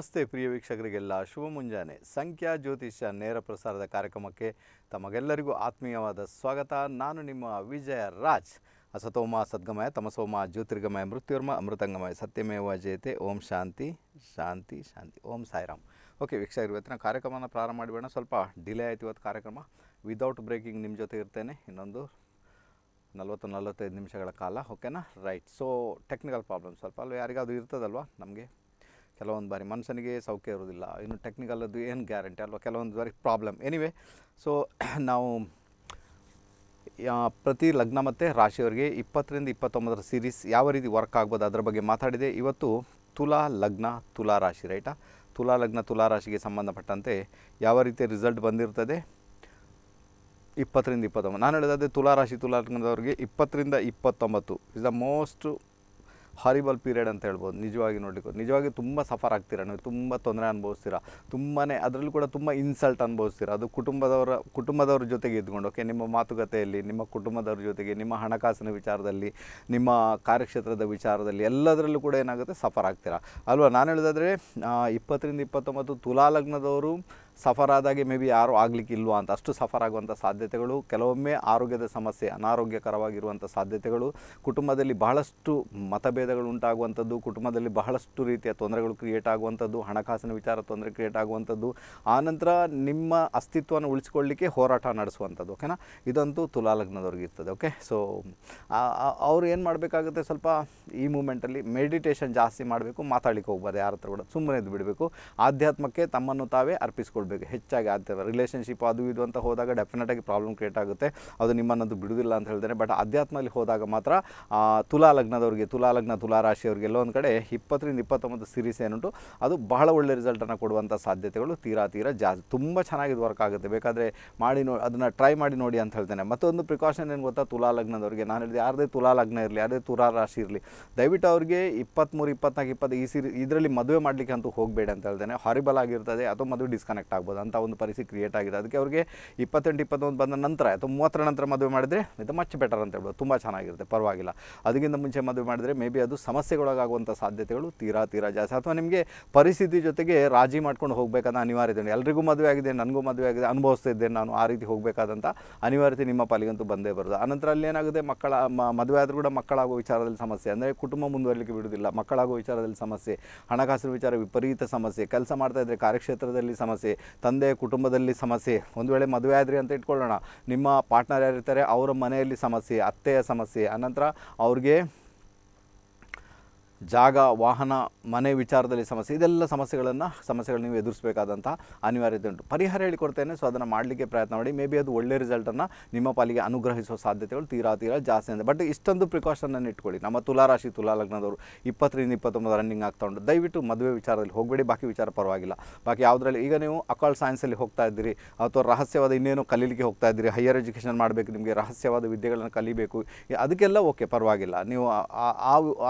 ನಮಸ್ತೆ ಪ್ರಿಯ ವೀಕ್ಷಕರಿಗೆಲ್ಲ ಶುಭ ಮುಂಜಾನೆ ಸಂಖ್ಯಾ ಜ್ಯೋತಿಷ್ಯ ನೇರ ಪ್ರಸಾರದ ಕಾರ್ಯಕ್ರಮಕ್ಕೆ ತಮಗೆಲ್ಲರಿಗೂ ಆತ್ಮೀಯವಾದ ಸ್ವಾಗತ ನಾನು ನಿಮ್ಮ ವಿಜಯ ರಾಜ್ ಅಸತೋಮ ಸದ್ಗಮಯ ತಮಸೋಮ ಜ್ಯೋತಿರ್ಗಮಯ ಮೃತ್ಯುರ್ಮ ಅಮೃತಂಗಮಯ ಸತ್ಯಮೇವ ಜಯತೆ ಓಂ ಶಾಂತಿ ಶಾಂತಿ ಶಾಂತಿ ಓಂ ಸಾಯಿರಾಮ್ ಓಕೆ ವೀಕ್ಷಕರು ಇವತ್ತಿನ ಕಾರ್ಯಕ್ರಮನ ಪ್ರಾರಂಭ ಮಾಡಿಬೇಡ ಸ್ವಲ್ಪ ಡಿಲೇ ಆಯಿತು ಇವತ್ತು ಕಾರ್ಯಕ್ರಮ ವಿದೌಟ್ ಬ್ರೇಕಿಂಗ್ ನಿಮ್ಮ ಜೊತೆ ಇರ್ತೇನೆ ಇನ್ನೊಂದು ನಲ್ವತ್ತು ನಲವತ್ತೈದು ನಿಮಿಷಗಳ ಕಾಲ ಓಕೆನಾ ರೈಟ್ ಸೊ ಟೆಕ್ನಿಕಲ್ ಪ್ರಾಬ್ಲಮ್ ಸ್ವಲ್ಪ ಅಲ್ವ ಯಾರಿಗಾದ್ರೂ ಇರ್ತದಲ್ವ ನಮಗೆ ಕೆಲವೊಂದು ಬಾರಿ ಮನುಷ್ಯನಿಗೆ ಸೌಖ್ಯ ಇರೋದಿಲ್ಲ ಇನ್ನು ಟೆಕ್ನಿಕಲ್ ಅದು ಏನು ಗ್ಯಾರಂಟಿ ಅಲ್ವಾ ಕೆಲವೊಂದು ಬಾರಿ ಪ್ರಾಬ್ಲಮ್ ಎನಿವೆ ಸೊ ನಾವು ಪ್ರತಿ ಲಗ್ನ ಮತ್ತು ರಾಶಿಯವರಿಗೆ ಇಪ್ಪತ್ತರಿಂದ ಇಪ್ಪತ್ತೊಂಬತ್ತರ ಸೀರೀಸ್ ಯಾವ ರೀತಿ ವರ್ಕ್ ಆಗ್ಬೋದು ಅದರ ಬಗ್ಗೆ ಮಾತಾಡಿದೆ ಇವತ್ತು ತುಲಾ ಲಗ್ನ ತುಲಾ ರಾಶಿ ರೈಟಾ ತುಲಾ ಲಗ್ನ ತುಲಾ ರಾಶಿಗೆ ಸಂಬಂಧಪಟ್ಟಂತೆ ಯಾವ ರೀತಿ ರಿಸಲ್ಟ್ ಬಂದಿರ್ತದೆ ಇಪ್ಪತ್ತರಿಂದ ಇಪ್ಪತ್ತೊಂಬತ್ತು ನಾನು ಹೇಳಿದೆ ತುಲಾ ರಾಶಿ ತುಲಾ ಲಗ್ನದವರಿಗೆ ಇಪ್ಪತ್ತರಿಂದ ಇಪ್ಪತ್ತೊಂಬತ್ತು is the most horrible period ಅಂತ ಹೇಳ್ಬೋದು ನಿಜವಾಗಿ ನೋಡಲಿಕ್ಕೆ ನಿಜವಾಗಿ ತುಂಬ ಸಫರ್ ಆಗ್ತೀರಾ ನೀವು ತುಂಬ ತೊಂದರೆ ಅನುಭವಿಸ್ತೀರಾ ತುಂಬಾ ಅದರಲ್ಲೂ ಕೂಡ ತುಂಬ ಇನ್ಸಲ್ಟ್ ಅನುಭವಿಸ್ತೀರಾ ಅದು ಕುಟುಂಬದವರ ಕುಟುಂಬದವ್ರ ಜೊತೆಗೆ ಇದ್ಕೊಂಡು ಓಕೆ ನಿಮ್ಮ ಮಾತುಕತೆಯಲ್ಲಿ ನಿಮ್ಮ ಕುಟುಂಬದವ್ರ ಜೊತೆಗೆ ನಿಮ್ಮ ಹಣಕಾಸಿನ ವಿಚಾರದಲ್ಲಿ ನಿಮ್ಮ ಕಾರ್ಯಕ್ಷೇತ್ರದ ವಿಚಾರದಲ್ಲಿ ಎಲ್ಲದರಲ್ಲೂ ಕೂಡ ಏನಾಗುತ್ತೆ ಸಫರ್ ಆಗ್ತೀರಾ ಅಲ್ವಾ ನಾನು ಹೇಳೋದಾದರೆ ಇಪ್ಪತ್ತರಿಂದ ಇಪ್ಪತ್ತೊಂಬತ್ತು ತುಲಾ ಲಗ್ನದವರು ಸಫರ್ ಆದಾಗೆ ಮೇ ಬಿ ಯಾರೂ ಆಗಲಿಕ್ಕಿಲ್ವ ಅಂತ ಅಷ್ಟು ಸಫರ್ ಆಗುವಂಥ ಸಾಧ್ಯತೆಗಳು ಕೆಲವೊಮ್ಮೆ ಆರೋಗ್ಯದ ಸಮಸ್ಯೆ ಅನಾರೋಗ್ಯಕರವಾಗಿರುವಂಥ ಸಾಧ್ಯತೆಗಳು ಕುಟುಂಬದಲ್ಲಿ ಬಹಳಷ್ಟು ಮತಭೇದಗಳು ಉಂಟಾಗುವಂಥದ್ದು ಕುಟುಂಬದಲ್ಲಿ ಬಹಳಷ್ಟು ರೀತಿಯ ತೊಂದರೆಗಳು ಕ್ರಿಯೇಟ್ ಆಗುವಂಥದ್ದು ಹಣಕಾಸಿನ ವಿಚಾರ ತೊಂದರೆ ಕ್ರಿಯೇಟ್ ಆಗುವಂಥದ್ದು ಆನಂತರ ನಿಮ್ಮ ಅಸ್ತಿತ್ವವನ್ನು ಉಳಿಸ್ಕೊಳ್ಳಿಕ್ಕೆ ಹೋರಾಟ ನಡೆಸುವಂಥದ್ದು ಓಕೆನಾ ಇದಂತೂ ತುಲಾಲಗ್ನದವ್ರಿಗೆ ಇರ್ತದೆ ಓಕೆ ಸೊ ಅವ್ರು ಏನು ಮಾಡಬೇಕಾಗುತ್ತೆ ಸ್ವಲ್ಪ ಈ ಮೂಮೆಂಟಲ್ಲಿ ಮೆಡಿಟೇಷನ್ ಜಾಸ್ತಿ ಮಾಡಬೇಕು ಮಾತಾಡಲಿಕ್ಕೆ ಹೋಗ್ಬೋದು ಯಾರ ಹತ್ರ ಕೂಡ ಸುಮ್ಮನೆ ಬಿಡಬೇಕು ಆಧ್ಯಾತ್ಮಕ್ಕೆ ತಮ್ಮನ್ನು ತಾವೇ ಅರ್ಪಿಸ್ಕೊಳ್ಬೇಕು ಮಾಡಬೇಕು ಹೆಚ್ಚಾಗಿ ಆಗ್ತವೆ ರಿಲೇಷನ್ಶಿಪ್ ಅದು ಇದು ಅಂತ ಹೋದಾಗ ಡೆಫಿನೆಟಾಗಿ ಪ್ರಾಬ್ಲಮ್ ಕ್ರಿಯೇಟ್ ಆಗುತ್ತೆ ಅದು ನಿಮ್ಮನ್ನದು ಬಿಡುವುದಿಲ್ಲ ಅಂತ ಹೇಳ್ತೇನೆ ಬಟ್ ಅಧ್ಯಾತ್ಮಲ್ಲಿ ಹೋದಾಗ ಮಾತ್ರ ತುಲಾ ಲಗ್ನದವ್ರಿಗೆ ತುಲಾ ಲಗ್ನ ತುಲಾ ರಾಶಿಯವ್ರಿಗೆ ಒಂದು ಕಡೆ ಇಪ್ಪತ್ತರಿಂದ ಇಪ್ಪತ್ತೊಂಬತ್ತು ಸೀರೀಸ್ ಏನುಂಟು ಅದು ಬಹಳ ಒಳ್ಳೆ ರಿಸಲ್ಟನ್ನು ಕೊಡುವಂಥ ಸಾಧ್ಯತೆಗಳು ತೀರಾ ತೀರಾ ಜಾಸ್ತಿ ತುಂಬ ಚೆನ್ನಾಗಿದ್ದು ವರ್ಕ್ ಆಗುತ್ತೆ ಬೇಕಾದರೆ ಮಾಡಿ ನೋ ಅದನ್ನು ಟ್ರೈ ಮಾಡಿ ನೋಡಿ ಅಂತ ಹೇಳ್ತೇನೆ ಮತ್ತೊಂದು ಪ್ರಿಕಾಷನ್ ಏನು ಗೊತ್ತಾ ತುಲಾ ಲಗ್ನದವ್ರಿಗೆ ನಾನು ಹೇಳಿದೆ ಯಾರದೇ ತುಲಾ ಲಗ್ನ ಇರಲಿ ಯಾರದೇ ತುಲಾ ರಾಶಿ ಇರಲಿ ದಯವಿಟ್ಟು ಅವರಿಗೆ ಇಪ್ಪತ್ತ್ಮೂರು ಇಪ್ಪತ್ನಾಲ್ಕು ಇಪ್ಪತ್ತು ಈ ಸಿರಿ ಇದರಲ್ಲಿ ಮದುವೆ ಮಾಡಲಿಕ್ಕೆ ಅಂತೂ ಹೋಗಬೇಡ ಅಂತ ಹೇಳ್ತೇನೆ ಹಾರಿಬಲ್ ಆಗಿರ್ತದೆ ಅಥವಾ ಮದುವೆ ಡಿಸ್ಕನೆಕ್ಟ್ ಆಗುತ್ತೆ ಆಗ್ಬೋದು ಅಂಥ ಒಂದು ಪರಿಸ್ಥಿತಿ ಕ್ರಿಯೇಟ್ ಆಗಿದೆ ಅದಕ್ಕೆ ಅವರಿಗೆ ಇಪ್ಪತ್ತೆಂಟು ಇಪ್ಪತ್ತೊಂದು ಬಂದ ನಂತರ ಅಥವಾ ಮೂವತ್ತರ ನಂತರ ಮದುವೆ ಮಾಡಿದರೆ ಇದು ಮಚ್ ಬೆಟರ್ ಅಂತ ಹೇಳ್ಬೋದು ತುಂಬ ಚೆನ್ನಾಗಿರುತ್ತೆ ಪರವಾಗಿಲ್ಲ ಅದಕ್ಕಿಂತ ಮುಂಚೆ ಮದುವೆ ಮಾಡಿದರೆ ಮೇ ಬಿ ಅದು ಸಮಸ್ಯೆಗೊಳಗಾಗುವಂಥ ಸಾಧ್ಯತೆಗಳು ತೀರಾ ತೀರಾ ಜಾಸ್ತಿ ಅಥವಾ ನಿಮಗೆ ಪರಿಸ್ಥಿತಿ ಜೊತೆಗೆ ರಾಜಿ ಮಾಡ್ಕೊಂಡು ಹೋಗಬೇಕಾದ ಅನಿವಾರ್ಯತೆ ಎಲ್ಲರಿಗೂ ಮದುವೆ ಆಗಿದೆ ನನಗೂ ಮದುವೆ ಆಗಿದೆ ಅನುಭವಿಸ್ತಿದ್ದೇನೆ ನಾನು ಆ ರೀತಿ ಹೋಗಬೇಕಾದಂಥ ಅನಿವಾರ್ಯತೆ ನಿಮ್ಮ ಪಾಲಿಗಂತೂ ಬಂದೇ ಬರೋದು ಆನಂತರ ಅಲ್ಲಿ ಏನಾಗುತ್ತೆ ಮಕ್ಕಳ ಮದುವೆ ಆದರೂ ಕೂಡ ಮಕ್ಕಳಾಗುವ ವಿಚಾರದಲ್ಲಿ ಸಮಸ್ಯೆ ಅಂದರೆ ಕುಟುಂಬ ಮುಂದುವರಿಲಿಕ್ಕೆ ಬಿಡುವುದಿಲ್ಲ ಮಕ್ಕಳಾಗುವ ವಿಚಾರದಲ್ಲಿ ಸಮಸ್ಯೆ ಹಣಕಾಸಿನ ವಿಚಾರ ವಿಪರೀತ ಸಮಸ್ಯೆ ಕೆಲಸ ಮಾಡ್ತಾ ಇದ್ದರೆ ಕಾರ್ಯಕ್ಷೇತ್ರದಲ್ಲಿ ಸಮಸ್ಯೆ ತಂದೆ ಕುಟುಂಬದಲ್ಲಿ ಸಮಸ್ಯೆ ಒಂದು ವೇಳೆ ಮದುವೆ ಆದ್ರಿ ಅಂತ ಇಟ್ಕೊಳ್ಳೋಣ ನಿಮ್ಮ ಪಾರ್ಟ್ನರ್ ಯಾರಿರ್ತಾರೆ ಅವರ ಮನೆಯಲ್ಲಿ ಸಮಸ್ಯೆ ಅತ್ತೆಯ ಸಮಸ್ಯೆ ಅನಂತರ ಅವ್ರಿಗೆ ಜಾಗ ವಾಹನ ಮನೆ ವಿಚಾರದಲ್ಲಿ ಸಮಸ್ಯೆ ಇದೆಲ್ಲ ಸಮಸ್ಯೆಗಳನ್ನು ಸಮಸ್ಯೆಗಳು ನೀವು ಎದುರಿಸಬೇಕಾದಂಥ ಅನಿವಾರ್ಯತೆ ಉಂಟು ಪರಿಹಾರ ಹೇಳಿಕೊಡ್ತೇನೆ ಸೊ ಅದನ್ನು ಮಾಡಲಿಕ್ಕೆ ಪ್ರಯತ್ನ ಮಾಡಿ ಮೇ ಬಿ ಅದು ಒಳ್ಳೆ ರಿಸಲ್ಟನ್ನು ನಿಮ್ಮ ಪಾಲಿಗೆ ಅನುಗ್ರಹಿಸುವ ಸಾಧ್ಯತೆಗಳು ತೀರಾ ತೀರಾ ಜಾಸ್ತಿ ಅಂದರೆ ಬಟ್ ಇಷ್ಟೊಂದು ಪ್ರಿಕಾಷನನ್ನು ಇಟ್ಕೊಳ್ಳಿ ನಮ್ಮ ತುಲಾರಾಶಿ ತುಲಾ ಲಗ್ನದವರು ಇಪ್ಪತ್ತರಿಂದ ಇಪ್ಪತ್ತೊಂಬತ್ತು ರನ್ನಿಂಗ್ ಆಗ್ತಾ ಉಂಟು ದಯವಿಟ್ಟು ಮದುವೆ ವಿಚಾರದಲ್ಲಿ ಹೋಗಬೇಡಿ ಬಾಕಿ ವಿಚಾರ ಪರವಾಗಿಲ್ಲ ಬಾಕಿ ಯಾವುದರಲ್ಲಿ ಈಗ ನೀವು ಅಕಾಲ್ ಸೈನ್ಸಲ್ಲಿ ಹೋಗ್ತಾ ಇದ್ದೀರಿ ಅಥವಾ ರಹಸ್ಯವಾದ ಇನ್ನೇನು ಕಲೀಲಿಕ್ಕೆ ಹೋಗ್ತಾ ಇದ್ದೀರಿ ಹೈಯರ್ ಎಜುಕೇಷನ್ ಮಾಡಬೇಕು ನಿಮಗೆ ರಹಸ್ಯವಾದ ವಿದ್ಯೆಗಳನ್ನು ಕಲಿಬೇಕು ಅದಕ್ಕೆಲ್ಲ ಓಕೆ ಪರವಾಗಿಲ್ಲ ನೀವು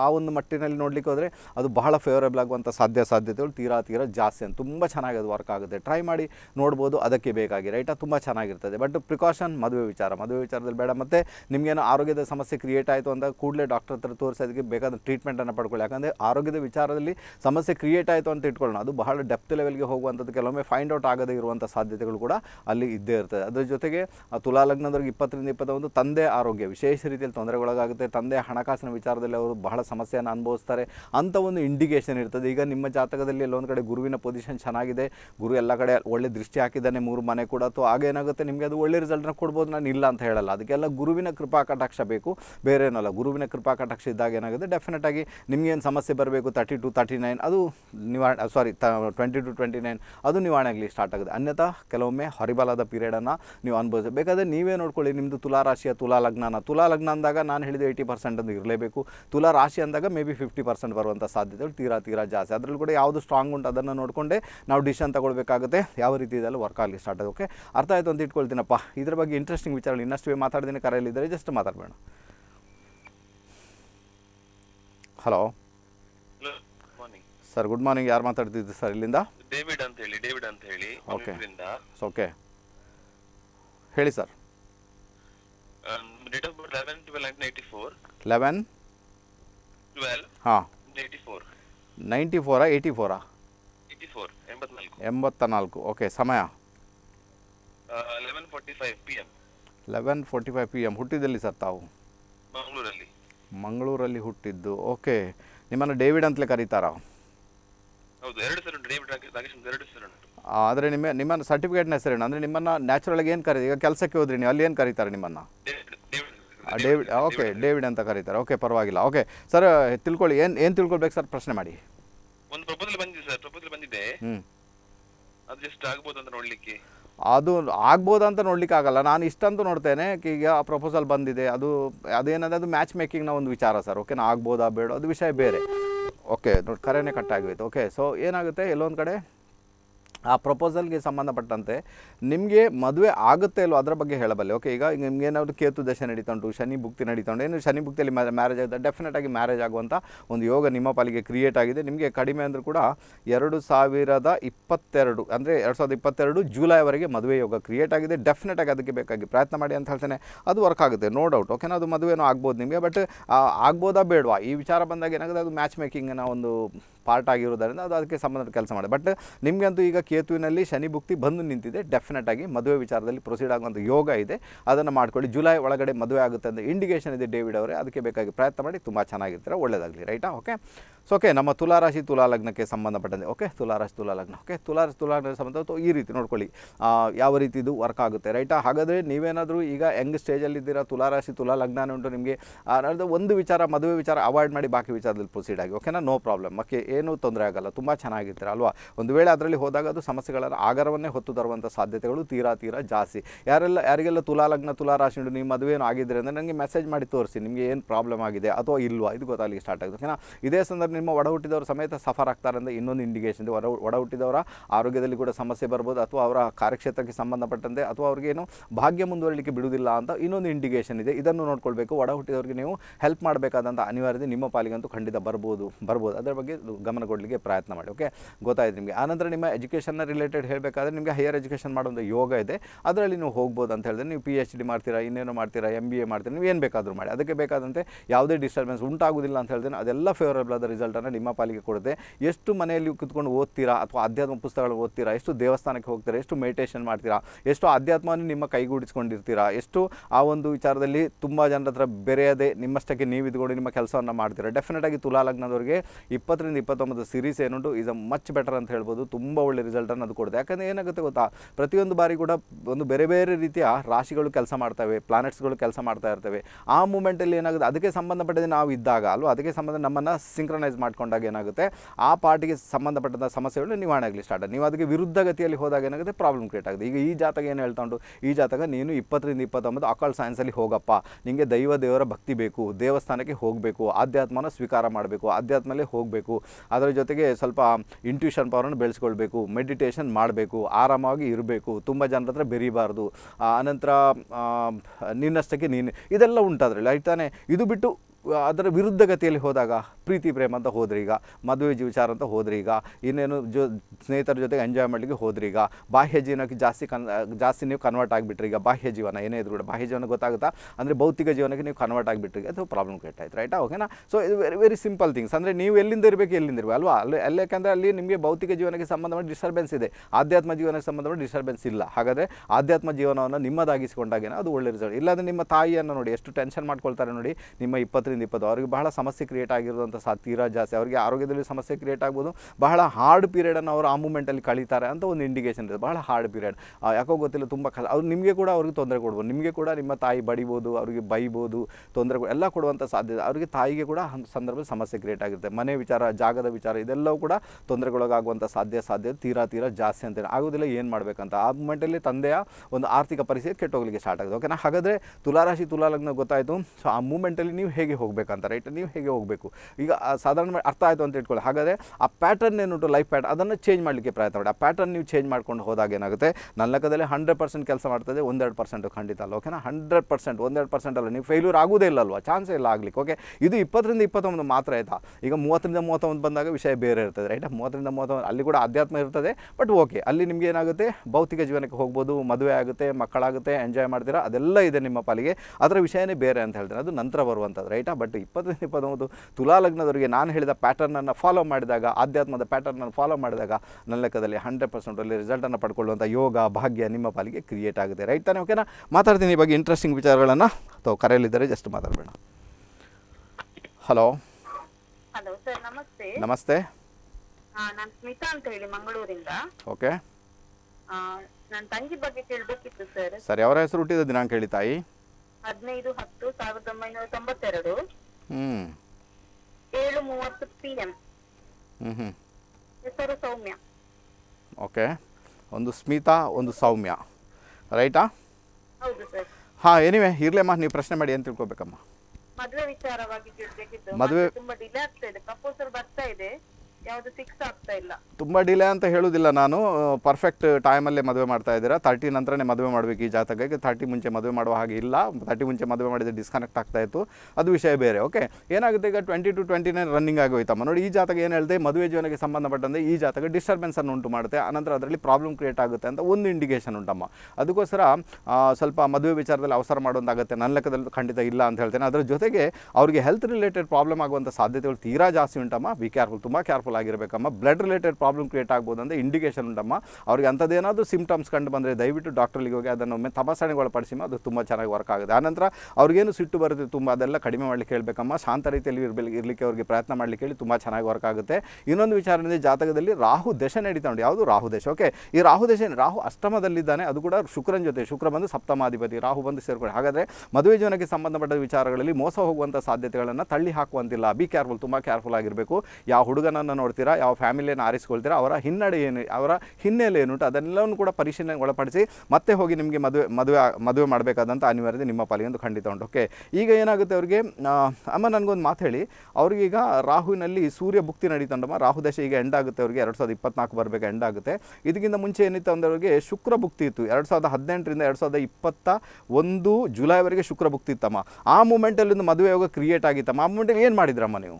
ಆ ಒಂದು ಮಟ್ಟಿನಲ್ಲಿ ನೋಡ್ಲಿಕ್ಕೆ ಹೋದರೆ ಅದು ಬಹಳ ಫೇವರೇಬಲ್ ಆಗುವಂಥ ಸಾಧ್ಯ ಸಾಧ್ಯತೆಗಳು ತೀರಾ ತೀರಾ ಜಾಸ್ತಿ ಅಂತ ತುಂಬ ಚೆನ್ನಾಗಿ ಅದು ವರ್ಕ್ ಆಗುತ್ತೆ ಟ್ರೈ ಮಾಡಿ ನೋಡ್ಬೋದು ಅದಕ್ಕೆ ಬೇಕಾಗಿ ರೈಟಾ ತುಂಬ ಚೆನ್ನಾಗಿರ್ತದೆ ಬಟ್ ಪ್ರಿಕಾಷನ್ ಮದುವೆ ವಿಚಾರ ಮದುವೆ ವಿಚಾರದಲ್ಲಿ ಬೇಡ ಮತ್ತು ನಿಮಗೇನು ಆರೋಗ್ಯದ ಸಮಸ್ಯೆ ಕ್ರಿಯೇಟ್ ಆಯಿತು ಅಂತ ಕೂಡಲೇ ಡಾಕ್ಟರ್ ಹತ್ರ ತೋರಿಸೋದಕ್ಕೆ ಬೇಕಾದ ಟ್ರೀಟ್ಮೆಂಟನ್ನು ಪಡ್ಕೊಳ್ಳಿ ಯಾಕಂದರೆ ಆರೋಗ್ಯದ ವಿಚಾರದಲ್ಲಿ ಸಮಸ್ಯೆ ಕ್ರಿಯೇಟ್ ಆಯಿತು ಅಂತ ಇಟ್ಕೊಳ್ಳೋಣ ಅದು ಬಹಳ ಡೆಪ್ತ್ ಲೆವೆಲ್ಗೆ ಹೋಗುವಂಥದ್ದು ಕೆಲವೊಮ್ಮೆ ಫೈಂಡ್ ಔಟ್ ಆಗದೇ ಇರುವಂಥ ಸಾಧ್ಯತೆಗಳು ಕೂಡ ಅಲ್ಲಿ ಇದ್ದೇ ಇರ್ತದೆ ಅದರ ಜೊತೆಗೆ ತುಲಾ ಲಗ್ನದವ್ರಿಗೆ ಇಪ್ಪತ್ತರಿಂದ ಇಪ್ಪತ್ತೊಂದು ತಂದೆ ಆರೋಗ್ಯ ವಿಶೇಷ ರೀತಿಯಲ್ಲಿ ತೊಂದರೆಗೊಳಗಾಗುತ್ತೆ ತಂದೆ ಹಣಕಾಸಿನ ವಿಚಾರದಲ್ಲಿ ಅವರು ಬಹಳ ಸಮಸ್ಯೆಯನ್ನು ಅನುಭವಿಸ್ತಾರೆ ಅಂತ ಅಂಥ ಒಂದು ಇಂಡಿಕೇಶನ್ ಇರ್ತದೆ ಈಗ ನಿಮ್ಮ ಜಾತಕದಲ್ಲಿ ಎಲ್ಲೊಂದು ಕಡೆ ಗುರುವಿನ ಪೊಸಿಷನ್ ಚೆನ್ನಾಗಿದೆ ಗುರು ಎಲ್ಲ ಕಡೆ ಒಳ್ಳೆ ದೃಷ್ಟಿ ಹಾಕಿದ್ದಾನೆ ಮೂರು ಮನೆ ಕೂಡ ಅಥವಾ ಆಗೇನಾಗುತ್ತೆ ನಿಮಗೆ ಅದು ಒಳ್ಳೆ ರಿಸಲ್ಟ್ನ ಕೊಡ್ಬೋದು ನಾನು ಇಲ್ಲ ಅಂತ ಹೇಳಲ್ಲ ಅದಕ್ಕೆಲ್ಲ ಗುರುವಿನ ಕೃಪಾ ಕಟಾಕ್ಷ ಬೇಕು ಬೇರೆ ಏನಲ್ಲ ಗುರುವಿನ ಕೃಪಾ ಕಟಾಕ್ಷ ಇದ್ದಾಗ ಏನಾಗುತ್ತೆ ಡೆಫಿನೆಟ್ ಆಗಿ ನಿಮಗೇನು ಸಮಸ್ಯೆ ಬರಬೇಕು ತರ್ಟಿ ಟು ತರ್ಟಿ ನೈನ್ ಅದು ನಿವಾ sorry twenty to twenty nine ಅದು ನಿವಾರಣೆ ಆಗಲಿ ಸ್ಟಾರ್ಟ್ ಆಗುತ್ತೆ ಅನ್ಯಥಾ ಕೆಲವೊಮ್ಮೆ ಹೊರಿಬಲದ ಪೀರಿಯಡನ್ನು ನೀವು ಅನುಭವಿಸಬೇಕು ಬೇಕಾದರೆ ನೀವೇ ನೋಡ್ಕೊಳ್ಳಿ ನಿಮ್ಮದು ತುಲಾ ರಾಶಿಯ ತುಲಾ ಲಗ್ನನ ತುಲಾ ಲಗ್ನ ಅಂದಾಗ ನಾನು ಹೇಳಿದ ಏಯ್ಟಿ ಪರ್ಸೆಂಟ್ ಅಂತ ಇರಲೇಬೇಕು ತುಲಾ ರಾಶಿ ಅಂದಾಗ maybe fifty fifty percent ಬರುವಂಥ ಸಾಧ್ಯತೆಗಳು ತೀರಾ ತೀರಾ ಜಾಸ್ತಿ ಅದರಲ್ಲಿ ಕೂಡ ಯಾವುದು ಸ್ಟ್ರಾಂಗ್ ಉಂಟು ಅದನ್ನು ನೋಡಿಕೊಂಡೆ ನಾವು ಡಿಸಿಷನ್ ತಗೊಳ್ಬೇಕಾಗುತ್ತೆ ಯಾವ ರೀತಿ ಇದೆಲ್ಲ ವರ್ಕ್ ಆಗಲಿ ಸ್ಟಾರ್ಟ್ ಆಗೋಕೆ ಅರ್ಥ ಆಯಿತು ಅಂತ ಇಟ್ಕೊಳ್ತೀನಪ್ಪ ಇದ್ರ ಬಗ್ಗೆ ಇಂಟ್ರೆಸ್ಟಿಂಗ್ ವಿಚಾರಗಳು ಇನ್ನಷ್ಟು ಮಾತಾಡ್ತೀನಿ ಕರೆಯಲ್ಲಿದ್ದರೆ ಜಸ್ಟ್ ಮಾತಾಡಬೇಡ ಹಲೋ ಸರ್ ಗುಡ್ ಮಾರ್ನಿಂಗ್ ಯಾರು ಮಾತಾಡ್ತಿದ್ದೆ ಸರ್ ಇಲ್ಲಿಂದ ಡೇವಿಡ್ ಅಂತ ಹೇಳಿ ಡೇವಿಡ್ ಅಂತ ಹೇಳಿ ಓಕೆ ಓಕೆ ಹೇಳಿ sir date of birth eleven twelve ninety four eleven twelve ಹಾಂ ಏಯ್ಟಿ ಫೋರ್ ನೈಂಟಿ ಫೋರಾ ಏಯ್ಟಿ ಫೋರಾ ಏಯ್ಟಿ ಫೋರ್ ಎಂಬತ್ನಾಲ್ಕು ಎಂಬತ್ತ ನಾಲ್ಕು ಓಕೆ ಸಮಯ eleven forty five P M eleven forty five P M ಹುಟ್ಟಿದಲ್ಲಿ ಸರ್ ತಾವು ಮಂಗಳೂರಲ್ಲಿ ಮಂಗಳೂರಲ್ಲಿ ಹುಟ್ಟಿದ್ದು ಓಕೆ ನಿಮ್ಮನ್ನು ಡೇವಿಡ್ ಅಂತಲೇ ಕರೀತಾರಾ ಹೌದು ಎರಡು ಸರ್ ಡೇವಿಡ್ ಎರಡು ಸರ್ ಆದರೆ ನಿಮ್ಮ ನಿಮ್ಮನ್ನು ಸರ್ಟಿಫಿಕೇಟ್ನ ಹೆಸರೇನು ಅಂದರೆ ನಿಮ್ಮನ್ನು ನ್ಯಾಚುರಲ್ ಆಗಿ ಏನು ಕರೀ ಈಗ ಕೆಲಸಕ್ಕೆ ಹೋದ್ರಿ ನೀವು ಅಲ್ಲಿ ಏನು ಕರೀತಾರೆ ನಿಮ್ಮನ್ನು ಡೇವಿಡ್ ಓಕೆ ಡೇವಿಡ್ ಅಂತ ಕರೀತಾರೆ ಓಕೆ ಪರವಾಗಿಲ್ಲ ಓಕೆ ಸರ್ ತಿಳ್ಕೊಳ್ಳಿ ಏನು ಏನು ತಿಳ್ಕೊಳ್ಬೇಕು ಸರ್ ಪ್ರಶ್ನೆ ಮಾಡಿ ಒಂದು ಪ್ರಪೋಸಲ್ ಬಂದಿದೆ ಸರ್ ಪ್ರಪೋಸಲ್ ಬಂದಿದೆ ಅದು ಜಸ್ಟ್ ಆಗ್ಬೋದು ಅಂತ ನೋಡಲಿಕ್ಕೆ ಅದು ಆಗ್ಬೋದು ಅಂತ ನೋಡ್ಲಿಕ್ಕೆ ಆಗಲ್ಲ ನಾನು ಇಷ್ಟಂತೂ ನೋಡ್ತೇನೆ ಈಗ ಆ ಪ್ರಪೋಸಲ್ ಬಂದಿದೆ ಅದು ಅದೇನಾದ್ರೂ ಅದು ಮ್ಯಾಚ್ ಮೇಕಿಂಗ್ನ ಒಂದು ವಿಚಾರ ಸರ್ ಓಕೆ ಆಗ್ಬೋದಾ ಬೇಡ ಅದು ವಿಷಯ ಬೇರೆ ಓಕೆ ಕರೆನೇ ಕಟ್ ಆಗೋಯ್ತು ಓಕೆ ಸೊ ಏನಾಗುತ್ತೆ ಎಲ್ಲೊಂದು ಕಡೆ ಆ ಪ್ರಪೋಸಲ್ಗೆ ಸಂಬಂಧಪಟ್ಟಂತೆ ನಿಮಗೆ ಮದುವೆ ಆಗುತ್ತೆ ಅಲ್ವ ಅದರ ಬಗ್ಗೆ ಹೇಳಬಲ್ಲೆ ಓಕೆ ಈಗ ನಿಮ್ಗೆ ಏನಾದರೂ ಕೇತು ದಶೆ ನಡೀತಾ ಉಂಟು ಶನಿ ಭುಕ್ತಿ ನಡೀತಾ ಉಂಟು ಏನು ಶನಿ ಭುಕ್ತಿಯಲ್ಲಿ ಮ್ಯಾರೇಜ್ ಆಗುತ್ತೆ ಡೆಫಿನೆಟ್ ಆಗಿ ಮ್ಯಾರೇಜ್ ಆಗುವಂಥ ಒಂದು ಯೋಗ ನಿಮ್ಮ ಪಾಲಿಗೆ ಕ್ರಿಯೇಟ್ ಆಗಿದೆ ನಿಮಗೆ ಕಡಿಮೆ ಅಂದರೂ ಕೂಡ ಎರಡು ಸಾವಿರದ ಇಪ್ಪತ್ತೆರಡು ಅಂದರೆ ಎರಡು ಸಾವಿರದ ಇಪ್ಪತ್ತೆರಡು ಜುಲೈವರೆಗೆ ಮದುವೆ ಯೋಗ ಕ್ರಿಯೇಟ್ ಆಗಿದೆ ಡೆಫಿನೆಟ್ ಆಗಿ ಅದಕ್ಕೆ ಬೇಕಾಗಿ ಪ್ರಯತ್ನ ಮಾಡಿ ಅಂತ ಹೇಳ್ತೇನೆ ಅದು ವರ್ಕ್ ಆಗುತ್ತೆ ನೋ ಡೌಟ್ ಓಕೆನಾ ಅದು ಮದುವೆನೂ ಆಗ್ಬೋದು ನಿಮಗೆ ಬಟ್ ಆಗ್ಬೋದಾ ಬೇಡವಾ ಈ ವಿಚಾರ ಬಂದಾಗ ಏನಾಗುತ್ತೆ ಅದು ಮ್ಯಾಚ್ ಮೇಕಿಂಗಿನ ಒಂದು ಪಾರ್ಟ್ ಆಗಿರೋದರಿಂದ ಅದು ಅದಕ್ಕೆ ಸಂಬಂಧಪಟ್ಟ ಕೆಲಸ ಮಾಡಿದೆ ಬಟ್ ನಿಮಗಂತೂ ಈಗ ಕೇತುವಿನಲ್ಲಿ ಶನಿ ಭುಕ್ತಿ ಬಂದು ನಿಂತಿದೆ ಡೆಫಿನೆಟ್ ಆಗಿ ಮದುವೆ ವಿಚಾರದಲ್ಲಿ ಪ್ರೊಸೀಡ್ ಆಗುವಂಥ ಯೋಗ ಇದೆ ಅದನ್ನು ಮಾಡ್ಕೊಳ್ಳಿ ಜುಲೈ ಒಳಗಡೆ ಮದುವೆ ಆಗುತ್ತೆ ಅಂತ ಇಂಡಿಕೇಶನ್ ಇದೆ ಡೇವಿಡ್ ಅವರೇ ಅದಕ್ಕೆ ಬೇಕಾಗಿ ಪ್ರಯತ್ನ ಮಾಡಿ ತುಂಬ ಚೆನ್ನಾಗಿರ್ತಾರೆ ಒಳ್ಳೆಯದಾಗಲಿ ರೈಟಾ ಓಕೆ ಸೊ ಓಕೆ ನಮ್ಮ ತುಲಾರಾಶಿ ತುಲಾಲಗ್ನಕ್ಕೆ ಸಂಬಂಧಪಟ್ಟಂತೆ ಓಕೆ ತುಲಾರಾಶಿ ತುಲಾಲಗ್ನ ಓಕೆ ತುಲಾರಾಶಿ ತುಲಾಲಗ್ನ ಸಂಬಂಧ ಈ ರೀತಿ ನೋಡ್ಕೊಳ್ಳಿ ಯಾವ ರೀತಿ ಇದು ವರ್ಕ್ ಆಗುತ್ತೆ ರೈಟಾ ಹಾಗಾದರೆ ನೀವೇನಾದರೂ ಈಗ ಹೆಂಗ್ ಸ್ಟೇಜಲ್ಲಿದ್ದೀರಾ ತುಲಾರಾಶಿ ತುಲಾಲಗ್ನ ಉಂಟು ನಿಮಗೆ ಒಂದು ವಿಚಾರ ಮದುವೆ ವಿಚಾರ ಅವಾಯ್ಡ್ ಮಾಡಿ ಬಾಕಿ ವಿಚಾರದಲ್ಲಿ ಪ್ರೊಸೀಡ್ ಆಗಿ ಓಕೆನಾ ನೋ ಪ್ರಾಬ್ಲಮ್ ಓಕೆ ಏನೂ ತೊಂದರೆ ಆಗಲ್ಲ ತುಂಬ ಚೆನ್ನಾಗಿರ್ತಾರೆ ಅಲ್ವಾ ಒಂದು ವೇಳೆ ಅದರಲ್ಲಿ ಹೋದಾಗ ಅದು ಸಮಸ್ಯೆಗಳನ್ನು ಆಗರವನ್ನೇ ಹೊತ್ತು ತರುವಂಥ ಸಾಧ್ಯತೆಗಳು ತೀರಾ ತೀರಾ ಜಾಸ್ತಿ ಯಾರೆಲ್ಲ ಯಾರಿಗೆಲ್ಲ ತುಲಾ ಲಗ್ನ ತುಲಾ ರಾಶಿ ನಿಮ್ಮ ಮದುವೆನೂ ಆಗಿದ್ದರೆ ಅಂದರೆ ನನಗೆ ಮೆಸೇಜ್ ಮಾಡಿ ತೋರಿಸಿ ನಿಮಗೆ ಏನು ಪ್ರಾಬ್ಲಮ್ ಆಗಿದೆ ಅಥವಾ ಇಲ್ವಾ ಇದು ಗೊತ್ತಾಗಲಿಕ್ಕೆ ಸ್ಟಾರ್ಟ್ ಆಗುತ್ತೆ ಇದೇ ಸಂದರ್ಭ ನಿಮ್ಮ ಒಡ ಹುಟ್ಟಿದವರು ಸಮೇತ ಸಫರ್ ಆಗ್ತಾರೆ ಅಂದರೆ ಇನ್ನೊಂದು ಇಂಡಿಕೇಶನ್ ಇದೆ ಒಡ ಹುಟ್ಟಿದವರ ಆರೋಗ್ಯದಲ್ಲಿ ಕೂಡ ಸಮಸ್ಯೆ ಬರ್ಬೋದು ಅಥವಾ ಅವರ ಕಾರ್ಯಕ್ಷೇತ್ರಕ್ಕೆ ಸಂಬಂಧಪಟ್ಟಂತೆ ಅಥವಾ ಅವ್ರಿಗೇನು ಭಾಗ್ಯ ಮುಂದುವರಿಲಿಕ್ಕೆ ಬಿಡುವುದಿಲ್ಲ ಅಂತ ಇನ್ನೊಂದು ಇಂಡಿಕೇಷನ್ ಇದೆ ಇದನ್ನು ನೋಡ್ಕೊಳ್ಬೇಕು ಒಡ ಹುಟ್ಟಿದವರಿಗೆ ನೀವು ಹೆಲ್ಪ್ ಮಾಡಬೇಕಾದಂಥ ಅನಿವಾರ್ಯತೆ ನಿಮ್ಮ ಪಾಲಿಗಂತೂ ಖಂಡಿತ ಬರ್ಬೋದು ಬರ್ಬೋದು ಅದರ ಬಗ್ಗೆ ಗಮನ ಕೊಡಲಿಕ್ಕೆ ಪ್ರಯತ್ನ ಮಾಡಿ ಓಕೆ ಗೊತ್ತಾಯಿತು ನಿಮಗೆ ಆನಂತರ ನಿಮ್ಮ ಎಜುಕೇಷನ್ನ ರಿಲೇಟೆಡ್ ಹೇಳಬೇಕಾದ್ರೆ ನಿಮಗೆ ಹೈಯರ್ ಎಜುಕೇಷನ್ ಮಾಡೋ ಒಂದು ಯೋಗ ಇದೆ ಅದರಲ್ಲಿ ನೀವು ಹೋಗ್ಬೋದು ಅಂತ ಹೇಳಿದ್ರೆ ನೀವು ಪಿ ಎಚ್ ಡಿ ಮಾಡ್ತೀರಾ ಇನ್ನೇನೋ ಮಾಡ್ತೀರಾ ಎಮ್ ಬಿ ಎ ಮಾಡ್ತೀರಾ ನೀವು ಏನು ಬೇಕಾದರೂ ಮಾಡಿ ಅದಕ್ಕೆ ಬೇಕಾದಂತೆ ಯಾವುದೇ ಡಿಸ್ಟರ್ಬೆನ್ಸ್ ಉಂಟಾಗೋದಿಲ್ಲ ಅಂತ ಹೇಳಿದ್ರೆ ಅದೆಲ್ಲ ಫೇವರಬಲ್ ಆದ ರಿಸಲ್ಟನ್ನು ನಿಮ್ಮ ಪಾಲಿಗೆ ಕೊಡುತ್ತೆ ಎಷ್ಟು ಮನೆಯಲ್ಲಿ ಕುತ್ಕೊಂಡು ಓದ್ತೀರಾ ಅಥವಾ ಅಧ್ಯಾತ್ಮ ಪುಸ್ತಕಗಳು ಓದ್ತೀರಾ ಎಷ್ಟು ದೇವಸ್ಥಾನಕ್ಕೆ ಹೋಗ್ತೀರಾ ಎಷ್ಟು ಮೆಡಿಟೇಷನ್ ಮಾಡ್ತೀರಾ ಎಷ್ಟು ಅಧ್ಯಾತ್ಮವನ್ನು ನಿಮ್ಮ ಕೈಗೂಡಿಸ್ಕೊಂಡಿರ್ತೀರಾ ಎಷ್ಟು ಆ ಒಂದು ವಿಚಾರದಲ್ಲಿ ತುಂಬ ಜನರ ಹತ್ರ ಬೆರೆಯದೆ ನಿಮ್ಮಷ್ಟಕ್ಕೆ ನೀವು ಇದ್ಕೊಂಡು ನಿಮ್ಮ ಕೆಲಸವನ್ನು ಮಾಡ್ತೀರಾ ಡೆಫಿನೆಟಾಗಿ ತುಲಾ ಲಗ್ನದವರಿಗೆ ಇಪ್ಪತ್ತರಿಂದ ಇಪ್ಪತ್ತೊಂಬತ್ತು ಸೀರೀಸ್ ಏನುಂಟು ಈಸ್ ಅ ಮಚ್ ಬೆಟರ್ ಅಂತ ಹೇಳ್ಬೋದು ತುಂಬ ಒಳ್ಳೆ ರಿಸಲ್ಟನ್ನು ಅದು ಕೊಡುತ್ತೆ ಯಾಕಂದರೆ ಏನಾಗುತ್ತೆ ಗೊತ್ತಾ ಪ್ರತಿಯೊಂದು ಬಾರಿ ಕೂಡ ಒಂದು ಬೇರೆ ಬೇರೆ ರೀತಿಯ ರಾಶಿಗಳು ಕೆಲಸ ಮಾಡ್ತವೆ ಪ್ಲಾನೆಟ್ಸ್ಗಳು ಕೆಲಸ ಮಾಡ್ತಾ ಇರ್ತವೆ ಆ ಮೂಮೆಂಟಲ್ಲಿ ಏನಾಗುತ್ತೆ ಅದಕ್ಕೆ ಸಂಬಂಧಪಟ್ಟದ್ದು ನಾವು ಇದ್ದಾಗ ಅಲ್ವಾ ಅದಕ್ಕೆ ಸಂಬಂಧ ನಮ್ಮನ್ನು ಸಿಂಕ್ರನೈಸ್ ಮಾಡ್ಕೊಂಡಾಗ ಏನಾಗುತ್ತೆ ಆ ಪಾರ್ಟಿಗೆ ಸಂಬಂಧಪಟ್ಟಂಥ ಸಮಸ್ಯೆಗಳು ನಿವಾರಣೆ ಆಗಲಿ ಸ್ಟಾರ್ಟ್ ನೀವು ಅದಕ್ಕೆ ವಿರುದ್ಧ ಗತಿಯಲ್ಲಿ ಹೋದಾಗ ಏನಾಗುತ್ತೆ ಪ್ರಾಬ್ಲಮ್ ಕ್ರಿಯೇಟ್ ಆಗುತ್ತೆ ಈಗ ಈ ಜಾತಕ ಏನು ಹೇಳ್ತಾ ಉಂಟು ಈ ಜಾತಕ ನೀನು ಇಪ್ಪತ್ತರಿಂದ ಇಪ್ಪತ್ತೊಂಬತ್ತು ಅಕಾಲ್ ಸೈನ್ಸಲ್ಲಿ ಹೋಗಪ್ಪ ನಿಮಗೆ ದೈವ ದೇವರ ಭಕ್ತಿ ಬೇಕು ದೇವಸ್ಥಾನಕ್ಕೆ ಹೋಗಬೇಕು ಆಧ್ಯಾತ್ಮನ ಸ್ವೀಕಾರ ಮಾಡಬೇಕು ಆಧ್ಯಾತ್ಮಲ್ಲೇ ಹೋಗಬೇಕು ಅದರ ಜೊತೆಗೆ ಸ್ವಲ್ಪ ಇಂಟ್ಯೂಷನ್ ಪವರನ್ನು ಬೆಳೆಸ್ಕೊಳ್ಬೇಕು ಮೆಡಿಟೇಷನ್ ಮಾಡಬೇಕು ಆರಾಮಾಗಿ ಇರಬೇಕು ತುಂಬ ಜನರ ಹತ್ರ ಬೆರೀಬಾರ್ದು ಅನಂತರ ನಿನ್ನಷ್ಟಕ್ಕೆ ನೀನು ಇದೆಲ್ಲ ಉಂಟಾದ್ರಲ್ಲಿ ಲೈಟ್ ಆಯ್ತಾನೆ ಇದು ಬಿಟ್ಟು ಅದರ ವಿರುದ್ಧ ಗತಿಯಲ್ಲಿ ಹೋದಾಗ ಪ್ರೀತಿ ಪ್ರೇಮ ಅಂತ ಹೋದ್ರಿ ಈಗ ಮದುವೆ ವಿಚಾರ ಅಂತ ಹೋದ್ರಿ ಈಗ ಇನ್ನೇನು ಜೊ ಸ್ನೇಹಿತರ ಜೊತೆಗೆ ಎಂಜಾಯ್ ಮಾಡಲಿಕ್ಕೆ ಹೋದ್ರಿ ಈಗ ಬಾಹ್ಯ ಜೀವನಕ್ಕೆ ಜಾಸ್ತಿ ಕನ್ ಜಾಸ್ತಿ ನೀವು ಕನ್ವರ್ಟ್ ಆಗಿಬಿಟ್ರಿ ಈಗ ಬಾಹ್ಯ ಜೀವನ ಏನೇ ಇದ್ರು ಕೂಡ ಬಾಹ್ಯ ಜೀವನ ಗೊತ್ತಾಗುತ್ತಾ ಅಂದರೆ ಭೌತಿಕ ಜೀವನಕ್ಕೆ ನೀವು ಕನ್ವರ್ಟ್ ಆಗಿಬಿಟ್ರಿ ಅದು ಪ್ರಾಬ್ಲಮ್ ಕೆಟ್ಟಾಯ್ತು ರೈಟಾ ಓಕೆನಾ ಸೊ ಇದು ವೆರಿ ವೆರಿ ಸಿಂಪಲ್ ಥಿಂಗ್ಸ್ ಅಂದರೆ ನೀವು ಎಲ್ಲಿಂದ ಇರಬೇಕು ಎಲ್ಲಿಂದ ಇರಬೇಕು ಅಲ್ವಾ ಅಲ್ಲಿ ಅಲ್ಲಿ ಅಲ್ಲಿ ನಿಮಗೆ ಭೌತಿಕ ಜೀವನಕ್ಕೆ ಸಂಬಂಧ ಮಾಡಿ ಡಿಸ್ಟರ್ಬೆನ್ಸ್ ಇದೆ ಆಧ್ಯಾತ್ಮ ಜೀವನಕ್ಕೆ ಸಂಬಂಧ ಮಾಡಿ ಡಿಸ್ಟರ್ಬೆನ್ಸ್ ಇಲ್ಲ ಹಾಗಾದರೆ ಆಧ್ಯಾತ್ಮ ಜೀವನವನ್ನು ನಿಮ್ಮದಾಗಿಸಿಕೊಂಡಾಗೇನೋ ಅದು ಒಳ್ಳೆ ರಿಸಲ್ಟ್ ಇಲ್ಲಾಂದರೆ ನಿಮ್ಮ ತಾಯಿಯನ್ನು ನೋಡಿ ಎಷ್ಟು ಟೆನ್ಷನ್ ಮಾಡ್ಕೊಳ್ತಾರೆ ನೋಡಿ ನಿಮ್ಮ ಇಪ್ಪತ್ತು ಹತ್ತರಿಂದ ಇಪ್ಪತ್ತು ಅವರಿಗೆ ಬಹಳ ಸಮಸ್ಯೆ ಕ್ರಿಯೇಟ್ ಆಗಿರೋದಂಥ ಸಾ ತೀರಾ ಜಾಸ್ತಿ ಅವರಿಗೆ ಆರೋಗ್ಯದಲ್ಲಿ ಸಮಸ್ಯೆ ಕ್ರಿಯೇಟ್ ಆಗ್ಬೋದು ಬಹಳ ಹಾರ್ಡ್ ಪೀರಿಯಡನ್ನು ಅವರು ಆ ಮೂಮೆಂಟಲ್ಲಿ ಕಳೀತಾರೆ ಅಂತ ಒಂದು ಇಂಡಿಕೇಶನ್ ಇದೆ ಬಹಳ ಹಾರ್ಡ್ ಪೀರಿಯಡ್ ಯಾಕೋ ಗೊತ್ತಿಲ್ಲ ತುಂಬ ಕಲ ಅವ್ರು ನಿಮಗೆ ಕೂಡ ಅವ್ರಿಗೆ ತೊಂದರೆ ಕೊಡ್ಬೋದು ನಿಮಗೆ ಕೂಡ ನಿಮ್ಮ ತಾಯಿ ಬಡಿಬೋದು ಅವರಿಗೆ ಬೈಬೋದು ತೊಂದರೆ ಎಲ್ಲ ಕೊಡುವಂಥ ಸಾಧ್ಯತೆ ಅವರಿಗೆ ತಾಯಿಗೆ ಕೂಡ ಸಂದರ್ಭದಲ್ಲಿ ಸಮಸ್ಯೆ ಕ್ರಿಯೇಟ್ ಆಗಿರುತ್ತೆ ಮನೆ ವಿಚಾರ ಜಾಗದ ವಿಚಾರ ಇದೆಲ್ಲವೂ ಕೂಡ ತೊಂದರೆಗೊಳಗಾಗುವಂಥ ಸಾಧ್ಯ ಸಾಧ್ಯ ತೀರಾ ತೀರಾ ಜಾಸ್ತಿ ಅಂತೇಳಿ ಆಗೋದಿಲ್ಲ ಏನು ಮಾಡಬೇಕಂತ ಆ ಮೂಮೆಂಟಲ್ಲಿ ತಂದೆಯ ಒಂದು ಆರ್ಥಿಕ ಪರಿಸ್ಥಿತಿ ಕೆಟ್ಟೋಗ್ಲಿಕ್ಕೆ ಸ್ಟಾರ್ಟ್ ಆಗುತ್ತೆ ಓಕೆನಾ ಹಾಗಾದರೆ ತುಲಾರಾಶಿ ತುಲಾಲಗ್ನ ಗೊತ್ತಾಯಿತು ಸೊ ಆ ಮೂಮೆಂಟಲ್ಲಿ ನೀವು ಹೇಗೆ ಹೋಗಬೇಕಂತ ರೈಟ್ ನೀವು ಹೇಗೆ ಹೋಗಬೇಕು ಈಗ ಸಾಧಾರಣ ಅರ್ಥ ಆಯಿತು ಅಂತ ಇಟ್ಕೊಳ್ಳಿ ಹಾಗಾದರೆ ಆ ಪ್ಯಾಟರ್ನ್ ಏನುಂಟು ಲೈಫ್ ಪ್ಯಾಟ್ ಅದನ್ನು ಚೇಂಜ್ ಮಾಡಲಿಕ್ಕೆ ಪ್ರಯತ್ನ ಮಾಡಿ ಆ ಪ್ಯಾಟರ್ನ್ ನೀವು ಚೇಂಜ್ ಮಾಡ್ಕೊಂಡು ಹೋದಾಗ ಏನಾಗುತ್ತೆ ನನ್ನ ಲೆಕ್ಕದಲ್ಲಿ ಹಂಡ್ರೆಡ್ ಪರ್ಸೆಂಟ್ ಕೆಲಸ ಮಾಡ್ತದೆ ಒಂದೆರಡು ಪರ್ಸೆಂಟ್ ಖಂಡಿತ ಅಲ್ಲ ಓಕೆನಾ ಹಂಡ್ರೆಡ್ ಪರ್ಸೆಂಟ್ ಒಂದೆರಡು ಪರ್ಸೆಂಟ್ ಅಲ್ಲ ನೀವು ಫೇಲ್ಯೂರ್ ಆಗೋದೇ ಇಲ್ಲ ಅಲ್ವಾ ಚಾನ್ಸ್ ಇಲ್ಲ ಆಗಲಿಕ್ಕೆ ಓಕೆ ಇದು ಇಪ್ಪತ್ತರಿಂದ ಇಪ್ಪತ್ತೊಂದು ಮಾತ್ರ ಆಯಿತಾ ಈಗ ಮೂವತ್ತರಿಂದ ಮೂವತ್ತೊಂದು ಬಂದಾಗ ವಿಷಯ ಬೇರೆ ಇರ್ತದೆ ರೈಟ್ ಮೂವತ್ತರಿಂದ ಮೂವತ್ತೊಂದು ಅಲ್ಲಿ ಕೂಡ ಆಧ್ಯಾತ್ಮ ಇರ್ತದೆ ಬಟ್ ಓಕೆ ಅಲ್ಲಿ ನಿಮಗೆ ಏನಾಗುತ್ತೆ ಭೌತಿಕ ಜೀವನಕ್ಕೆ ಹೋಗ್ಬೋದು ಮದುವೆ ಆಗುತ್ತೆ ಮಕ್ಕಳಾಗುತ್ತೆ ಎಂಜಾಯ್ ಮಾಡ್ತೀರಾ ಅದೆಲ್ಲ ಇದೆ ನಿಮ್ಮ ಪಾಲಿಗೆ ಅದರ ವಿಷಯನೇ ಬೇರೆ ಅಂತ ಹೇಳ್ತಾರೆ ಅದು ನಂತರ ಬರುವಂಥದ್ದು ರೈಟ್ ಬಟ್ ಇಪ್ಪತ್ತರಿಂದ ಇಪ್ಪತ್ತೊಂಬತ್ತು ತುಲಾ ಲಗ್ನದವರಿಗೆ ನಾನು ಹೇಳಿದ ಪ್ಯಾಟರ್ನನ್ನು ಫಾಲೋ ಮಾಡಿದಾಗ ಆಧ್ಯಾತ್ಮದ ಪ್ಯಾಟರ್ನನ್ನು ಫಾಲೋ ಮಾಡಿದಾಗ ನನ್ನ ಲೆಕ್ಕದಲ್ಲಿ ಹಂಡ್ರೆಡ್ ಪರ್ಸೆಂಟಲ್ಲಿ ರಿಸಲ್ಟನ್ನು ಪಡ್ಕೊಳ್ಳುವಂಥ ಯೋಗ ಭಾಗ್ಯ ನಿಮ್ಮ ಪಾಲಿಗೆ ಕ್ರಿಯೇಟ್ ಆಗುತ್ತೆ ರೈಟ್ ತಾನೆ ಓಕೆನಾ ಮಾತಾಡ್ತೀನಿ ಈ ಬಗ್ಗೆ ಇಂಟ್ರೆಸ್ಟಿಂಗ್ ವಿಚಾರಗಳನ್ನು ಅಥವಾ ಕರೆಯಲಿದ್ದಾರೆ ಜಸ್ಟ್ ಮಾತಾಡಬೇಡ ಹಲೋ ಹಲೋ ಸರ್ ನಮಸ್ತೆ ನಮಸ್ತೆ ನಾನು ಸ್ಮಿತಾ ಅಂತ ಹೇಳಿ ಮಂಗಳೂರಿಂದ ಓಕೆ ನನ್ನ ತಂಗಿ ಬಗ್ಗೆ ಕೇಳಬೇಕಿತ್ತು ಸರ್ ಸರಿ ಅವರ ಹೆಸರು ಹುಟ್ಟಿದ ದಿನಾಂಕ ಹೇಳಿ ತಾಯಿ ಹದಿನೈದು ಹತ್ತು ಸಾವಿರದ ಒಂಬೈನೂರ ತೊಂಬತ್ತೆರಡು ಏಳು ಮೂವತ್ತು ಪಿ ಎಂ ಹೆಸರು ಸೌಮ್ಯ ಓಕೆ ಒಂದು ಸ್ಮಿತಾ ಒಂದು ಸೌಮ್ಯ ರೈಟಾ ಹೌದು ಸರ್ ಹಾ ಎನಿವೆ ಮಾ ನೀವು ಪ್ರಶ್ನೆ ಮಾಡಿ ಅಂತ ತಿಳ್ಕೊಬೇಕಮ್ಮ ಮದುವೆ ವಿಚಾರವಾಗಿ ತಿಳ್ಬೇಕಿತ್ತು ಮದುವೆ ತುಂಬಾ ಡಿಲೇ ಆಗ್ತಾ ಇದೆ ಪ್ರಪೋಸಲ್ ಬರ್ತಾ ಇದೆ ಯಾವುದು ಫಿಕ್ಸ್ ಆಗ್ತಾ ಇಲ್ಲ ತುಂಬ ಡಿಲೇ ಅಂತ ಹೇಳುದಿಲ್ಲ ನಾನು ಪರ್ಫೆಕ್ಟ್ ಅಲ್ಲಿ ಮದುವೆ ಮಾಡ್ತಾ ಇದ್ದೀರಾ ತರ್ಟಿ ನಂತರನೇ ಮದುವೆ ಮಾಡಬೇಕು ಈ ಜಾತಕಕ್ಕೆ ತರ್ಟಿ ಮುಂಚೆ ಮದುವೆ ಮಾಡುವ ಹಾಗೆ ಇಲ್ಲ ತರ್ಟಿ ಮುಂಚೆ ಮದುವೆ ಮಾಡಿದರೆ ಡಿಸ್ಕನೆಕ್ಟ್ ಆಗ್ತಾ ಇತ್ತು ಅದು ವಿಷಯ ಬೇರೆ ಓಕೆ ಏನಾಗುತ್ತೆ ಈಗ twenty to twenty nine running ಆಗೋಯ್ತಮ್ಮ ನೋಡಿ ಈ ಜಾತಕ ಏನು ಹೇಳ್ದೆ ಮದುವೆ ಜೀವನಕ್ಕೆ ಸಂಬಂಧಪಟ್ಟಂತೆ ಈ ಜಾತಕ ಡಿಸ್ಟರ್ಬೆನ್ಸನ್ನು ಉಂಟು ಮಾಡುತ್ತೆ ನಂತರ ಅದರಲ್ಲಿ ಪ್ರಾಬ್ಲಮ್ ಕ್ರಿಯೇಟ್ ಆಗುತ್ತೆ ಅಂತ ಒಂದು ಇಂಡಿಕೇಶನ್ ಉಂಟಮ್ಮ ಅದಕ್ಕೋಸ್ಕರ ಸ್ವಲ್ಪ ಮದುವೆ ವಿಚಾರದಲ್ಲಿ ಅವಸರ ಮಾಡುವಂತಾಗುತ್ತೆ ನನ್ನ ಲೆಕ್ಕದಲ್ಲಿ ಖಂಡಿತ ಇಲ್ಲ ಅಂತ ಹೇಳ್ತೇನೆ ಅದರ ಜೊತೆಗೆ ಅವರಿಗೆ ಹೆಲ್ತ್ ರಿಲೇಟೆಡ್ ಪ್ರಾಬ್ಲಮ್ ಆಗುವಂಥ ಸಾಧ್ಯತೆಗಳು ತೀರಾ ಜಾಸ್ತಿ ಉಂಟಮ್ಮ ಬಿ ಕೇರ್ಫುಲ್ ತುಂಬ ಕೇರ್ಫುಲ್ ಕೇರ್ಫುಲ್ ಆಗಿರಬೇಕಮ್ಮ ಬ್ಲಡ್ ರಿಲೇಟೆಡ್ ಪ್ರಾಬ್ಲಮ್ ಕ್ರಿಯೇಟ್ ಆಗ್ಬೋದು ಅಂದರೆ ಇಂಡಿಕೇಷನ್ ಉಂಟಮ್ಮ ಅವ್ರಿಗೆ ಅಂಥದ್ದೇನಾದರೂ ಸಿಮ್ಟಮ್ಸ್ ಕಂಡು ಬಂದರೆ ದಯವಿಟ್ಟು ಡಾಕ್ಟ್ರಲ್ಲಿಗೆ ಹೋಗಿ ಅದನ್ನು ಒಮ್ಮೆ ತಪಾಸಣೆಗೊಳಪಡಿಸಿಮ್ಮ ಅದು ತುಂಬ ಚೆನ್ನಾಗಿ ವರ್ಕ್ ಆಗುತ್ತೆ ಆನಂತರ ಅವ್ರಿಗೇನು ಸಿಟ್ಟು ಬರುತ್ತೆ ತುಂಬ ಅದೆಲ್ಲ ಕಡಿಮೆ ಮಾಡಲಿಕ್ಕೆ ಹೇಳಬೇಕಮ್ಮ ಶಾಂತ ರೀತಿಯಲ್ಲಿ ಇರಬೇಕು ಇರಲಿಕ್ಕೆ ಅವ್ರಿಗೆ ಪ್ರಯತ್ನ ಮಾಡಲಿಕ್ಕೆ ಹೇಳಿ ತುಂಬ ಚೆನ್ನಾಗಿ ವರ್ಕ್ ಆಗುತ್ತೆ ಇನ್ನೊಂದು ವಿಚಾರ ಅಂದರೆ ಜಾತಕದಲ್ಲಿ ರಾಹು ದಶ ನಡೀತಾ ಉಂಟು ಯಾವುದು ರಾಹು ದೇಶ ಓಕೆ ಈ ರಾಹು ದೇಶ ರಾಹು ಅಷ್ಟಮದಲ್ಲಿದ್ದಾನೆ ಅದು ಕೂಡ ಶುಕ್ರನ ಜೊತೆ ಶುಕ್ರ ಬಂದು ಸಪ್ತಮಾಧಿಪತಿ ರಾಹು ಬಂದು ಸೇರ್ಕೊಳ್ಳಿ ಹಾಗಾದರೆ ಮದುವೆ ಜೀವನಕ್ಕೆ ಸಂಬಂಧಪಟ್ಟ ವಿಚಾರಗಳಲ್ಲಿ ಮೋಸ ಹೋಗುವಂಥ ಸಾಧ್ಯತೆಗಳನ್ನು ತಳ್ಳಿ ಹಾಕುವಂತಿಲ್ಲ ಬಿ ಕೇರ್ಫುಲ್ ತುಂಬ ಕೇರ್ಫುಲ್ ಆಗಿರಬೇಕು ಯಾವ ಹುಡುಗನನ್ನು ನೋಡ್ತೀರಾ ಯಾವ ಫ್ಯಾಮಿಲಿಯನ್ನು ಆರಿಸ್ಕೊಳ್ತೀರಾ ಅವರ ಹಿನ್ನಡೆ ಏನು ಅವರ ಹಿನ್ನೆಲೆ ಏನು ಉಂಟು ಅದೆಲ್ಲವನ್ನು ಕೂಡ ಪರಿಶೀಲನೆ ಒಳಪಡಿಸಿ ಮತ್ತೆ ಹೋಗಿ ನಿಮಗೆ ಮದುವೆ ಮದುವೆ ಮದುವೆ ಮಾಡಬೇಕಾದಂಥ ಅನಿವಾರ್ಯತೆ ನಿಮ್ಮ ಒಂದು ಖಂಡಿತ ಉಂಟು ಓಕೆ ಈಗ ಏನಾಗುತ್ತೆ ಅವರಿಗೆ ಅಮ್ಮ ನನಗೊಂದು ಮಾತು ಹೇಳಿ ಅವ್ರಿಗೀಗ ರಾಹುವಿನಲ್ಲಿ ಸೂರ್ಯ ಭುಕ್ತಿ ನಡೀತಂಡಮ್ಮ ರಾಹು ದಶೆ ಈಗ ಎಂಡ್ ಆಗುತ್ತೆ ಅವರಿಗೆ ಎರಡು ಸಾವಿರದ ಇಪ್ಪತ್ನಾಲ್ಕು ಬರಬೇಕು ಎಂಡ್ ಆಗುತ್ತೆ ಇದಕ್ಕಿಂತ ಮುಂಚೆ ಏನಿತ್ತು ಅವರಿಗೆ ಶುಕ್ರ ಭುಕ್ತಿ ಇತ್ತು ಎರಡು ಸಾವಿರದ ಹದಿನೆಂಟರಿಂದ ಎರಡು ಸಾವಿರದ ಇಪ್ಪತ್ತ ಒಂದು ಜುಲೈವರೆಗೆ ಶುಕ್ರ ಭುಕ್ತಿ ಇತ್ತಮ್ಮ ಆ ಮೂಮೆಂಟಲ್ಲಿ ಒಂದು ಮದುವೆ ಯೋಗ ಕ್ರಿಯೇಟ್ ಆಗಿತ್ತಮ್ಮ ಆ ಮೂಮೆಂಟಲ್ಲಿ ಏನು ಮಾಡಿದ್ರಮ್ಮ ನೀವು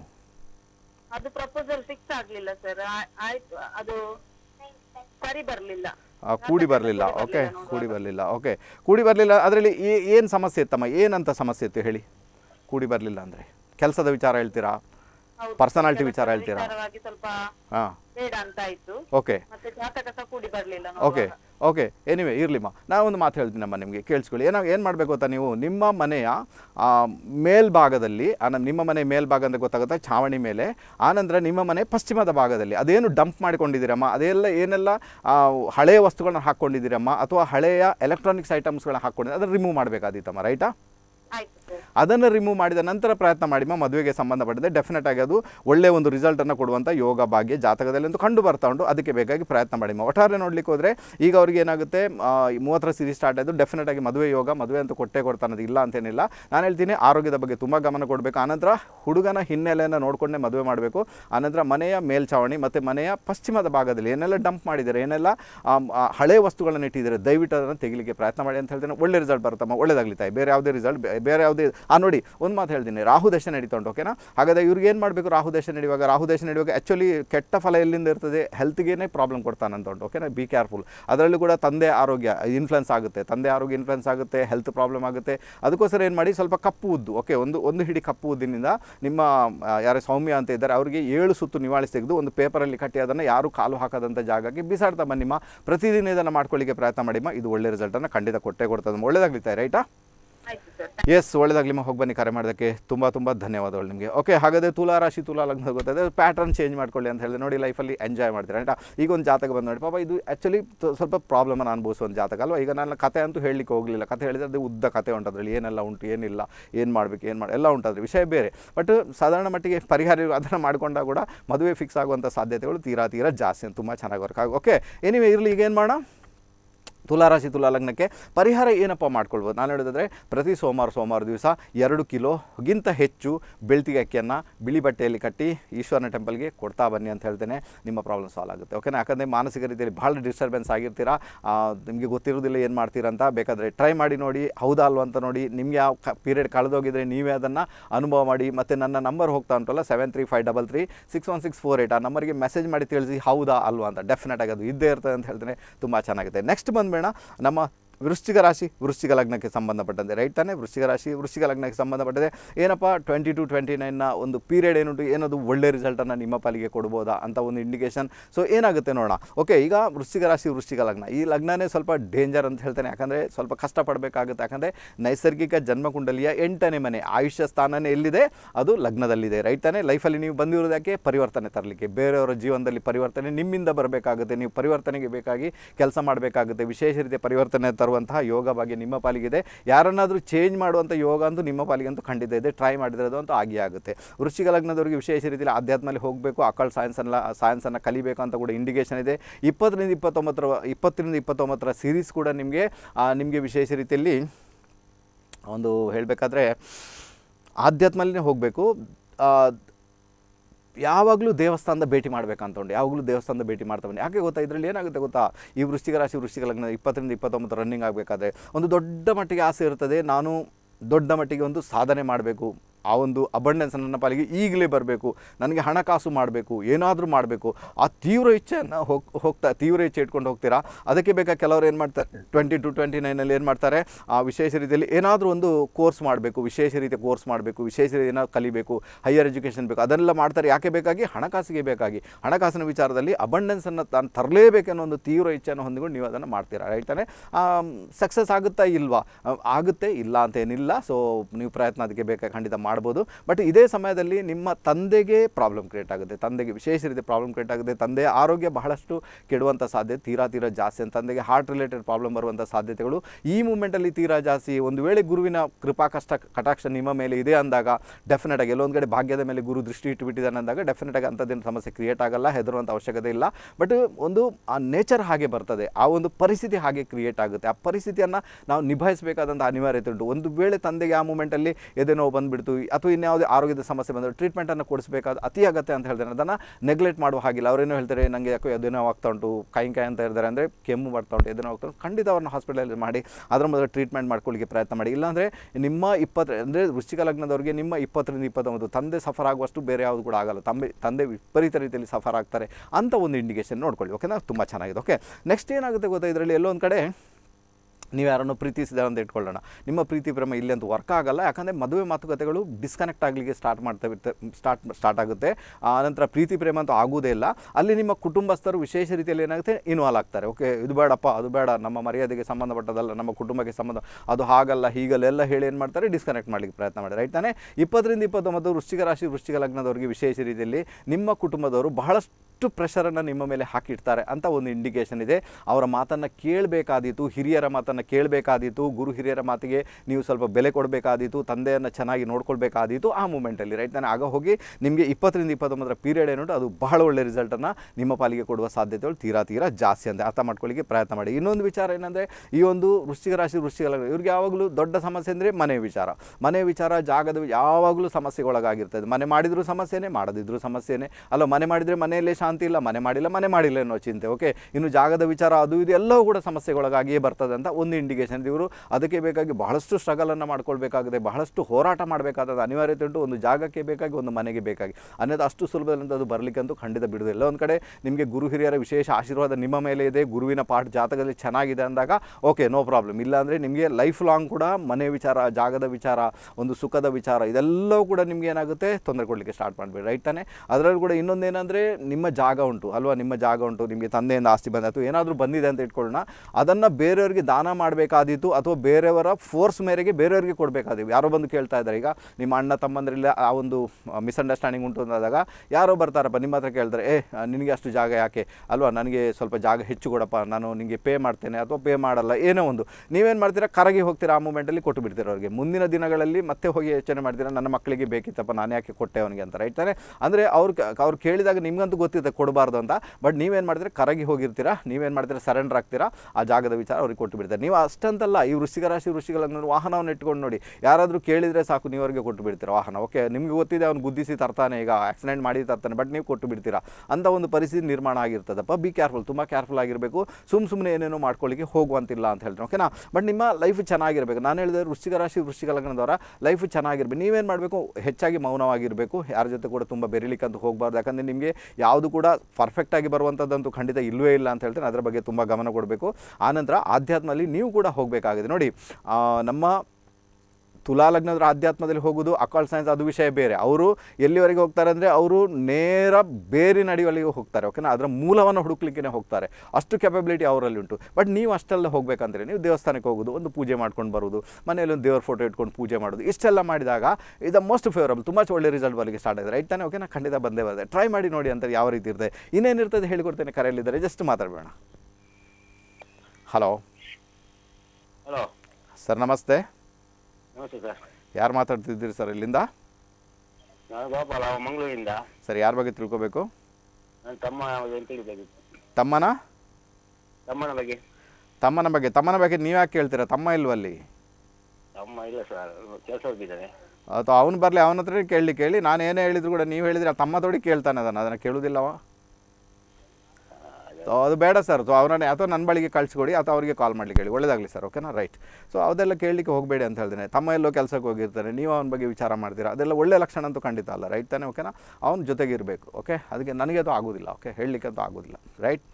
ಅದು ಪ್ರಪೋಸಲ್ ಫಿಕ್ಸ್ ಆಗ್ಲಿಲ್ಲ ಸರ್ ಆಯ್ತು ಅದು ಸರಿ ಬರ್ಲಿಲ್ಲ ಕೂಡಿ ಬರಲಿಲ್ಲ ಓಕೆ ಕೂಡಿ ಬರಲಿಲ್ಲ ಓಕೆ ಕೂಡಿ ಬರಲಿಲ್ಲ ಅದರಲ್ಲಿ ಏನು ಸಮಸ್ಯೆ ಇತ್ತಮ್ಮ ಏನಂತ ಸಮಸ್ಯೆ ಇತ್ತು ಹೇಳಿ ಕೂಡಿ ಬರಲಿಲ್ಲ ಅಂದರೆ ಕೆಲಸದ ವಿಚಾರ ಹೇಳ್ತೀರಾ ಪರ್ಸನಾಲಿಟಿ ವಿಚಾರ ಹೇಳ್ತೀರಾ ಓಕೆ ಓಕೆ ಓಕೆ ಎನಿವೆ ಇರಲಿಮ್ಮ ಒಂದು ಮಾತು ಹೇಳ್ತೀನಮ್ಮ ನಿಮಗೆ ಕೇಳಿಸ್ಕೊಳ್ಳಿ ಏನೋ ಏನು ಮಾಡಬೇಕು ಗೊತ್ತಾ ನೀವು ನಿಮ್ಮ ಮನೆಯ ಮೇಲ್ಭಾಗದಲ್ಲಿ ನಿಮ್ಮ ಮನೆ ಮೇಲ್ಭಾಗ ಅಂತ ಗೊತ್ತಾಗುತ್ತೆ ಛಾವಣಿ ಮೇಲೆ ಆನಂತರ ನಿಮ್ಮ ಮನೆ ಪಶ್ಚಿಮದ ಭಾಗದಲ್ಲಿ ಅದೇನು ಡಂಪ್ ಮಾಡಿಕೊಂಡಿದ್ದೀರಮ್ಮ ಅದೆಲ್ಲ ಏನೆಲ್ಲ ಹಳೆಯ ವಸ್ತುಗಳನ್ನ ಹಾಕ್ಕೊಂಡಿದ್ದೀರಮ್ಮ ಅಥವಾ ಹಳೆಯ ಎಲೆಕ್ಟ್ರಾನಿಕ್ಸ್ ಐಟಮ್ಸ್ಗಳನ್ನ ಹಾಕ್ಕೊಂಡಿದ್ದೀರ ಅದನ್ನು ರಿಮೂವ್ ಮಾಡಬೇಕಾದೀತಮ್ಮ ರೈಟಾ ಅದನ್ನು ರಿಮೂವ್ ಮಾಡಿದ ನಂತರ ಪ್ರಯತ್ನ ಮಾಡಿ ಮದುವೆಗೆ ಸಂಬಂಧಪಟ್ಟಿದೆ ಡೆಫಿನೆಟ್ ಆಗಿ ಅದು ಒಳ್ಳೆಯ ಒಂದು ರಿಸಲ್ಟನ್ನು ಕೊಡುವಂಥ ಯೋಗ ಭಾಗ್ಯ ಜಾತಕದಲ್ಲಿ ಒಂದು ಕಂಡು ಬರ್ತಾ ಉಂಟು ಅದಕ್ಕೆ ಬೇಕಾಗಿ ಪ್ರಯತ್ನ ಮಾಡಿ ಒಟ್ಟಾರೆ ನೋಡ್ಲಿಕ್ಕೆ ಹೋದರೆ ಈಗ ಅವ್ರಿಗೆ ಏನಾಗುತ್ತೆ ಮೂವತ್ತರ ಸಿರಿ ಸ್ಟಾರ್ಟ್ ಆಯಿತು ಡೆಫಿನೆಟ್ ಆಗಿ ಮದುವೆ ಯೋಗ ಮದುವೆ ಅಂತ ಕೊಟ್ಟೆ ಕೊಡ್ತಾನದು ಇಲ್ಲ ಅಂತೇನಿಲ್ಲ ನಾನು ಹೇಳ್ತೀನಿ ಆರೋಗ್ಯದ ಬಗ್ಗೆ ತುಂಬ ಗಮನ ಕೊಡಬೇಕು ಆನಂತರ ಹುಡುಗನ ಹಿನ್ನೆಲೆಯನ್ನು ನೋಡಿಕೊಂಡೇ ಮದುವೆ ಮಾಡಬೇಕು ಆನಂತರ ಮನೆಯ ಮೇಲ್ಛಾವಣಿ ಮತ್ತು ಮನೆಯ ಪಶ್ಚಿಮದ ಭಾಗದಲ್ಲಿ ಏನೆಲ್ಲ ಡಂಪ್ ಮಾಡಿದ್ದಾರೆ ಏನೆಲ್ಲ ಹಳೆ ವಸ್ತುಗಳನ್ನು ಇಟ್ಟಿದ್ದಾರೆ ದಯವಿಟ್ಟು ಅದನ್ನು ತೆಗಿಲಿಕ್ಕೆ ಪ್ರಯತ್ನ ಮಾಡಿ ಅಂತ ಹೇಳ್ತೇನೆ ಒಳ್ಳೆ ರಿಸಲ್ಟ್ ಬರುತ್ತಮ್ಮ ತಾಯಿ ಬೇರೆ ಯಾವುದೇ ರಿಸಲ್ಟ್ ಬೇರೆ ಯಾವುದೇ ಆ ನೋಡಿ ಒಂದು ಮಾತು ಹೇಳ್ತೀನಿ ರಾಹು ದಶ ನಡೀತೊಂಡು ಓಕೆನಾ ಹಾಗಾದರೆ ಇವ್ರಿಗೆ ಏನು ಮಾಡಬೇಕು ರಾಹು ದಶ ನಡೆಯುವಾಗ ರಾಹು ದಶ ನಡೆಯುವಾಗ ಆ್ಯಕ್ಚುಲಿ ಕೆಟ್ಟ ಫಲ ಎಲ್ಲಿಂದ ಇರ್ತದೆ ಹೆಲ್ತ್ಗೇನೆ ಪ್ರಾಬ್ಲಮ್ ಉಂಟು ಓಕೆನಾ ಬಿ ಕೇರ್ಫುಲ್ ಅದರಲ್ಲೂ ಕೂಡ ತಂದೆ ಆರೋಗ್ಯ ಇನ್ಫ್ಲುಯೆನ್ಸ್ ಆಗುತ್ತೆ ತಂದೆ ಆರೋಗ್ಯ ಇನ್ಫ್ಲುಯೆನ್ಸ್ ಆಗುತ್ತೆ ಹೆಲ್ತ್ ಪ್ರಾಬ್ಲಮ್ ಆಗುತ್ತೆ ಅದಕ್ಕೋಸ್ಕರ ಏನು ಮಾಡಿ ಸ್ವಲ್ಪ ಕಪ್ಪು ಉದ್ದು ಓಕೆ ಒಂದು ಒಂದು ಹಿಡಿ ಕಪ್ಪು ಉದ್ದಿನಿಂದ ನಿಮ್ಮ ಯಾರು ಸೌಮ್ಯ ಅಂತ ಇದ್ದಾರೆ ಅವರಿಗೆ ಏಳು ಸುತ್ತು ನಿವಾಳಿಸಿ ತೆಗೆದು ಒಂದು ಪೇಪರಲ್ಲಿ ಕಟ್ಟಿ ಅದನ್ನು ಯಾರು ಕಾಲು ಹಾಕದಂಥ ಜಾಗಕ್ಕೆ ಬಿಸಾಡ್ತಾ ಬನ್ನಿಮ್ಮ ಪ್ರತಿದಿನ ಇದನ್ನು ಮಾಡ್ಕೊಳ್ಳಿಕ್ಕೆ ಪ್ರಯತ್ನ ಮಾಡಿಮ್ಮ ಇದು ಒಳ್ಳೆ ರಿಸಲ್ಟನ್ನು ಖಂಡಿತ ಕೊಟ್ಟೆ ಕೊಡ್ತದೆ ಒಳ್ಳೆಯದಾಗ್ಲಿತ್ತೆ ರೈಟಾ ಎಸ್ ಒಳ್ಳೇದಾಗಲಿ ಹೋಗಿ ಬನ್ನಿ ಕರೆ ಮಾಡೋದಕ್ಕೆ ತುಂಬ ತುಂಬ ಧನ್ಯವಾದಗಳು ನಿಮಗೆ ಓಕೆ ಹಾಗಾದರೆ ತುಲಾ ರಾಶಿ ತುಲಾ ಲಗ್ನ ಗೊತ್ತದೆ ಪ್ಯಾಟರ್ನ್ ಚೇಂಜ್ ಮಾಡ್ಕೊಳ್ಳಿ ಅಂತ ಹೇಳಿದೆ ನೋಡಿ ಲೈಫಲ್ಲಿ ಎಂಜಾಯ್ ಮಾಡ್ತೀರಾ ಆಯ್ತಾ ಈಗ ಒಂದು ಜಾತಕ ಬಂದು ನೋಡಿ ಪಾಪ ಇದು ಆ್ಯಕ್ಚುಲಿ ಸ್ವಲ್ಪ ಪ್ರಾಬ್ಲಮನ್ನು ಅನುಭವಿಸುವ ಒಂದು ಜಾತಕ ಅಲ್ವಾ ಈಗ ನಾನು ಕತೆ ಅಂತೂ ಹೇಳಲಿಕ್ಕೆ ಹೋಗಲಿಲ್ಲ ಕತೆ ಹೇಳಿದರೆ ಅದು ಉದ್ದ ಕತೆ ಉಂಟು ಅದರಲ್ಲಿ ಏನೆಲ್ಲ ಉಂಟು ಏನಿಲ್ಲ ಏನು ಮಾಡಬೇಕು ಏನು ಮಾಡಿ ಎಲ್ಲ ಉಂಟಾದ್ರೆ ವಿಷಯ ಬೇರೆ ಬಟ್ ಸಾಧಾರಣ ಮಟ್ಟಿಗೆ ಪರಿಹಾರ ಅದನ್ನು ಮಾಡಿಕೊಂಡಾಗ ಕೂಡ ಮದುವೆ ಫಿಕ್ಸ್ ಆಗುವಂಥ ಸಾಧ್ಯತೆಗಳು ತೀರಾ ತೀರಾ ಜಾಸ್ತಿ ತುಂಬ ಚೆನ್ನಾಗಿ ವರ್ಕ್ ಆಗಿ ಓಕೆ ಏನಿವೆ ಇರಲಿ ಈಗ ಏನು ಮಾಡೋಣ ತುಲಾರಾಶಿ ತುಲಾ ಲಗ್ನಕ್ಕೆ ಪರಿಹಾರ ಏನಪ್ಪ ಮಾಡ್ಕೊಳ್ಬೋದು ನಾನು ಹೇಳೋದಾದರೆ ಪ್ರತಿ ಸೋಮವಾರ ಸೋಮವಾರ ದಿವಸ ಎರಡು ಕಿಲೋಗಿಂತ ಹೆಚ್ಚು ಬೆಳ್ತಿಗೆ ಅಕ್ಕಿಯನ್ನು ಬಿಳಿ ಬಟ್ಟೆಯಲ್ಲಿ ಕಟ್ಟಿ ಈಶ್ವರನ ಟೆಂಪಲ್ಗೆ ಕೊಡ್ತಾ ಬನ್ನಿ ಅಂತ ಹೇಳ್ತೇನೆ ನಿಮ್ಮ ಪ್ರಾಬ್ಲಮ್ ಸಾಲ್ವ್ ಆಗುತ್ತೆ ಓಕೆನಾ ಯಾಕಂದರೆ ಮಾನಸಿಕ ರೀತಿಯಲ್ಲಿ ಭಾಳ ಡಿಸ್ಟರ್ಬೆನ್ಸ್ ಆಗಿರ್ತೀರಾ ನಿಮಗೆ ಗೊತ್ತಿರೋದಿಲ್ಲ ಏನು ಮಾಡ್ತೀರಾ ಅಂತ ಬೇಕಾದರೆ ಟ್ರೈ ಮಾಡಿ ನೋಡಿ ಹೌದಾ ಅಲ್ವ ಅಂತ ನೋಡಿ ನಿಮಗೆ ಯಾವ ಪೀರಿಯಡ್ ಕಳೆದೋಗಿದ್ರೆ ನೀವೇ ಅದನ್ನು ಅನುಭವ ಮಾಡಿ ಮತ್ತು ನನ್ನ ನಂಬರ್ ಹೋಗ್ತಾ ಉಂಟಲ್ಲ seven three five double three six one six four eight ಆ ನಂಬರ್ಗೆ ಮೆಸೇಜ್ ಮಾಡಿ ತಿಳಿಸಿ ಹೌದಾ ಅಲ್ವಾ ಅಂತ ಆಗಿ ಅದು ಇದ್ದೇ ಇರ್ತದೆ ಅಂತ ಹೇಳ್ತೇನೆ ತುಂಬ ಚೆನ್ನಾಗಿದೆ ನೆಕ್ಸ್ಟ್ ಬಂದ ನಮ್ಮ ವೃಶ್ಚಿಕ ರಾಶಿ ವೃಶ್ಚಿಕ ಲಗ್ನಕ್ಕೆ ಸಂಬಂಧಪಟ್ಟಂತೆ ರೈಟ್ ತಾನೇ ವೃಶ್ಚಿಕ ರಾಶಿ ವೃಶ್ಚಿಕ ಲಗ್ನಕ್ಕೆ ಸಂಬಂಧಪಟ್ಟಿದೆ ಏನಪ್ಪ ಟ್ವೆಂಟಿ ಟು ಟ್ವೆಂಟಿ ನೈನ್ನ ಒಂದು ಪೀರಿಯಡ್ ಏನುಂಟು ಏನದು ಒಳ್ಳೆ ರಿಸಲ್ಟನ್ನು ನಿಮ್ಮ ಪಾಲಿಗೆ ಕೊಡ್ಬೋದಾ ಅಂತ ಒಂದು ಇಂಡಿಕೇಷನ್ ಸೊ ಏನಾಗುತ್ತೆ ನೋಡೋಣ ಓಕೆ ಈಗ ವೃಶ್ಚಿಕ ರಾಶಿ ವೃಶ್ಚಿಕ ಲಗ್ನ ಈ ಲಗ್ನನೇ ಸ್ವಲ್ಪ ಡೇಂಜರ್ ಅಂತ ಹೇಳ್ತಾನೆ ಯಾಕಂದರೆ ಸ್ವಲ್ಪ ಕಷ್ಟಪಡಬೇಕಾಗುತ್ತೆ ಯಾಕಂದರೆ ನೈಸರ್ಗಿಕ ಜನ್ಮಕುಂಡಲಿಯ ಎಂಟನೇ ಮನೆ ಆಯುಷ್ಯ ಸ್ಥಾನನೇ ಎಲ್ಲಿದೆ ಅದು ಲಗ್ನದಲ್ಲಿದೆ ರೈಟ್ ತಾನೇ ಲೈಫಲ್ಲಿ ನೀವು ಬಂದಿರೋದಕ್ಕೆ ಪರಿವರ್ತನೆ ತರಲಿಕ್ಕೆ ಬೇರೆಯವರ ಜೀವನದಲ್ಲಿ ಪರಿವರ್ತನೆ ನಿಮ್ಮಿಂದ ಬರಬೇಕಾಗುತ್ತೆ ನೀವು ಪರಿವರ್ತನೆಗೆ ಬೇಕಾಗಿ ಕೆಲಸ ಮಾಡಬೇಕಾಗುತ್ತೆ ವಿಶೇಷ ರೀತಿಯ ಪರಿವರ್ತನೆ ತರ ಬರುವಂತಹ ಯೋಗ ಬಗ್ಗೆ ನಿಮ್ಮ ಪಾಲಿಗಿದೆ ಯಾರನ್ನಾದರೂ ಚೇಂಜ್ ಮಾಡುವಂಥ ಯೋಗ ಅಂತೂ ನಿಮ್ಮ ಪಾಲಿಗಂತೂ ಖಂಡಿತ ಇದೆ ಟ್ರೈ ಮಾಡಿದರೆ ಅದು ಅಂತೂ ಆಗಿ ಆಗುತ್ತೆ ವೃಶ್ಚಿಕ ಲಗ್ನದವರಿಗೆ ವಿಶೇಷ ರೀತಿಯಲ್ಲಿ ಆಧ್ಯಾತ್ಮದಲ್ಲಿ ಹೋಗಬೇಕು ಅನ್ನ ಸೈನ್ಸ್ ಅನ್ನು ಕಲಿಬೇಕು ಅಂತ ಕೂಡ ಇಂಡಿಕೇಶನ್ ಇದೆ ಇಪ್ಪತ್ತರಿಂದ ಇಪ್ಪತ್ತೊಂಬತ್ತರ ಇಪ್ಪತ್ತರಿಂದ ಇಪ್ಪತ್ತೊಂಬತ್ತರ ಸೀರೀಸ್ ಕೂಡ ನಿಮಗೆ ನಿಮಗೆ ವಿಶೇಷ ರೀತಿಯಲ್ಲಿ ಒಂದು ಹೇಳಬೇಕಾದ್ರೆ ಆಧ್ಯಾತ್ಮಲ್ಲಿ ಹೋಗಬೇಕು ಯಾವಾಗಲೂ ದೇವಸ್ಥಾನದ ಭೇಟಿ ಮಾಡಬೇಕಂತ ಯಾವಾಗಲೂ ದೇವಸ್ಥಾನದ ಭೇಟಿ ಮಾಡ್ತಾ ಬನ್ನಿ ಯಾಕೆ ಗೊತ್ತಾ ಇದರಲ್ಲಿ ಏನಾಗುತ್ತೆ ಗೊತ್ತಾ ಈ ವೃಶ್ಚಿಕ ರಾಶಿ ವೃಶ್ಚಿಕ ಲಗ್ನ ಇಪ್ಪತ್ತರಿಂದ ಇಪ್ಪತ್ತೊಂಬತ್ತು ರನ್ನಿಂಗ್ ಆಗಬೇಕಾದ್ರೆ ಒಂದು ದೊಡ್ಡ ಮಟ್ಟಿಗೆ ಆಸೆ ಇರ್ತದೆ ನಾನು ದೊಡ್ಡ ಮಟ್ಟಿಗೆ ಒಂದು ಸಾಧನೆ ಮಾಡಬೇಕು ಆ ಒಂದು ಅಬಂಡೆನ್ಸ್ ನನ್ನ ಪಾಲಿಗೆ ಈಗಲೇ ಬರಬೇಕು ನನಗೆ ಹಣಕಾಸು ಮಾಡಬೇಕು ಏನಾದರೂ ಮಾಡಬೇಕು ಆ ತೀವ್ರ ಇಚ್ಛೆಯನ್ನು ಹೋಗ್ ಹೋಗ್ತಾ ತೀವ್ರ ಇಚ್ಛೆ ಇಟ್ಕೊಂಡು ಹೋಗ್ತೀರಾ ಅದಕ್ಕೆ ಬೇಕಾ ಕೆಲವರು ಏನು ಮಾಡ್ತಾರೆ ಟ್ವೆಂಟಿ ಟು ಟ್ವೆಂಟಿ ನೈನಲ್ಲಿ ಏನು ಮಾಡ್ತಾರೆ ಆ ವಿಶೇಷ ರೀತಿಯಲ್ಲಿ ಏನಾದರೂ ಒಂದು ಕೋರ್ಸ್ ಮಾಡಬೇಕು ವಿಶೇಷ ರೀತಿಯ ಕೋರ್ಸ್ ಮಾಡಬೇಕು ವಿಶೇಷ ರೀತಿ ಕಲಿಬೇಕು ಹೈಯರ್ ಎಜುಕೇಷನ್ ಬೇಕು ಅದನ್ನೆಲ್ಲ ಮಾಡ್ತಾರೆ ಯಾಕೆ ಬೇಕಾಗಿ ಹಣಕಾಸಿಗೆ ಬೇಕಾಗಿ ಹಣಕಾಸಿನ ವಿಚಾರದಲ್ಲಿ ಅಬಂಡೆನ್ಸನ್ನು ತಾನು ತರಲೇಬೇಕೆನ್ನೋ ಒಂದು ತೀವ್ರ ಇಚ್ಛೆಯನ್ನು ಹೊಂದಿಕೊಂಡು ನೀವು ಅದನ್ನು ಮಾಡ್ತೀರಾ ರೈಟ್ ಸಕ್ಸಸ್ ಆಗುತ್ತಾ ಇಲ್ವಾ ಆಗುತ್ತೆ ಇಲ್ಲ ಅಂತ ಏನಿಲ್ಲ ಸೊ ನೀವು ಪ್ರಯತ್ನ ಅದಕ್ಕೆ ಬೇಕಾಗಿ ಖಂಡಿತ ಮಾಡಿ ಮಾಡ್ಬೋದು ಬಟ್ ಇದೇ ಸಮಯದಲ್ಲಿ ನಿಮ್ಮ ತಂದೆಗೆ ಪ್ರಾಬ್ಲಮ್ ಕ್ರಿಯೇಟ್ ಆಗುತ್ತೆ ತಂದೆಗೆ ವಿಶೇಷ ರೀತಿ ಪ್ರಾಬ್ಲಮ್ ಕ್ರಿಯೇಟ್ ಆಗುತ್ತೆ ತಂದೆ ಆರೋಗ್ಯ ಬಹಳಷ್ಟು ಕೆಡುವಂಥ ಸಾಧ್ಯತೆ ತೀರಾ ತೀರಾ ಜಾಸ್ತಿ ಅಂತ ತಂದೆಗೆ ಹಾರ್ಟ್ ರಿಲೇಟೆಡ್ ಪ್ರಾಬ್ಲಮ್ ಬರುವಂಥ ಸಾಧ್ಯತೆಗಳು ಈ ಮೂಮೆಂಟಲ್ಲಿ ತೀರಾ ಜಾಸ್ತಿ ಒಂದು ವೇಳೆ ಗುರುವಿನ ಕೃಪಾ ಕಷ್ಟ ಕಟಾಕ್ಷ ನಿಮ್ಮ ಮೇಲೆ ಇದೆ ಅಂದಾಗ ಡೆಫಿನೆಟ್ ಆಗಿ ಎಲ್ಲೊಂದು ಕಡೆ ಭಾಗ್ಯದ ಮೇಲೆ ಗುರು ದೃಷ್ಟಿ ಇಟ್ಟುಬಿಟ್ಟಿದ್ದಾನೆ ಅಂದಾಗ ಡೆಫಿನೆಟ್ ಆಗಿ ಅಂಥದ್ದೇನು ಸಮಸ್ಯೆ ಕ್ರಿಯೇಟ್ ಆಗಲ್ಲ ಹೆದರುವಂಥ ಅವಶ್ಯಕತೆ ಇಲ್ಲ ಬಟ್ ಒಂದು ಆ ನೇಚರ್ ಹಾಗೆ ಬರ್ತದೆ ಆ ಒಂದು ಪರಿಸ್ಥಿತಿ ಹಾಗೆ ಕ್ರಿಯೇಟ್ ಆಗುತ್ತೆ ಆ ಪರಿಸ್ಥಿತಿಯನ್ನು ನಾವು ನಿಭಾಯಿಸಬೇಕಾದಂಥ ಅನಿವಾರ್ಯತೆ ಉಂಟು ಒಂದು ವೇಳೆ ತಂದೆಗೆ ಆ ಮೂಮೆಂಟಲ್ಲಿ ಎದೆ ನೋವು ಬಂದುಬಿಡ್ತು ಅಥವಾ ಇನ್ಯಾವುದೇ ಆರೋಗ್ಯದ ಸಮಸ್ಯೆ ಬಂದರೆ ಟ್ರೀಟ್ಮೆಂಟನ್ನು ಕೊಡಿಸಬೇಕಾದ ಅತಿ ಅಗತ್ಯ ಅಂತ ಹೇಳ್ತಾರೆ ಅದನ್ನು ನೆಗ್ಲೆಕ್ಟ್ ಮಾಡುವ ಹಾಗಿಲ್ಲ ಅವರೇನು ಹೇಳ್ತಾರೆ ನನಗೆ ಯಾಕೋ ಎದೇನೋ ಆಗ್ತಾ ಉಂಟು ಕೈಂಕಾಯಿ ಅಂತ ಹೇಳ್ತಾರೆ ಅಂದರೆ ಕೆಮ್ಮು ಬರ್ತಾ ಉಂಟು ಎದೇನೋ ಆಗ್ತಾ ಉಂಟು ಖಂಡಿತ ಅವ್ರನ್ನ ಹಾಸ್ಪಿಟಲಲ್ಲಿ ಮಾಡಿ ಅದರ ಮೊದಲು ಟ್ರೀಟ್ಮೆಂಟ್ ಮಾಡ್ಕೊಳ್ಳಿಕ್ಕೆ ಪ್ರಯತ್ನ ಮಾಡಿ ಇಲ್ಲಾಂದರೆ ನಿಮ್ಮ ಇಪ್ಪತ್ತು ಅಂದರೆ ವೃಶ್ಚಿಕ ಲಗ್ನದವರಿಗೆ ನಿಮ್ಮ ಇಪ್ಪತ್ತರಿಂದ ಇಪ್ಪತ್ತೊಂಬತ್ತು ತಂದೆ ಸಫರ್ ಆಗುವಷ್ಟು ಬೇರೆ ಯಾವುದು ಕೂಡ ಆಗಲ್ಲ ತಂದೆ ತಂದೆ ವಿಪರೀತ ರೀತಿಯಲ್ಲಿ ಸಫರ್ ಆಗ್ತಾರೆ ಅಂತ ಒಂದು ಇಂಡಿಕೇಶನ್ ನೋಡ್ಕೊಳ್ಳಿ ಓಕೆನಾ ತುಂಬ ಚೆನ್ನಾಗಿದೆ ಓಕೆ ನೆಕ್ಸ್ಟ್ ಏನಾಗುತ್ತೆ ಗೊತ್ತಾ ಇದರಲ್ಲಿ ಎಲ್ಲೊಂದು ಕಡೆ ನೀವು ಯಾರನ್ನು ಪ್ರೀತಿಸಿದೆ ಅಂತ ಇಟ್ಕೊಳ್ಳೋಣ ನಿಮ್ಮ ಪ್ರೀತಿ ಪ್ರೇಮ ಇಲ್ಲಿ ಅಂತ ವರ್ಕ್ ಆಗಲ್ಲ ಯಾಕಂದರೆ ಮದುವೆ ಮಾತುಕತೆಗಳು ಡಿಸ್ಕನೆಕ್ಟ್ ಆಗಲಿಕ್ಕೆ ಸ್ಟಾರ್ಟ್ ಮಾಡ್ತಾ ಇರ್ತ ಸ್ಟಾರ್ಟ್ ಸ್ಟಾರ್ಟ್ ಆಗುತ್ತೆ ನಂತರ ಪ್ರೀತಿ ಪ್ರೇಮ ಅಂತೂ ಆಗೋದೇ ಇಲ್ಲ ಅಲ್ಲಿ ನಿಮ್ಮ ಕುಟುಂಬಸ್ಥರು ವಿಶೇಷ ರೀತಿಯಲ್ಲಿ ಏನಾಗುತ್ತೆ ಇನ್ವಾಲ್ವ್ ಆಗ್ತಾರೆ ಓಕೆ ಇದು ಬೇಡಪ್ಪ ಅದು ಬೇಡ ನಮ್ಮ ಮರ್ಯಾದೆಗೆ ಸಂಬಂಧಪಟ್ಟದಲ್ಲ ನಮ್ಮ ಕುಟುಂಬಕ್ಕೆ ಸಂಬಂಧ ಅದು ಹಾಗಲ್ಲ ಹೀಗಲ್ಲೆಲ್ಲ ಹೇಳಿ ಏನು ಮಾಡ್ತಾರೆ ಡಿಸ್ಕನೆಕ್ಟ್ ಮಾಡಲಿಕ್ಕೆ ಪ್ರಯತ್ನ ಮಾಡಿ ರೈಟ್ ತಾನೆ ಇಪ್ಪತ್ತರಿಂದ ಇಪ್ಪತ್ತೊಂಬತ್ತು ವೃಷ್ಟಿಕ ರಾಶಿ ವೃಷ್ಟಿಕ ಲಗ್ನದವರಿಗೆ ವಿಶೇಷ ರೀತಿಯಲ್ಲಿ ನಿಮ್ಮ ಕುಟುಂಬದವರು ಬಹಳಷ್ಟು ಎಷ್ಟು ಪ್ರೆಷರನ್ನು ನಿಮ್ಮ ಮೇಲೆ ಹಾಕಿಡ್ತಾರೆ ಅಂತ ಒಂದು ಇಂಡಿಕೇಷನ್ ಇದೆ ಅವರ ಮಾತನ್ನು ಕೇಳಬೇಕಾದೀತು ಹಿರಿಯರ ಮಾತನ್ನು ಮಾತುಗಳನ್ನು ಕೇಳಬೇಕಾದೀತು ಗುರು ಹಿರಿಯರ ಮಾತಿಗೆ ನೀವು ಸ್ವಲ್ಪ ಬೆಲೆ ಕೊಡಬೇಕಾದೀತು ತಂದೆಯನ್ನು ಚೆನ್ನಾಗಿ ನೋಡ್ಕೊಳ್ಬೇಕಾದೀತು ಆ ಮೂಮೆಂಟಲ್ಲಿ ರೈಟ್ ನಾನು ಆಗ ಹೋಗಿ ನಿಮಗೆ ಇಪ್ಪತ್ತರಿಂದ ಇಪ್ಪತ್ತೊಂಬತ್ತರ ಪೀರಿಯಡ್ ಏನುಂಟು ಅದು ಬಹಳ ಒಳ್ಳೆ ರಿಸಲ್ಟನ್ನು ನಿಮ್ಮ ಪಾಲಿಗೆ ಕೊಡುವ ಸಾಧ್ಯತೆಗಳು ತೀರಾ ತೀರಾ ಜಾಸ್ತಿ ಅಂತ ಅರ್ಥ ಮಾಡ್ಕೊಳ್ಳಿಕ್ಕೆ ಪ್ರಯತ್ನ ಮಾಡಿ ಇನ್ನೊಂದು ವಿಚಾರ ಏನಂದರೆ ಈ ಒಂದು ವೃಷ್ಟಿಕ ರಾಶಿ ವೃಷ್ಟಿಕ ಇವ್ರಿಗೆ ಯಾವಾಗಲೂ ದೊಡ್ಡ ಸಮಸ್ಯೆ ಅಂದರೆ ಮನೆ ವಿಚಾರ ಮನೆ ವಿಚಾರ ಜಾಗದ ಯಾವಾಗಲೂ ಸಮಸ್ಯೆಗೊಳಗಾಗಿರ್ತದೆ ಮನೆ ಮಾಡಿದರೂ ಸಮಸ್ಯೆನೇ ಮಾಡದಿದ್ದರೂ ಸಮಸ್ಯೆನೇ ಅಲ್ಲ ಮನೆ ಮಾಡಿದರೆ ಮನೆಯಲ್ಲೇ ಶಾಂತಿ ಇಲ್ಲ ಮನೆ ಮಾಡಿಲ್ಲ ಮನೆ ಮಾಡಿಲ್ಲ ಅನ್ನೋ ಚಿಂತೆ ಓಕೆ ಇನ್ನು ಜಾಗದ ವಿಚಾರ ಅದು ಇದು ಎಲ್ಲವೂ ಕೂಡ ಸಮಸ್ಯೆಗೊಳಗಾಗಿಯೇ ಬರ್ತದೆ ಅಂತ ಒಂದು ಅದೊಂದು ಇಂಡಿಕೇಷನ್ ಇವರು ಅದಕ್ಕೆ ಬೇಕಾಗಿ ಬಹಳಷ್ಟು ಸ್ಟ್ರಗಲನ್ನು ಮಾಡ್ಕೊಳ್ಬೇಕಾಗಿದೆ ಬಹಳಷ್ಟು ಹೋರಾಟ ಮಾಡಬೇಕಾದ ಅನಿವಾರ್ಯತೆ ಉಂಟು ಒಂದು ಜಾಗಕ್ಕೆ ಬೇಕಾಗಿ ಒಂದು ಮನೆಗೆ ಬೇಕಾಗಿ ಅನ್ನೋದು ಅಷ್ಟು ಸುಲಭದಲ್ಲಿ ಅದು ಬರಲಿಕ್ಕಂತೂ ಖಂಡಿತ ಬಿಡೋದಿಲ್ಲ ಒಂದು ಕಡೆ ನಿಮಗೆ ಗುರು ಹಿರಿಯರ ವಿಶೇಷ ಆಶೀರ್ವಾದ ನಿಮ್ಮ ಮೇಲೆ ಇದೆ ಗುರುವಿನ ಪಾಠ ಜಾತಕದಲ್ಲಿ ಚೆನ್ನಾಗಿದೆ ಅಂದಾಗ ಓಕೆ ನೋ ಪ್ರಾಬ್ಲಮ್ ಇಲ್ಲಾಂದರೆ ನಿಮಗೆ ಲೈಫ್ ಲಾಂಗ್ ಕೂಡ ಮನೆ ವಿಚಾರ ಜಾಗದ ವಿಚಾರ ಒಂದು ಸುಖದ ವಿಚಾರ ಇದೆಲ್ಲವೂ ಕೂಡ ನಿಮಗೆ ಏನಾಗುತ್ತೆ ತೊಂದರೆ ಕೊಡಲಿಕ್ಕೆ ಸ್ಟಾರ್ಟ್ ಮಾಡಬೇಡಿ ರೈಟ್ ತಾನೆ ಅದರಲ್ಲೂ ಕೂಡ ಏನಂದರೆ ನಿಮ್ಮ ಜಾಗ ಉಂಟು ಅಲ್ವಾ ನಿಮ್ಮ ಜಾಗ ಉಂಟು ನಿಮಗೆ ತಂದೆಯಿಂದ ಆಸ್ತಿ ಬಂದ ಅಥವಾ ಏನಾದರೂ ಬಂದಿದೆ ಅಂತ ಇಟ್ಕೊಳ್ಳೋಣ ಅದನ್ನು ಬೇರೆಯವರಿಗೆ ದಾನ ಮಾಡಬೇಕಾದೀತು ಅಥವಾ ಬೇರೆಯವರ ಫೋರ್ಸ್ ಮೇರೆಗೆ ಬೇರೆಯವರಿಗೆ ಕೊಡಬೇಕಾದೀವಿ ಯಾರೋ ಬಂದು ಕೇಳ್ತಾ ಇದ್ದಾರೆ ಈಗ ನಿಮ್ಮ ಅಣ್ಣ ತಮ್ಮಂದ್ರಿಲ್ಲ ಆ ಒಂದು ಮಿಸ್ಅಂಡರ್ಸ್ಟ್ಯಾಂಡಿಂಗ್ ಉಂಟು ಅಂದಾಗ ಯಾರೋ ಬರ್ತಾರಪ್ಪ ನಿಮ್ಮ ಹತ್ರ ಕೇಳಿದ್ರೆ ಏ ನಿನಗೆ ಅಷ್ಟು ಜಾಗ ಯಾಕೆ ಅಲ್ವಾ ನನಗೆ ಸ್ವಲ್ಪ ಜಾಗ ಹೆಚ್ಚು ಕೊಡಪ್ಪ ನಾನು ನಿಮಗೆ ಪೇ ಮಾಡ್ತೇನೆ ಅಥವಾ ಪೇ ಮಾಡಲ್ಲ ಏನೋ ಒಂದು ನೀವೇನು ಮಾಡ್ತೀರಾ ಕರಗಿ ಹೋಗ್ತೀರಾ ಆ ಮೂಮೆಂಟಲ್ಲಿ ಕೊಟ್ಟು ಬಿಡ್ತೀರ ಅವ್ರಿಗೆ ಮುಂದಿನ ದಿನಗಳಲ್ಲಿ ಮತ್ತೆ ಹೋಗಿ ಯೋಚನೆ ಮಾಡ್ತೀರಾ ನನ್ನ ಮಕ್ಕಳಿಗೆ ಬೇಕಿತ್ತಪ್ಪ ನಾನು ಯಾಕೆ ಕೊಟ್ಟೆ ಅವನಿಗೆ ಅಂತ ರೈಟ್ ಅಂದರೆ ಅವ್ರು ಅವ್ರು ಕೇಳಿದಾಗ ನಿಮಗಂತೂ ಗೊತ್ತಿದೆ ಕೊಡಬಾರ್ದು ಅಂತ ಬಟ್ ನೀವೇನು ಮಾಡ್ತೀರಾ ಕರಗಿ ಹೋಗಿರ್ತೀರಾ ನೀವೇನು ಮಾಡ್ತೀರಾ ಸರೆಂಡರ್ ಆಗ್ತೀರಾ ಆ ಜಾಗದ ವಿಚಾರ ಅವ್ರಿಗೆ ಕೊಟ್ಟು ಬಿಡ್ತಾರೆ ನೀವು ಅಷ್ಟಂತಲ್ಲ ಈ ವೃಶ್ಚಿಕ ರಾಶಿ ವೃಶ್ಚಿಗಳನ್ನು ವಾಹನವನ್ನು ಇಟ್ಕೊಂಡು ನೋಡಿ ಯಾರಾದರೂ ಕೇಳಿದರೆ ಸಾಕು ನೀವು ಅವರಿಗೆ ಕೊಟ್ಟು ಬಿಡ್ತೀರಾ ವಾಹನ ಓಕೆ ನಿಮಗೆ ಗೊತ್ತಿದೆ ಅವ್ನು ಗುದ್ದಿಸಿ ತರ್ತಾನೆ ಈಗ ಆಕ್ಸಿಡೆಂಟ್ ಮಾಡಿ ತರ್ತಾನೆ ಬಟ್ ನೀವು ಕೊಟ್ಟು ಬಿಡ್ತೀರಾ ಅಂತ ಒಂದು ಪರಿಸ್ಥಿತಿ ನಿರ್ಮಾಣ ಆಗಿರ್ತದಪ್ಪ ಬಿ ಕೇರ್ಫುಲ್ ತುಂಬ ಕೇರ್ಫುಲ್ ಆಗಿರಬೇಕು ಸುಮ್ಮ ಸುಮ್ಮನೆ ಏನೇನೋ ಮಾಡ್ಕೊಳ್ಳಿಕ್ಕೆ ಹೋಗುವಂತಿಲ್ಲ ಅಂತ ಹೇಳ್ತೀನಿ ಓಕೆನಾ ಬಟ್ ನಿಮ್ಮ ಲೈಫ್ ಚೆನ್ನಾಗಿರಬೇಕು ನಾನು ಹೇಳಿದ್ರೆ ವೃಶ್ಚಿಕ ರಾಶಿ ವೃಶ್ಚಿಕ ಲೈಫ್ ಚೆನ್ನಾಗಿರಬೇಕು ನೀವೇನು ಮಾಡಬೇಕು ಹೆಚ್ಚಾಗಿ ಮೌನವಾಗಿರಬೇಕು ಯಾರ ಜೊತೆ ಕೂಡ ತುಂಬ ಬೆರಿಲಿಕ್ಕಂತ ಹೋಗಬಾರ್ದು ಯಾಕಂದರೆ ನಿಮಗೆ ಯಾವುದು ಕೂಡ ಪರ್ಫೆಕ್ಟಾಗಿ ಬರುವಂಥದ್ದಂತೂ ಖಂಡಿತ ಇಲ್ಲವೇ ಇಲ್ಲ ಅಂತ ಹೇಳ್ತೀನಿ ಅದರ ಬಗ್ಗೆ ತುಂಬ ಗಮನ ಕೊಡಬೇಕು ಆನಂತರ ಆಧ್ಯಾತ್ಮದಲ್ಲಿ ನೀವು ಕೂಡ ಹೋಗಬೇಕಾಗಿದೆ ನೋಡಿ ನಮ್ಮ ತುಲಾಲಗ್ನದ ಆಧ್ಯಾತ್ಮದಲ್ಲಿ ಹೋಗೋದು ಅಕಾಲ್ ಸೈನ್ಸ್ ಅದು ವಿಷಯ ಬೇರೆ ಅವರು ಎಲ್ಲಿವರೆಗೆ ಹೋಗ್ತಾರೆ ಅಂದರೆ ಅವರು ನೇರ ಬೇರೆ ನಡೆಯುವಲ್ಲಿಗೆ ಹೋಗ್ತಾರೆ ಓಕೆನಾ ಅದರ ಮೂಲವನ್ನು ಹುಡುಕ್ಲಿಕ್ಕೆ ಹೋಗ್ತಾರೆ ಅಷ್ಟು ಕೆಪಬಿಲಿಟಿ ಅವರಲ್ಲಿ ಉಂಟು ಬಟ್ ನೀವು ಅಷ್ಟೆಲ್ಲ ಹೋಗಬೇಕಂದ್ರೆ ನೀವು ದೇವಸ್ಥಾನಕ್ಕೆ ಹೋಗೋದು ಒಂದು ಪೂಜೆ ಮಾಡ್ಕೊಂಡು ಬರೋದು ಮನೆಯಲ್ಲಿ ಒಂದು ದೇವರ ಫೋಟೋ ಇಟ್ಕೊಂಡು ಪೂಜೆ ಮಾಡೋದು ಇಷ್ಟೆಲ್ಲ ಮಾಡಿದಾಗ ಇದು ಮೋಸ್ಟ್ ಫೇವರಬಲ್ ತುಂಬ ಒಳ್ಳೆ ರಿಸಲ್ಟ್ ಬರಲಿಕ್ಕೆ ಸ್ಟಾರ್ಟ್ ಆಗಿದೆ ರೈಟ್ ತಾನೆ ಓಕೆನಾ ಖಂಡಿತ ಬಂದೇ ಬರದೆ ಟ್ರೈ ಮಾಡಿ ನೋಡಿ ಅಂತ ಯಾವ ರೀತಿ ಇರ್ತದೆ ಇನ್ನೇನಿರ್ತದೆ ಹೇಳಿಕೊಡ್ತೇನೆ ಕರೆಯಲ್ಲಿದ್ದಾರೆ ಜಸ್ಟ್ ಮಾತಾಡಬೇಡ ಹಲೋ ಹಲೋ ಸರ್ ನಮಸ್ತೆ ನಮಸ್ತೆ ಸರ್ ಯಾರು ಮಾತಾಡ್ತಿದ್ದೀರಿ ಸರ್ ಇಲ್ಲಿಂದ ಮಂಗಳೂರಿಂದ ಸರ್ ಯಾರ ಬಗ್ಗೆ ತಿಳ್ಕೋಬೇಕು ತಮ್ಮನ ತಮ್ಮನ ಬಗ್ಗೆ ತಮ್ಮನ ಬಗ್ಗೆ ತಮ್ಮನ ಬಗ್ಗೆ ನೀವು ಯಾಕೆ ಕೇಳ್ತೀರಾ ತಮ್ಮ ಇಲ್ವಲ್ಲಿ ತಮ್ಮ ಇಲ್ಲ ಸರ್ ಕೆಲಸ ಅಥವಾ ಅವ್ನು ಬರಲಿ ಅವನ ಹತ್ರ ಕೇಳಿ ಕೇಳಿ ನಾನು ಏನೇ ಹೇಳಿದ್ರು ಕೂಡ ನೀವು ಹೇಳಿದ್ರೆ ತಮ್ಮ ತೋಡಿ ಕೇಳ್ತಾನೆ ಅದನ್ನು ಅದನ್ನು ಕೇಳೋದಿಲ್ಲವಾ ಅದು ಬೇಡ ಸರ್ ಸೊ ಅವರನ್ನೇ ಅಥವಾ ನನ್ನ ಬಳಿಗೆ ಕಳಿಸ್ಕೊಡಿ ಅಥವಾ ಅವರಿಗೆ ಕಾಲ್ ಮಾಡಲಿಕ್ಕೆ ಹೇಳಿ ಒಳ್ಳೆದಾಗಲಿ ಸರ್ ಓಕೆನಾ ರೈಟ್ ಸೊ ಅದೆಲ್ಲ ಕೇಳಲಿಕ್ಕೆ ಹೋಗಬೇಡಿ ಅಂತ ಹೇಳ್ತೇನೆ ತಮ್ಮ ಎಲ್ಲೋ ಕೆಲಸಕ್ಕೆ ಹೋಗಿರ್ತಾನೆ ನೀವು ಅವನ ಬಗ್ಗೆ ವಿಚಾರ ಮಾಡ್ತೀರಾ ಅದೆಲ್ಲ ಒಳ್ಳೆ ಲಕ್ಷಣ ಅಂತೂ ಖಂಡಿತ ಅಲ್ಲ ರೈಟ್ ತಾನೆ ಓಕೆನಾ ಅವ್ನ ಜೊತೆಗಿರಬೇಕು ಓಕೆ ಅದಕ್ಕೆ ನನಗೆ ಅದು ಆಗೋದಿಲ್ಲ ಓಕೆ ಹೇಳಲಿಕ್ಕೆ ಅಂತೂ ಆಗೋದಿಲ್ಲ ರೈಟ್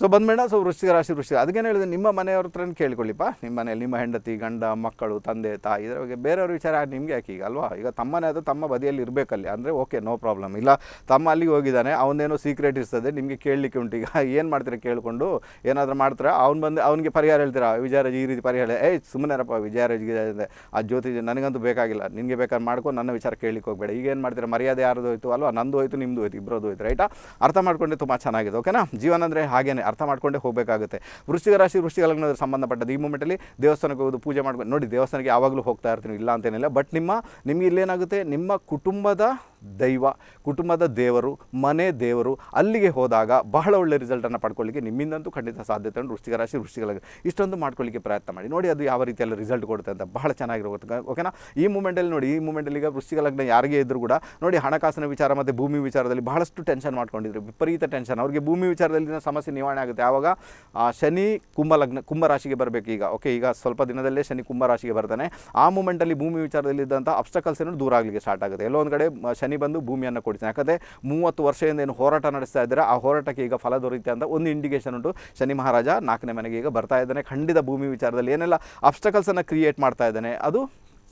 ಸೊ ಬಂದ್ಬೇಡ ಸೊ ವೃಷ್ಟಿ ರಾಶಿ ವೃಷ್ಟಿ ಅದಕ್ಕೇನು ಹೇಳಿದೆ ನಿಮ್ಮ ಮನೆಯವ್ರ ಹತ್ರನೇ ಕೇಳಿಕೊಳ್ಳಿಪ್ಪ ನಿಮ್ಮ ಮನೆಯಲ್ಲಿ ನಿಮ್ಮ ಹೆಂಡತಿ ಗಂಡ ಮಕ್ಕಳು ತಂದೆ ತಾಯಿ ಇದರ ಬಗ್ಗೆ ಬೇರೆಯವ್ರ ವಿಚಾರ ನಿಮಗೆ ಯಾಕೆ ಈಗ ಅಲ್ವಾ ಈಗ ತಮ್ಮನೇ ಅದು ತಮ್ಮ ಬದಿಯಲ್ಲಿ ಇರಬೇಕಲ್ಲಿ ಅಂದರೆ ಓಕೆ ನೋ ಪ್ರಾಬ್ಲಮ್ ಇಲ್ಲ ತಮ್ಮ ಅಲ್ಲಿಗೆ ಹೋಗಿದ್ದಾನೆ ಅವನೇನೋ ಸೀಕ್ರೆಟ್ ಇರ್ತದೆ ನಿಮಗೆ ಕೇಳಲಿಕ್ಕೆ ಉಂಟು ಈಗ ಏನು ಮಾಡ್ತೀರಾ ಕೇಳಿಕೊಂಡು ಏನಾದರೂ ಮಾಡ್ತಾರೆ ಅವ್ನು ಬಂದು ಅವನಿಗೆ ಪರಿಹಾರ ಹೇಳ್ತೀರಾ ವಿಜಯರಾಜ್ ಈ ರೀತಿ ಪರಿಹಾರ ಏಯ್ ಸುಮ್ಮನೆರಪ್ಪ ವಿಜಯರಾಜ್ ಅಂದ್ರೆ ಆ ಜ್ಯೋತಿ ನನಗಂತೂ ಬೇಕಾಗಿಲ್ಲ ನಿಮಗೆ ಬೇಕಾದ್ರೆ ಮಾಡ್ಕೊಂಡು ನನ್ನ ವಿಚಾರ ಕೇಳಲಿಕ್ಕೆ ಹೋಗಬೇಡ ಈಗ ಏನು ಮಾಡ್ತೀರ ಮರ್ಯಾದೆ ಯಾರ್ದು ಹೋಯ್ತು ಅಲ್ವಾ ನಂದು ಹೋಯ್ತು ನಿಮ್ಮದು ಹೋಯ್ತು ಇಬ್ಬರದ್ದು ಹೋಯ್ತು ರೈಟಾ ಅರ್ಥ ಮಾಡ್ಕೊಂಡೆ ತುಂಬ ಚೆನ್ನಾಗಿದೆ ಓಕೆನಾ ಜೀವನ ಅಂದರೆ ಹಾಗೇನೆ ಅರ್ಥ ಮಾಡಿಕೊಂಡೇ ಹೋಗಬೇಕಾಗುತ್ತೆ ವೃಷ್ಟಿಕ ರಾಶಿ ವೃಷ್ಟಿಕ ಲಗ್ನದ ಸಂಬಂಧಪಟ್ಟದ್ದು ಈ ಮೂಮೆಂಟಲ್ಲಿ ದೇವಸ್ಥಾನಕ್ಕೆ ಹೋಗೋದು ಪೂಜೆ ಮಾಡ್ಕೊ ನೋಡಿ ದೇವಸ್ಥಾನಕ್ಕೆ ಯಾವಾಗಲೂ ಹೋಗ್ತಾ ಇರ್ತೀನಿ ಇಲ್ಲ ಅಂತೇನಿಲ್ಲ ಬಟ್ ನಿಮ್ಮ ನಿಮಗೆ ಇಲ್ಲೇನಾಗುತ್ತೆ ನಿಮ್ಮ ಕುಟುಂಬದ ದೈವ ಕುಟುಂಬದ ದೇವರು ಮನೆ ದೇವರು ಅಲ್ಲಿಗೆ ಹೋದಾಗ ಬಹಳ ಒಳ್ಳೆ ರಿಸಲ್ಟನ್ನು ಪಡ್ಕೊಳ್ಳಿಕ್ಕೆ ನಿಮ್ಮಿಂದಂತೂ ಖಂಡಿತ ಸಾಧ್ಯತೆ ಉಂಟು ವೃಷ್ಟಿಕ ರಾಶಿ ವೃಷ್ಟಿಕ ಲಗ್ನ ಇಷ್ಟೊಂದು ಮಾಡ್ಕೊಳ್ಳಿಕ್ಕೆ ಪ್ರಯತ್ನ ಮಾಡಿ ನೋಡಿ ಅದು ಯಾವ ರೀತಿಯಲ್ಲಿ ರಿಸಲ್ಟ್ ಕೊಡುತ್ತೆ ಅಂತ ಬಹಳ ಚೆನ್ನಾಗಿರುತ್ತೆ ಓಕೆನಾ ಈ ಮೂಮೆಂಟಲ್ಲಿ ನೋಡಿ ಈ ಮೂಮೆಂಟಲ್ಲಿ ಈಗ ವೃಷ್ಟಿಕ ಲಗ್ನ ಯಾರಿಗೆ ಇದ್ದರೂ ಕೂಡ ನೋಡಿ ಹಣಕಾಸಿನ ವಿಚಾರ ಮತ್ತು ಭೂಮಿ ವಿಚಾರದಲ್ಲಿ ಬಹಳಷ್ಟು ಟೆನ್ಷನ್ ಮಾಡ್ಕೊಂಡಿದ್ರು ವಿಪರೀತ ಟೆನ್ಷನ್ ಅವರಿಗೆ ಭೂಮಿ ವಿಚಾರದಲ್ಲಿನ ಸಮಸ್ಯೆ ನಿವಾರಣೆ ಬದಲಾವಣೆ ಆಗುತ್ತೆ ಆವಾಗ ಆ ಶನಿ ಕುಂಭಲಗ್ನ ಕುಂಭರಾಶಿಗೆ ಬರಬೇಕು ಈಗ ಓಕೆ ಈಗ ಸ್ವಲ್ಪ ದಿನದಲ್ಲೇ ಶನಿ ಕುಂಭರಾಶಿಗೆ ಬರ್ತಾನೆ ಆ ಮೂಮೆಂಟಲ್ಲಿ ಭೂಮಿ ವಿಚಾರದಲ್ಲಿ ಇದ್ದಂಥ ಅಬ್ಸ್ಟಕಲ್ಸ್ ಏನು ದೂರ ಆಗಲಿಕ್ಕೆ ಸ್ಟಾರ್ಟ್ ಆಗುತ್ತೆ ಎಲ್ಲೊಂದು ಕಡೆ ಶನಿ ಬಂದು ಭೂಮಿಯನ್ನು ಕೊಡ್ತಾನೆ ಯಾಕಂದರೆ ಮೂವತ್ತು ವರ್ಷದಿಂದ ಏನು ಹೋರಾಟ ನಡೆಸ್ತಾ ಇದ್ದಾರೆ ಆ ಹೋರಾಟಕ್ಕೆ ಈಗ ಫಲ ದೊರೆಯುತ್ತೆ ಅಂತ ಒಂದು ಇಂಡಿಕೇಶನ್ ಉಂಟು ಶನಿ ಮಹಾರಾಜ ನಾಲ್ಕನೇ ಮನೆಗೆ ಈಗ ಬರ್ತಾ ಇದ್ದಾನೆ ಖಂಡಿತ ಭೂಮಿ ವಿಚಾರದಲ್ಲಿ ಏನೆಲ್ಲ ಅಬ್ಸ್ಟಕಲ್ಸನ್ನು ಕ್ರಿಯೇಟ್ ಮಾಡ್ತಾ ಇದ್ದಾನೆ ಅದು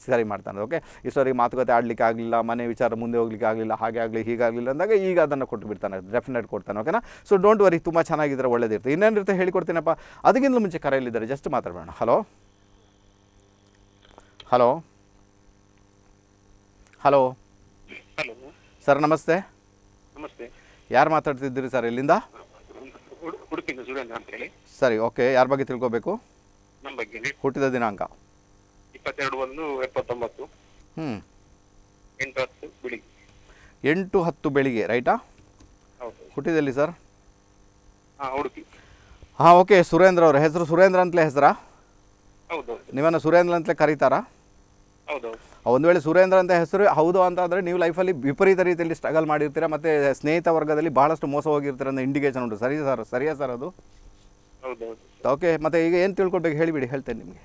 ಸರಿ ಮಾಡ್ತಾನೆ ಓಕೆ ಇಷ್ಟವರೆಗೆ ಮಾತುಕತೆ ಆಡ್ಲಿಕ್ಕೆ ಆಗಲಿಲ್ಲ ಮನೆ ವಿಚಾರ ಮುಂದೆ ಹೋಗ್ಲಿಕ್ಕೆ ಆಗಲಿಲ್ಲ ಹಾಗೆ ಆಗಲಿ ಹೀಗಾಗಲಿಲ್ಲ ಅಂದಾಗ ಈಗ ಅದನ್ನು ಕೊಟ್ಟು ಬಿಡ್ತಾನೆ ಡೆಫಿನೆಟ್ ಕೊಡ್ತಾನೆ ಓಕೆನಾ ಸೊ ಡೋಂಟ್ ವರಿ ತುಂಬ ಚೆನ್ನಾಗಿದ್ದರೆ ಇನ್ನೇನು ಇನ್ನೇನಿರುತ್ತೆ ಹೇಳಿಕೊಡ್ತೀನಪ್ಪ ಅದಕ್ಕಿಂತ ಮುಂಚೆ ಕರೆಯಲ್ಲಿದ್ದಾರೆ ಜಸ್ಟ್ ಮಾತಾಡೋಣ ಹಲೋ ಹಲೋ ಹಲೋ ಸರ್ ನಮಸ್ತೆ ನಮಸ್ತೆ ಯಾರು ಮಾತಾಡ್ತಿದ್ದೀರಿ ಸರ್ ಇಲ್ಲಿಂದ ಸರಿ ಓಕೆ ಯಾರ ಬಗ್ಗೆ ತಿಳ್ಕೋಬೇಕು ಹುಟ್ಟಿದ ದಿನಾಂಕ ಇಪ್ಪತ್ತೆರಡು ಒಂದು ಎಪ್ಪತ್ತೊಂಬತ್ತು ಎಂಟು ಹತ್ತು ಬೆಳಿಗ್ಗೆ ಎಂಟು ಹತ್ತು ಬೆಳಿಗ್ಗೆ ರೈಟಾ ಹುಟ್ಟಿದಲ್ಲಿ ಸರ್ ಹಾಂ ಉಡುಪಿ ಹಾಂ ಓಕೆ ಸುರೇಂದ್ರ ಅವರ ಹೆಸರು ಸುರೇಂದ್ರ ಅಂತಲೇ ಹೆಸರಾ ಹೌದು ನಿಮ್ಮನ್ನು ಸುರೇಂದ್ರ ಅಂತಲೇ ಕರೀತಾರಾ ಹೌದು ಒಂದು ವೇಳೆ ಸುರೇಂದ್ರ ಅಂತ ಹೆಸರು ಹೌದು ಅಂತ ನೀವು ಲೈಫಲ್ಲಿ ವಿಪರೀತ ರೀತಿಯಲ್ಲಿ ಸ್ಟ್ರಗಲ್ ಮಾಡಿರ್ತೀರಾ ಮತ್ತೆ ಸ್ನೇಹಿತ ವರ್ಗದಲ್ಲಿ ಭಾಳಷ್ಟು ಮೋಸ ಹೋಗಿರ್ತೀರ ಅಂತ ಇಂಡಿಕೇಶನ್ ಉಂಟು ಸರಿ ಸರ್ ಸರಿಯಾ ಸರ್ ಅದು ಓಕೆ ಮತ್ತೆ ಈಗ ಏನು ತಿಳ್ಕೊಳ್ಬೇಕು ಹೇಳಿಬಿಡಿ ಹೇಳ್ತೇನೆ ನಿಮಗೆ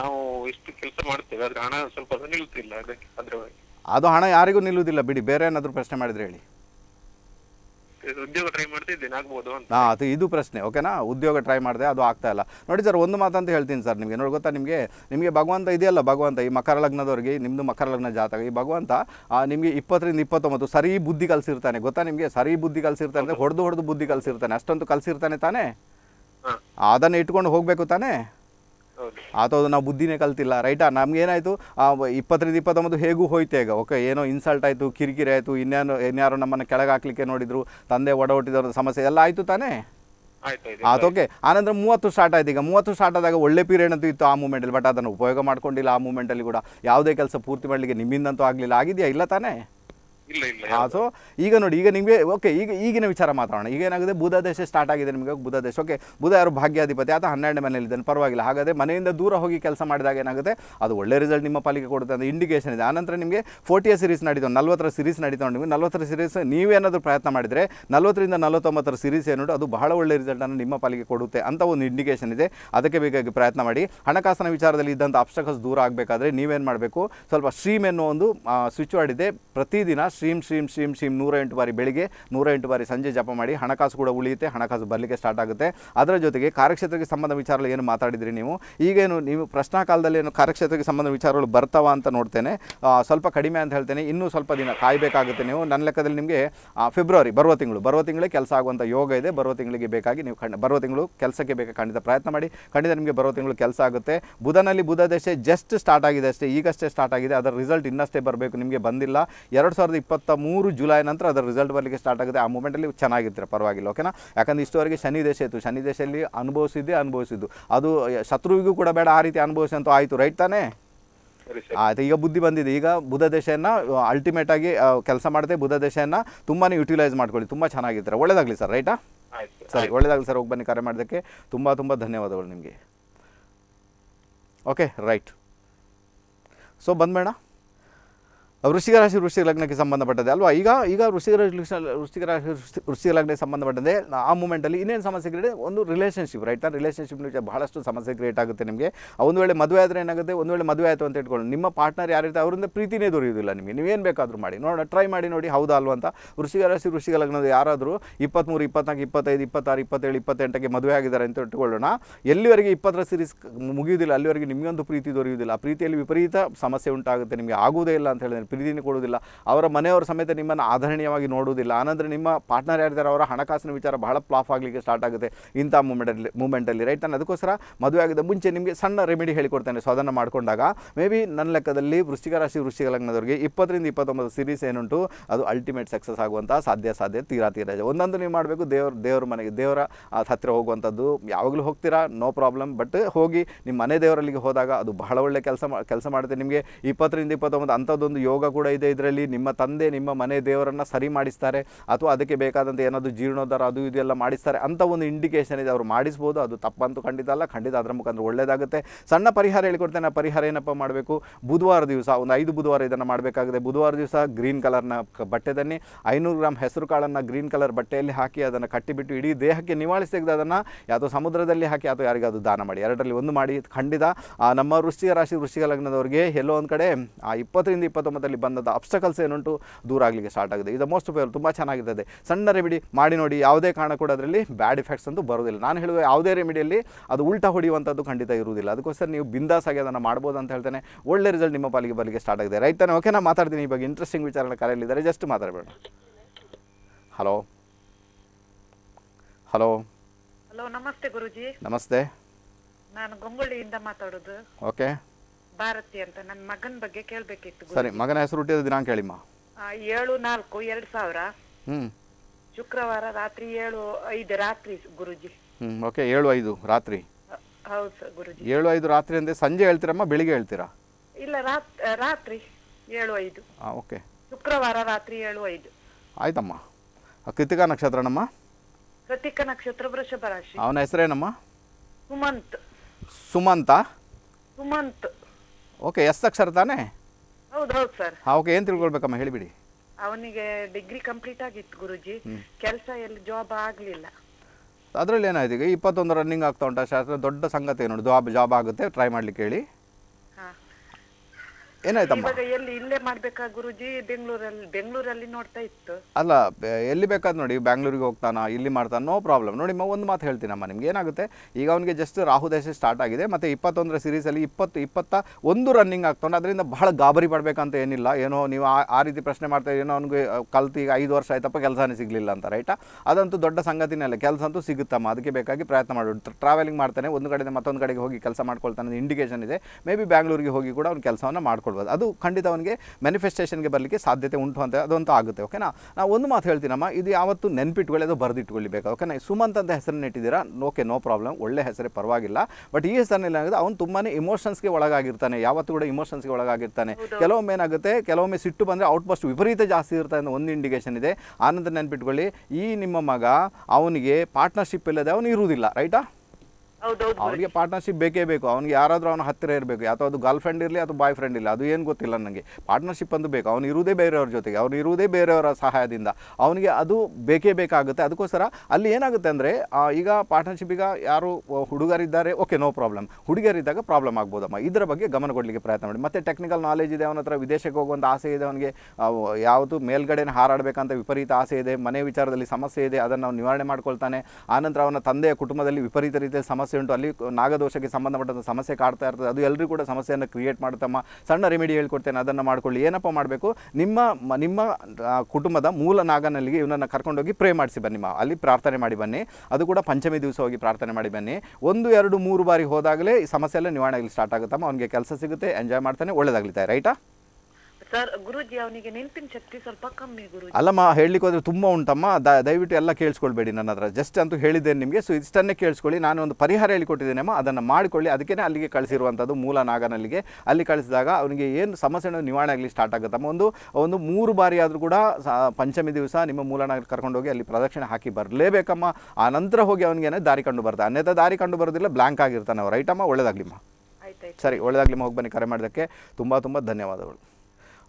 ನಾವು ಇಷ್ಟು ಕೆಲಸ ಮಾಡ್ತೇವೆ ಆದ್ರೆ ಹಣ ಸ್ವಲ್ಪ ನಿಲ್ತಿಲ್ಲ ಅದಕ್ಕೆ ಅದು ಹಣ ಯಾರಿಗೂ ನಿಲ್ಲುವುದಿಲ್ಲ ಬಿಡಿ ಬೇರೆ ಏನಾದ್ರು ಪ್ರಶ್ನೆ ಮಾಡಿದ್ರೆ ಹೇಳಿ ಉದ್ಯೋಗ ಟ್ರೈ ಮಾಡ್ತಿದ್ದೇನೆ ಅಂತ ಅದು ಇದು ಪ್ರಶ್ನೆ ಓಕೆನಾ ಉದ್ಯೋಗ ಟ್ರೈ ಮಾಡಿದೆ ಅದು ಆಗ್ತಾ ಇಲ್ಲ ನೋಡಿ ಸರ್ ಒಂದು ಮಾತಂತ ಹೇಳ್ತೀನಿ ಸರ್ ನಿಮಗೆ ನೋಡಿ ಗೊತ್ತಾ ನಿಮಗೆ ನಿಮಗೆ ಭಗವಂತ ಇದೆಯಲ್ಲ ಭಗವಂತ ಈ ಮಕರ ಲಗ್ನದವರಿಗೆ ನಿಮ್ಮದು ಮಕರ ಲಗ್ನ ಜಾತಕ ಈ ಭಗವಂತ ನಿಮಗೆ ಇಪ್ಪತ್ತರಿಂದ ಇಪ್ಪತ್ತೊಂಬತ್ತು ಸರಿ ಬುದ್ಧಿ ಕಲಿಸಿರ್ತಾನೆ ಗೊತ್ತಾ ನಿಮಗೆ ಸರಿ ಬುದ್ಧಿ ಕಲಿಸಿರ್ತಾನೆ ಅಂದ್ರೆ ಹೊಡೆದು ಹೊಡೆದು ಬುದ್ಧಿ ಕಲಿಸಿರ್ತಾನೆ ಅಷ್ಟೊಂದು ಕಲಿಸಿರ್ತಾನೆ ತಾನೇ ಅದನ್ನು ಇಟ್ಕೊಂಡು ಹೋಗಬೇಕು ತಾನೇ ಆತ ನಾವು ಬುದ್ಧಿನೇ ಕಲ್ತಿಲ್ಲ ರೈಟಾ ಏನಾಯ್ತು ಇಪ್ಪತ್ತರಿಂದ ಇಪ್ಪತ್ತೊಂಬತ್ತು ಹೇಗೂ ಹೋಯ್ತು ಈಗ ಓಕೆ ಏನೋ ಇನ್ಸಲ್ಟ್ ಆಯಿತು ಕಿರಿಕಿರಿ ಆಯಿತು ಇನ್ಯಾರು ಇನ್ಯಾರೋ ನಮ್ಮನ್ನ ಕೆಳಗೆ ಹಾಕ್ಲಿಕ್ಕೆ ನೋಡಿದ್ರು ತಂದೆ ಒಡಹುಟ್ಟಿದ ಸಮಸ್ಯೆ ಎಲ್ಲ ಆಯ್ತು ತಾನೇ ಆಯ್ತು ಓಕೆ ಆನಂತರ ಮೂವತ್ತು ಸ್ಟಾರ್ಟ್ ಆಯ್ತು ಈಗ ಮೂವತ್ತು ಸ್ಟಾರ್ಟ್ ಆದಾಗ ಒಳ್ಳೆ ಪೀರಿಯಡ್ ಅಂತೂ ಇತ್ತು ಆ ಮೂಮೆಂಟಲ್ಲಿ ಬಟ್ ಅದನ್ನು ಉಪಯೋಗ ಮಾಡ್ಕೊಂಡಿಲ್ಲ ಆ ಮೂಮೆಂಟಲ್ಲಿ ಕೂಡ ಯಾವುದೇ ಕೆಲಸ ಪೂರ್ತಿ ಮಾಡಲಿಕ್ಕೆ ನಿಮ್ಮಿಂದಂತೂ ಆಗಲಿಲ್ಲ ಆಗಿದೆಯಾ ಇಲ್ಲ ತಾನೇ ಸೊ ಈಗ ನೋಡಿ ಈಗ ನಿಮಗೆ ಓಕೆ ಈಗ ಈಗಿನ ವಿಚಾರ ಮಾತಾಡೋಣ ಈಗ ಏನಾಗಿದೆ ಬುಧ ಸ್ಟಾರ್ಟ್ ಆಗಿದೆ ನಿಮಗೆ ಬುಧ ಓಕೆ ಬುಧ ಯಾರು ಭಾಗ್ಯಾಧಿಪತಿ ಆತ ಹನ್ನೆರಡನೇ ಮನೆಯಲ್ಲಿದ್ದಾನೆ ಪರವಾಗಿಲ್ಲ ಹಾಗಾದರೆ ಮನೆಯಿಂದ ದೂರ ಹೋಗಿ ಕೆಲಸ ಮಾಡಿದಾಗ ಏನಾಗುತ್ತೆ ಅದು ಒಳ್ಳೆ ರಿಸಲ್ಟ್ ನಿಮ್ಮ ಪಾಲಿಗೆ ಕೊಡುತ್ತೆ ಅಂತ ಇಂಡಿಕೇಷನ್ ಇದೆ ಆನಂತರ ನಿಮಗೆ ಫೋರ್ಟಿಯ ಸೀರೀಸ್ ನಡೀತು ನಲ್ವತ್ತರ ಸೀರೀಸ್ ನಡೀತಾವೆ ನಿಮಗೆ ನಲ್ವತ್ತರ ಸೀರೀಸ್ ನೀವೇನಾದರೂ ಪ್ರಯತ್ನ ಮಾಡಿದರೆ ನಲ್ವತ್ತರಿಂದ ನಲವತ್ತೊಂಬತ್ತರ ಸೀರೀಸ್ ಏನು ಅದು ಬಹಳ ಒಳ್ಳೆ ರಿಸಲ್ಟನ್ನು ನಿಮ್ಮ ಪಾಲಿಗೆ ಕೊಡುತ್ತೆ ಅಂತ ಒಂದು ಇಂಡಿಕೇಶನ್ ಇದೆ ಅದಕ್ಕೆ ಬೇಕಾಗಿ ಪ್ರಯತ್ನ ಮಾಡಿ ಹಣಕಾಸಿನ ವಿಚಾರದಲ್ಲಿ ಇದ್ದಂಥ ಅಪ್ಸ್ಟಕಲ್ಸ್ ದೂರ ಆಗಬೇಕಾದ್ರೆ ನೀವೇನು ಮಾಡಬೇಕು ಸ್ವಲ್ಪ ಸ್ಟ್ರೀಮ್ ಎನ್ನುವ ಒಂದು ಸ್ವಿಚ್ ಆಡಿದೆ ಪ್ರತಿದಿನ ಶ್ರೀಮ್ ಶ್ರೀಮ್ ಶ್ರೀಂ ಶ್ರೀಂ ನೂರ ಎಂಟು ಬಾರಿ ಬೆಳಿಗ್ಗೆ ನೂರ ಎಂಟು ಬಾರಿ ಸಂಜೆ ಜಪ ಮಾಡಿ ಹಣಕಾಸು ಕೂಡ ಉಳಿಯುತ್ತೆ ಹಣಕಾಸು ಬರಲಿಕ್ಕೆ ಸ್ಟಾರ್ಟ್ ಆಗುತ್ತೆ ಅದರ ಜೊತೆಗೆ ಕಾರ್ಯಕ್ಷೇತ್ರಕ್ಕೆ ಸಂಬಂಧ ವಿಚಾರಗಳು ಏನು ಮಾತಾಡಿದ್ರಿ ನೀವು ಈಗೇನು ನೀವು ಪ್ರಶ್ನಾ ಕಾಲದಲ್ಲಿ ಏನು ಕಾರ್ಯಕ್ಷೇತ್ರಕ್ಕೆ ಸಂಬಂಧ ವಿಚಾರಗಳು ಬರ್ತಾವ ಅಂತ ನೋಡ್ತೇನೆ ಸ್ವಲ್ಪ ಕಡಿಮೆ ಅಂತ ಹೇಳ್ತೇನೆ ಇನ್ನೂ ಸ್ವಲ್ಪ ದಿನ ಕಾಯಬೇಕಾಗುತ್ತೆ ನೀವು ನನ್ನ ಲೆಕ್ಕದಲ್ಲಿ ನಿಮಗೆ ಫೆಬ್ರವರಿ ಬರುವ ತಿಂಗಳು ಬರುವ ತಿಂಗಳಿಗೆ ಕೆಲಸ ಆಗುವಂಥ ಯೋಗ ಇದೆ ಬರುವ ತಿಂಗಳಿಗೆ ಬೇಕಾಗಿ ನೀವು ಖಂಡ ಬರುವ ತಿಂಗಳು ಕೆಲಸಕ್ಕೆ ಬೇಕಾಗಿ ಖಂಡಿತ ಪ್ರಯತ್ನ ಮಾಡಿ ಖಂಡಿತ ನಿಮಗೆ ಬರುವ ತಿಂಗಳು ಕೆಲಸ ಆಗುತ್ತೆ ಬುಧನಲ್ಲಿ ಬುಧ ದೇಶ ಜಸ್ಟ್ ಸ್ಟಾರ್ಟ್ ಆಗಿದೆ ಅಷ್ಟೇ ಈಗಷ್ಟೇ ಸ್ಟಾರ್ಟ್ ಆಗಿದೆ ಅದರ ರಿಸಲ್ಟ್ ಇನ್ನಷ್ಟೇ ಬರಬೇಕು ನಿಮಗೆ ಬಂದಿಲ್ಲ ಎರಡು ಸಾವಿರದ ಇಪ್ಪತ್ತ ಮೂರು ಜುಲೈ ನಂತರ ಅದರ ರಿಸಲ್ಟ್ ಬರಲಿಕ್ಕೆ ಸ್ಟಾರ್ಟ್ ಆಗುತ್ತೆ ಆ ಮೂಮೆಂಟಲ್ಲಿ ಚೆನ್ನಾಗಿರ್ತಾರೆ ಪರವಾಗಿಲ್ಲ ಓಕೆನಾ ಯಾಕಂದರೆ ಇಷ್ಟುವರೆಗೆ ಶನಿ ದೇಶ ಇತ್ತು ಶನಿ ದೇಶದಲ್ಲಿ ಅನುಭವಿಸಿದ್ದೇ ಅನುಭವಿಸಿದ್ದು ಅದು ಶತ್ರುವಿಗೂ ಕೂಡ ಬೇಡ ಆ ರೀತಿ ಅನುಭವಿಸಿ ಅಂತೂ ಆಯಿತು ರೈಟ್ ತಾನೇ ಆಯ್ತು ಈಗ ಬುದ್ಧಿ ಬಂದಿದೆ ಈಗ ಬುಧ ದೇಶನ ಅಲ್ಟಿಮೇಟ್ ಆಗಿ ಕೆಲಸ ಮಾಡದೆ ಬುಧ ದೇಶನ ತುಂಬಾ ಯುಟಿಲೈಸ್ ಮಾಡ್ಕೊಳ್ಳಿ ತುಂಬ ಚೆನ್ನಾಗಿರ್ತಾರೆ ಒಳ್ಳೇದಾಗ್ಲಿ ಸರ್ ರೈಟಾ ಸರಿ ಒಳ್ಳೇದಾಗ್ಲಿ ಸರ್ ಹೋಗಿ ಬನ್ನಿ ಕರೆ ಮಾಡೋದಕ್ಕೆ ತುಂಬ ತುಂಬ ಧನ್ಯವಾದಗಳು ನಿಮಗೆ ಓಕೆ ರೈಟ್ ಸೊ ಬಂದ್ಬೇಡ ವೃಷಿಕ ರಾಶಿ ವೃಷಿಕ ಲಗ್ನಕ್ಕೆ ಸಂಬಂಧಪಟ್ಟದೆ ಅಲ್ವಾ ಈಗ ಈಗ ವೃಶ್ಚಿಕ ರಾಶಿ ವೃಷಿಕ ರಾಶಿ ವೃಷಿಕ ಲಗ್ನಕ್ಕೆ ಸಂಬಂಧಪಟ್ಟಂತೆ ಆ ಮೂಮೆಂಟಲ್ಲಿ ಇನ್ನೇನು ಸಮಸ್ಯೆ ಕ್ರಿಯೇಟ್ ಒಂದು ರಿಲೇಷನ್ಶಿಪ್ ರೈಟ್ ಆ ರಿಲೇಷನ್ಶಿಪ್ನ ಬಹಳಷ್ಟು ಸಮಸ್ಯೆ ಕ್ರಿಯೇಟ್ ಆಗುತ್ತೆ ನಿಮಗೆ ಒಂದು ವೇಳೆ ಮದುವೆ ಆದರೆ ಏನಾಗುತ್ತೆ ಒಂದು ವೇಳೆ ಮದುವೆ ಆಯಿತು ಅಂತ ಇಟ್ಕೊಂಡು ನಿಮ್ಮ ಪಾರ್ಟ್ನರ್ ಯಾರಿರ್ತಾರೆ ಅವರಿಂದ ಪ್ರೀತಿನೇ ದೊರೆಯುವುದಿಲ್ಲ ನಿಮಗೆ ನೀವೇನು ಬೇಕಾದರೂ ಮಾಡಿ ನೋಡ ಟ್ರೈ ಮಾಡಿ ನೋಡಿ ಹೌದಾ ಅಲ್ವಂತ ಅಂತ ರಾಶಿ ಲಗ್ನದ ಯಾರಾದರೂ ಇಪ್ಪತ್ತ್ಮೂರು ಇಪ್ಪತ್ನಾಲ್ಕು ಇಪ್ಪತ್ತೈದು ಇಪ್ಪತ್ತಾರು ಇಪ್ಪತ್ತೇಳು ಇಪ್ಪತ್ತೆಂಟಕ್ಕೆ ಮದುವೆ ಆಗಿದ್ದಾರೆ ಅಂತ ಇಟ್ಕೊಳ್ಳೋಣ ಎಲ್ಲಿವರೆಗೆ ಇಪ್ಪತ್ತರ ಸೀರೀಸ್ ಮುಗಿಯುವುದಿಲ್ಲ ಅಲ್ಲಿವರೆಗೆ ನಿಮಗೊಂದು ಪ್ರೀತಿ ದೊರೆಯುವುದಿಲ್ಲ ಆ ಪ್ರೀತಿಯಲ್ಲಿ ವಿಪರೀತ ಸಮಸ್ಯೆ ಉಂಟಾಗುತ್ತೆ ನಿಮಗೆ ಆಗುವುದೇ ಇಲ್ಲ ಅಂತ ಹೇಳಿದ್ರೆ ಕೊಡೋದಿಲ್ಲ ಕೊಡುವುದಿಲ್ಲ ಕೊಡೋದಿಲ್ಲ ಅವರ ಮನೆಯವರ ಸಮೇತ ನಿಮ್ಮನ್ನು ಆಧರಣೀಯವಾಗಿ ನೋಡುವುದಿಲ್ಲ ಆನಂದರೆ ನಿಮ್ಮ ಪಾರ್ಟ್ನರ್ ಯಾರಿದ್ದಾರೆ ಅವರ ಹಣಕಾಸಿನ ವಿಚಾರ ಬಹಳ ಪ್ಲಾಫ್ ಆಗಲಿಕ್ಕೆ ಸ್ಟಾರ್ಟ್ ಆಗುತ್ತೆ ಇಂಥ ಮೂಮೆಂಟಲ್ಲಿ ಮೂಮೆಂಟಲ್ಲಿ ರೈಟ್ ನಾನು ಅದಕ್ಕೋಸ್ಕರ ಮದುವೆ ಆಗಿದ ಮುಂಚೆ ನಿಮಗೆ ಸಣ್ಣ ರೆಮಿಡಿ ಹೇಳಿಕೊಡ್ತೇನೆ ಸೊ ಅದನ್ನು ಮಾಡಿಕೊಂಡಾಗ ಮೇ ಬಿ ನನ್ನ ಲೆಕ್ಕದಲ್ಲಿ ವೃಷ್ಟಿಕ ರಾಶಿ ವೃಷ್ಟಿಕ ಲಗ್ನದವರಿಗೆ ಇಪ್ಪತ್ತರಿಂದ ಇಪ್ಪತ್ತೊಂಬತ್ತು ಸೀರೀಸ್ ಏನುಂಟು ಅದು ಅಲ್ಟಿಮೇಟ್ ಸಕ್ಸಸ್ ಆಗುವಂಥ ಸಾಧ್ಯ ಸಾಧ್ಯ ತೀರಾ ತೀರ ಒಂದೊಂದು ನೀವು ಮಾಡಬೇಕು ದೇವ್ರ ದೇವರ ಮನೆಗೆ ದೇವರ ಹತ್ತಿರ ಹೋಗುವಂಥದ್ದು ಯಾವಾಗಲೂ ಹೋಗ್ತೀರಾ ನೋ ಪ್ರಾಬ್ಲಮ್ ಬಟ್ ಹೋಗಿ ನಿಮ್ಮ ಮನೆ ದೇವರಲ್ಲಿಗೆ ಹೋದಾಗ ಅದು ಬಹಳ ಒಳ್ಳೆ ಕೆಲಸ ಕೆಲಸ ಮಾಡುತ್ತೆ ನಿಮಗೆ ಇಪ್ಪತ್ತರಿಂದ ಇಪ್ಪತ್ತೊಂಬತ್ತು ಅಂಥದ್ದೊಂದು ಯೋಗ ರೋಗ ಕೂಡ ಇದೆ ಇದರಲ್ಲಿ ನಿಮ್ಮ ತಂದೆ ನಿಮ್ಮ ಮನೆ ದೇವರನ್ನು ಸರಿ ಮಾಡಿಸ್ತಾರೆ ಅಥವಾ ಅದಕ್ಕೆ ಬೇಕಾದಂಥ ಏನಾದರೂ ಜೀರ್ಣೋದ್ಧಾರ ಅದು ಇದು ಎಲ್ಲ ಮಾಡಿಸ್ತಾರೆ ಅಂತ ಒಂದು ಇಂಡಿಕೇಷನ್ ಇದೆ ಅವರು ಮಾಡಿಸ್ಬೋದು ಅದು ತಪ್ಪಂತೂ ಖಂಡಿತ ಅಲ್ಲ ಖಂಡಿತ ಅದರ ಮುಖಾಂತರ ಒಳ್ಳೆಯದಾಗುತ್ತೆ ಸಣ್ಣ ಪರಿಹಾರ ಹೇಳಿಕೊಡ್ತೇನೆ ಆ ಪರಿಹಾರ ಏನಪ್ಪ ಮಾಡಬೇಕು ಬುಧವಾರ ದಿವಸ ಒಂದು ಐದು ಬುಧವಾರ ಇದನ್ನು ಮಾಡಬೇಕಾಗಿದೆ ಬುಧವಾರ ದಿವಸ ಗ್ರೀನ್ ಕಲರ್ನ ಬಟ್ಟೆ ತನ್ನಿ ಐನೂರು ಗ್ರಾಮ್ ಹೆಸರು ಕಾಳನ್ನು ಗ್ರೀನ್ ಕಲರ್ ಬಟ್ಟೆಯಲ್ಲಿ ಹಾಕಿ ಅದನ್ನು ಕಟ್ಟಿಬಿಟ್ಟು ಇಡೀ ದೇಹಕ್ಕೆ ನಿವಾಳಿಸಿ ತೆಗೆದು ಅದನ್ನು ಯಾವುದೋ ಸಮುದ್ರದಲ್ಲಿ ಹಾಕಿ ಅಥವಾ ಅದು ದಾನ ಮಾಡಿ ಎರಡರಲ್ಲಿ ಒಂದು ಮಾಡಿ ಖಂಡಿತ ನಮ್ಮ ವೃಷ್ಟಿಯ ರಾಶಿ ವೃಷ್ಟಿಕ ಲಗ್ನದವರಿಗೆ ಎಲ್ಲೋ ಒಂದು ಕಡೆ ಆ ಇಪ್ಪತ್ತರಿಂದ ಇಪ್ಪತ್ತೊಂಬತ್ತು ಜೀವನದಲ್ಲಿ ಬಂದಂಥ ಅಬ್ಸ್ಟಕಲ್ಸ್ ಏನುಂಟು ದೂರ ಆಗಲಿಕ್ಕೆ ಸ್ಟಾರ್ಟ್ ಆಗಿದೆ ಇದು ಮೋಸ್ಟ್ ಉಪಯೋಗ ತುಂಬ ಚೆನ್ನಾಗಿದೆ ಸಣ್ಣ ರೆಮಿಡಿ ಮಾಡಿ ನೋಡಿ ಯಾವುದೇ ಕಾರಣ ಕೂಡ ಅದರಲ್ಲಿ ಬ್ಯಾಡ್ ಎಫೆಕ್ಟ್ಸ್ ಅಂತೂ ಬರೋದಿಲ್ಲ ನಾನು ಹೇಳುವ ಯಾವುದೇ ರೆಮಿಡಿಯಲ್ಲಿ ಅದು ಉಲ್ಟಾ ಹೊಡೆಯುವಂಥದ್ದು ಖಂಡಿತ ಇರುವುದಿಲ್ಲ ಅದಕ್ಕೋಸ್ಕರ ನೀವು ಆಗಿ ಅದನ್ನು ಮಾಡ್ಬೋದು ಅಂತ ಹೇಳ್ತೇನೆ ಒಳ್ಳೆ ರಿಸಲ್ಟ್ ನಿಮ್ಮ ಪಾಲಿಗೆ ಬರಲಿಕ್ಕೆ ಸ್ಟಾರ್ಟ್ ಆಗಿದೆ ರೈತನೇ ಓಕೆ ನಾನು ಮಾತಾಡ್ತೀನಿ ಈ ಬಗ್ಗೆ ಇಂಟ್ರೆಸ್ಟಿಂಗ್ ವಿಚಾರಗಳ ಕರೆಯಲ್ಲಿದ್ದಾರೆ ಜಸ್ಟ್ ಮಾತಾಡಬೇಡ ಹಲೋ ಹಲೋ ಹಲೋ ನಮಸ್ತೆ ಗುರುಜಿ ನಮಸ್ತೆ ನಾನು ಗಂಗೊಳ್ಳಿಯಿಂದ ಮಾತಾಡೋದು ಓಕೆ ಭಾರತಿ ಅಂತ ನನ್ನ ಮಗನ ಬಗ್ಗೆ ಕೇಳಬೇಕಿತ್ತು ಸರಿ ಮಗನ ಹೆಸರು ಹುಟ್ಟಿದ ದಿನಾಂಕ ಹೇಳಿಮ್ಮ ಏಳು ನಾಲ್ಕು ಎರಡು ಸಾವಿರ ಹ್ಮ್ ಶುಕ್ರವಾರ ರಾತ್ರಿ ಏಳು ಐದು ರಾತ್ರಿ ಗುರುಜಿ ಹ್ಮ್ ಓಕೆ ಏಳು ಐದು ರಾತ್ರಿ ಹೌದು ಗುರುಜಿ ಏಳು ಐದು ರಾತ್ರಿ ಅಂದ್ರೆ ಸಂಜೆ ಹೇಳ್ತೀರಮ್ಮ ಬೆಳಿಗ್ಗೆ ಹೇಳ್ತೀರಾ ಇಲ್ಲ ರಾತ್ರಿ ಏಳು ಐದು ಓಕೆ ಶುಕ್ರವಾರ ರಾತ್ರಿ ಏಳು ಐದು ಆಯ್ತಮ್ಮ ಕೃತಿಕಾ ನಮ್ಮ ಕೃತಿಕ ನಕ್ಷತ್ರ ವೃಷಭ ರಾಶಿ ಅವನ ಹೆಸರೇನಮ್ಮ ಸುಮಂತ್ ಸುಮಂತ ಸುಮಂತ್ ಓಕೆ ಎಸ್ ಅಕ್ಷರ ತಾನೇ ಹೌದು ಹೌದು ಸರ್ ಹಾ ಓಕೆ ಏನು ತಿಳ್ಕೊಳ್ಬೇಕಮ್ಮ ಹೇಳಿಬಿಡಿ ಅವನಿಗೆ ಡಿಗ್ರಿ ಕಂಪ್ಲೀಟ್ ಆಗಿತ್ತು ಗುರುಜಿ ಕೆಲಸ ಎಲ್ಲಿ ಜಾಬ್ ಆಗಲಿಲ್ಲ ಅದರಲ್ಲಿ ಏನಾಯ್ತು ಈಗ ಇಪ್ಪತ್ತೊಂದು ರನ್ನಿಂಗ್ ಆಗ್ತಾ ಉಂಟಾ ಶಾಸ್ತ್ರ ದೊಡ್ಡ ಸಂಗತಿ ನೋಡಿ ಜಾಬ್ ಜಾಬ್ ಆಗುತ್ತೆ ಟ್ರೈ ಮಾಡ್ಲಿಕ್ಕೆ ಹೇಳಿ ಏನಾಯ್ತಮ್ಮ ಇವಾಗ ಎಲ್ಲಿ ಇಲ್ಲೇ ಮಾಡ್ಬೇಕಾ ಗುರುಜಿ ಬೆಂಗಳೂರಲ್ಲಿ ಬೆಂಗಳೂರಲ್ಲಿ ನೋಡ್ತಾ ಇತ್ತು ಅಲ್ಲ ಎಲ್ಲಿ ಬೇಕಾದ್ ನೋಡಿ ಬ್ಯಾಂಗ್ಳೂರಿಗೆ ಹೋಗ್ತಾನ ಇಲ್ಲಿ ಮಾಡ್ತಾನ ನೋ ಪ್ರಾಬ್ಲಮ್ ನೋಡಿ ಒಂದು ಮಾತು ಹೇಳ್ತೀನಮ್ಮ ನಿಮ್ಗೆ ಏನಾಗುತ್ತೆ ಈಗ ಅವನಿಗೆ ಜಸ್ಟ್ ರಾಹು ದೇಶ ಸ್ಟಾರ್ಟ್ ಆಗಿದೆ ಮತ್ತೆ ಇಪ್ಪತ್ತೊಂದರ ಸೀರೀಸಲ್ಲಿ ಇಪ್ಪತ್ತು ಇಪ್ಪತ್ತ ಒಂದು ರನ್ನಿಂಗ್ ಆಗ್ತಾನೆ ಅದರಿಂದ ಬಹಳ ಗಾಬರಿ ಪಡ್ಬೇಕಂತ ಏನಿಲ್ಲ ಏನೋ ನೀವು ಆ- ರೀತಿ ಪ್ರಶ್ನೆ ಮಾಡ್ತಾ ಏನೋ ಅವ್ನಿಗೆ ಕಲ್ತು ಈಗ ಐದು ವರ್ಷ ಆಯ್ತಪ್ಪ ಕೆಲಸನೇ ಸಿಗಲಿಲ್ಲ ಅಂತ ರೈಟ್ ಅದಂತೂ ದೊಡ್ಡ ಸಂಗತಿನೇ ಅಲ್ಲ ಕೆಲಸ ಅಂತೂ ಸಿಗುತ್ತಮ್ಮ ಅದಕ್ಕೆ ಬೇಕಾಗಿ ಪ್ರಯತ್ನ ಮಾಡೋದು ಟ್ರಾವೆಲಿಂಗ್ ಮಾಡ್ತಾನೆ ಒಂದು ಕಡೆಯಿಂದ ಮತ್ತೊಂದು ಕಡೆಗೆ ಹೋಗಿ ಕೆಲಸ ಮಾಡ್ಕೊಳ್ತಾನೆ ಇಂಡಿಕೇಶನ್ ಇದೆ ಮೇ ಬಿ ಬ್ಯಾಂಗ್ಳೂರಿಗೆ ಹೋಗಿ ಕೂಡ ಅವ್ನು ಕೆಲಸವನ್ನು ಮಾಡ್ತಾನೆ ಮಾಡ್ಕೊಳ್ಬೋದು ಅದು ಖಂಡಿತ ಅವನಿಗೆ ಮ್ಯಾನಿಫೆಸ್ಟೇಷನ್ಗೆ ಬರಲಿಕ್ಕೆ ಸಾಧ್ಯತೆ ಉಂಟು ಅಂತ ಅದಂತೂ ಆಗುತ್ತೆ ಓಕೆನಾ ನಾವು ಒಂದು ಮಾತು ಹೇಳ್ತೀನಮ್ಮ ಇದು ಯಾವತ್ತು ನೆನ್ಪಿಟ್ಕೊಳ್ಳಿ ಅದು ಬರೆದಿಟ್ಕೊಳ್ಬೇಕು ಓಕೆನಾ ಸುಮಂತ್ ಅಂತ ಹೆಸರನ್ನ ಇಟ್ಟಿದ್ದೀರಾ ಓಕೆ ನೋ ಪ್ರಾಬ್ಲಮ್ ಒಳ್ಳೆ ಹೆಸರೇ ಪರವಾಗಿಲ್ಲ ಬಟ್ ಈ ಹೆಸರಿನಲ್ಲಿ ಏನಾಗುತ್ತೆ ಅವನು ತುಂಬಾ ಇಮೋಷನ್ಸ್ಗೆ ಒಳಗಾಗಿರ್ತಾನೆ ಯಾವತ್ತೂ ಕೂಡ ಇಮೋಷನ್ಸ್ಗೆ ಒಳಗಾಗಿರ್ತಾನೆ ಕೆಲವೊಮ್ಮೆ ಏನಾಗುತ್ತೆ ಕೆಲವೊಮ್ಮೆ ಸಿಟ್ಟು ಬಂದರೆ ಔಟ್ ವಿಪರೀತ ಜಾಸ್ತಿ ಇರ್ತಾನೆ ಅಂತ ಒಂದು ಇಂಡಿಕೇಷನ್ ಇದೆ ಆನಂತರ ನೆನ್ಪಿಟ್ಕೊಳ್ಳಿ ಈ ನಿಮ್ಮ ಮಗ ಅವನಿಗೆ ಪಾರ್ಟ್ನರ್ಶಿಪ್ ಇಲ್ಲದೆ ಅವನು ಇರುವುದಿಲ್ಲ ರೈಟಾ ಅವನಿಗೆ ಪಾರ್ಟ್ನರ್ಶಿಪ್ ಬೇಕೇ ಬೇಕು ಅವ್ನಿಗೆ ಯಾರಾದರೂ ಅವನ ಹತ್ತಿರ ಇರಬೇಕು ಅಥವಾ ಅದು ಗರ್ಲ್ ಫ್ರೆಂಡ್ ಇರಲಿ ಅಥವಾ ಬಾಯ್ ಫ್ರೆಂಡ್ ಇಲ್ಲ ಅದು ಏನು ಗೊತ್ತಿಲ್ಲ ನನಗೆ ಪಾರ್ಟ್ನರ್ಶಿಪ್ ಅಂತ ಬೇಕು ಅವನು ಇರುವುದೇ ಬೇರೆಯವ್ರ ಜೊತೆಗೆ ಅವ್ನು ಇರುವುದೇ ಬೇರೆಯವರ ಸಹಾಯದಿಂದ ಅವನಿಗೆ ಅದು ಬೇಕೇ ಬೇಕಾಗುತ್ತೆ ಅದಕ್ಕೋಸ್ಕರ ಅಲ್ಲಿ ಏನಾಗುತ್ತೆ ಅಂದರೆ ಈಗ ಈಗ ಯಾರು ಹುಡುಗರಿದ್ದಾರೆ ಓಕೆ ನೋ ಪ್ರಾಬ್ಲಮ್ ಹುಡುಗರಿದ್ದಾಗ ಪ್ರಾಬ್ಲಮ್ ಆಗ್ಬೋದಮ್ಮ ಇದರ ಬಗ್ಗೆ ಗಮನ ಕೊಡಲಿಕ್ಕೆ ಪ್ರಯತ್ನ ಮಾಡಿ ಮತ್ತು ಟೆಕ್ನಿಕಲ್ ನಾಲೆಜ್ ಇದೆ ಅವನ ಹತ್ರ ವಿದೇಶಕ್ಕೆ ಹೋಗುವಂಥ ಆಸೆ ಇದೆ ಅವನಿಗೆ ಯಾವುದು ಮೇಲ್ಗಡೆನ ಹಾರಾಡಬೇಕಂತ ವಿಪರೀತ ಆಸೆ ಇದೆ ಮನೆ ವಿಚಾರದಲ್ಲಿ ಸಮಸ್ಯೆ ಇದೆ ಅದನ್ನು ನಾವು ನಿವಾರಣೆ ಮಾಡ್ಕೊಳ್ತಾನೆ ಆನಂತರ ಅವನ ತಂದೆಯ ಕುಟುಂಬದಲ್ಲಿ ವಿಪರೀತ ರೀತಿಯ ಸಮಸ್ಯೆ ಸಮಸ್ಯೆ ಉಂಟು ಅಲ್ಲಿ ನಾಗದೋಷಕ್ಕೆ ಸಂಬಂಧಪಟ್ಟಂಥ ಸಮಸ್ಯೆ ಕಾಡ್ತಾ ಇರ್ತದೆ ಅದು ಎಲ್ಲರೂ ಕೂಡ ಸಮಸ್ಯೆಯನ್ನು ಕ್ರಿಯೇಟ್ ಮಾಡ್ತಮ್ಮ ಸಣ್ಣ ರೆಮಿಡಿ ಹೇಳ್ಕೊಡ್ತೇನೆ ಅದನ್ನು ಮಾಡ್ಕೊಳ್ಳಿ ಏನಪ್ಪ ಮಾಡಬೇಕು ನಿಮ್ಮ ನಿಮ್ಮ ಕುಟುಂಬದ ಮೂಲ ನಾಗನಲ್ಲಿಗೆ ಇವನನ್ನು ಕರ್ಕೊಂಡೋಗಿ ಪ್ರೇ ಮಾಡಿಸಿ ಬನ್ನಿ ಮಾ ಅಲ್ಲಿ ಪ್ರಾರ್ಥನೆ ಮಾಡಿ ಬನ್ನಿ ಅದು ಕೂಡ ಪಂಚಮಿ ದಿವಸ ಹೋಗಿ ಪ್ರಾರ್ಥನೆ ಮಾಡಿ ಬನ್ನಿ ಒಂದು ಎರಡು ಮೂರು ಬಾರಿ ಹೋದಾಗಲೇ ಈ ಸಮಸ್ಯೆ ಎಲ್ಲ ನಿವಾರಣೆ ಆಗಲಿ ಸ್ಟಾರ್ಟ್ ಆಗುತ್ತಮ್ಮ ಅವನಿಗೆ ಕೆಲಸ ಸಿಗುತ್ತೆ ಎಂಜಾಯ್ ಮಾಡ್ತಾನೆ ಒಳ್ಳೇದಾಗ್ಲಿತ್ತೆ ರೈಟಾ ಸ್ವಲ್ಪ ಕಮ್ಮಿ ಅಲ್ಲಮ್ಮ ಹೇಳಲಿಕ್ಕೆ ಹೋದ್ರೆ ತುಂಬ ಉಂಟಮ್ಮ ದಯವಿಟ್ಟು ಎಲ್ಲ ಕೇಳಿಸ್ಕೊಳ್ಬೇಡಿ ನನ್ನ ಹತ್ರ ಜಸ್ಟ್ ಅಂತೂ ಹೇಳಿದ್ದೇನೆ ನಿಮಗೆ ಸೊ ಇಷ್ಟನ್ನೇ ಕೇಳಿಸ್ಕೊಳ್ಳಿ ನಾನು ಒಂದು ಪರಿಹಾರ ಹೇಳಿ ಹೇಳಿಕೊಟ್ಟಿದ್ದೇನಮ್ಮ ಅದನ್ನು ಮಾಡಿಕೊಳ್ಳಿ ಅದಕ್ಕೇ ಅಲ್ಲಿಗೆ ಕಳಿಸಿರುವಂಥದ್ದು ಮೂಲ ನಾಗನಲ್ಲಿಗೆ ಅಲ್ಲಿ ಕಳಿಸಿದಾಗ ಅವನಿಗೆ ಏನು ಸಮಸ್ಯೆ ನಿವಾರಣೆ ಆಗಲಿ ಸ್ಟಾರ್ಟ್ ಆಗುತ್ತಮ್ಮ ಒಂದು ಒಂದು ಮೂರು ಬಾರಿ ಆದರೂ ಕೂಡ ಪಂಚಮಿ ದಿವಸ ನಿಮ್ಮ ಮೂಲ ಕರ್ಕೊಂಡೋಗಿ ಅಲ್ಲಿ ಪ್ರದಕ್ಷಿಣೆ ಹಾಕಿ ಬರಲೇಬೇಕಮ್ಮ ಆ ನಂತರ ಹೋಗಿ ಅವನಿಗೆ ದಾರಿ ಕಂಡು ಬರ್ತಾ ಅನ್ಯಥ ದಾರಿ ಕಂಡು ಬರೋದಿಲ್ಲ ಬ್ಲ್ಯಾಂಕ್ ಆಗಿರ್ತಾನೆ ಅವ್ರು ರೈಟಮ್ಮ ಒಳ್ಳೇದಾಗ್ಲಿಮ್ಮ ಸರಿ ಒಳ್ಳೇದಾಗ್ಲಿಮ್ಮ ಹೋಗಿ ಬನ್ನಿ ಕರೆ ಮಾಡೋದಕ್ಕೆ ತುಂಬ ತುಂಬ ಧನ್ಯವಾದಗಳು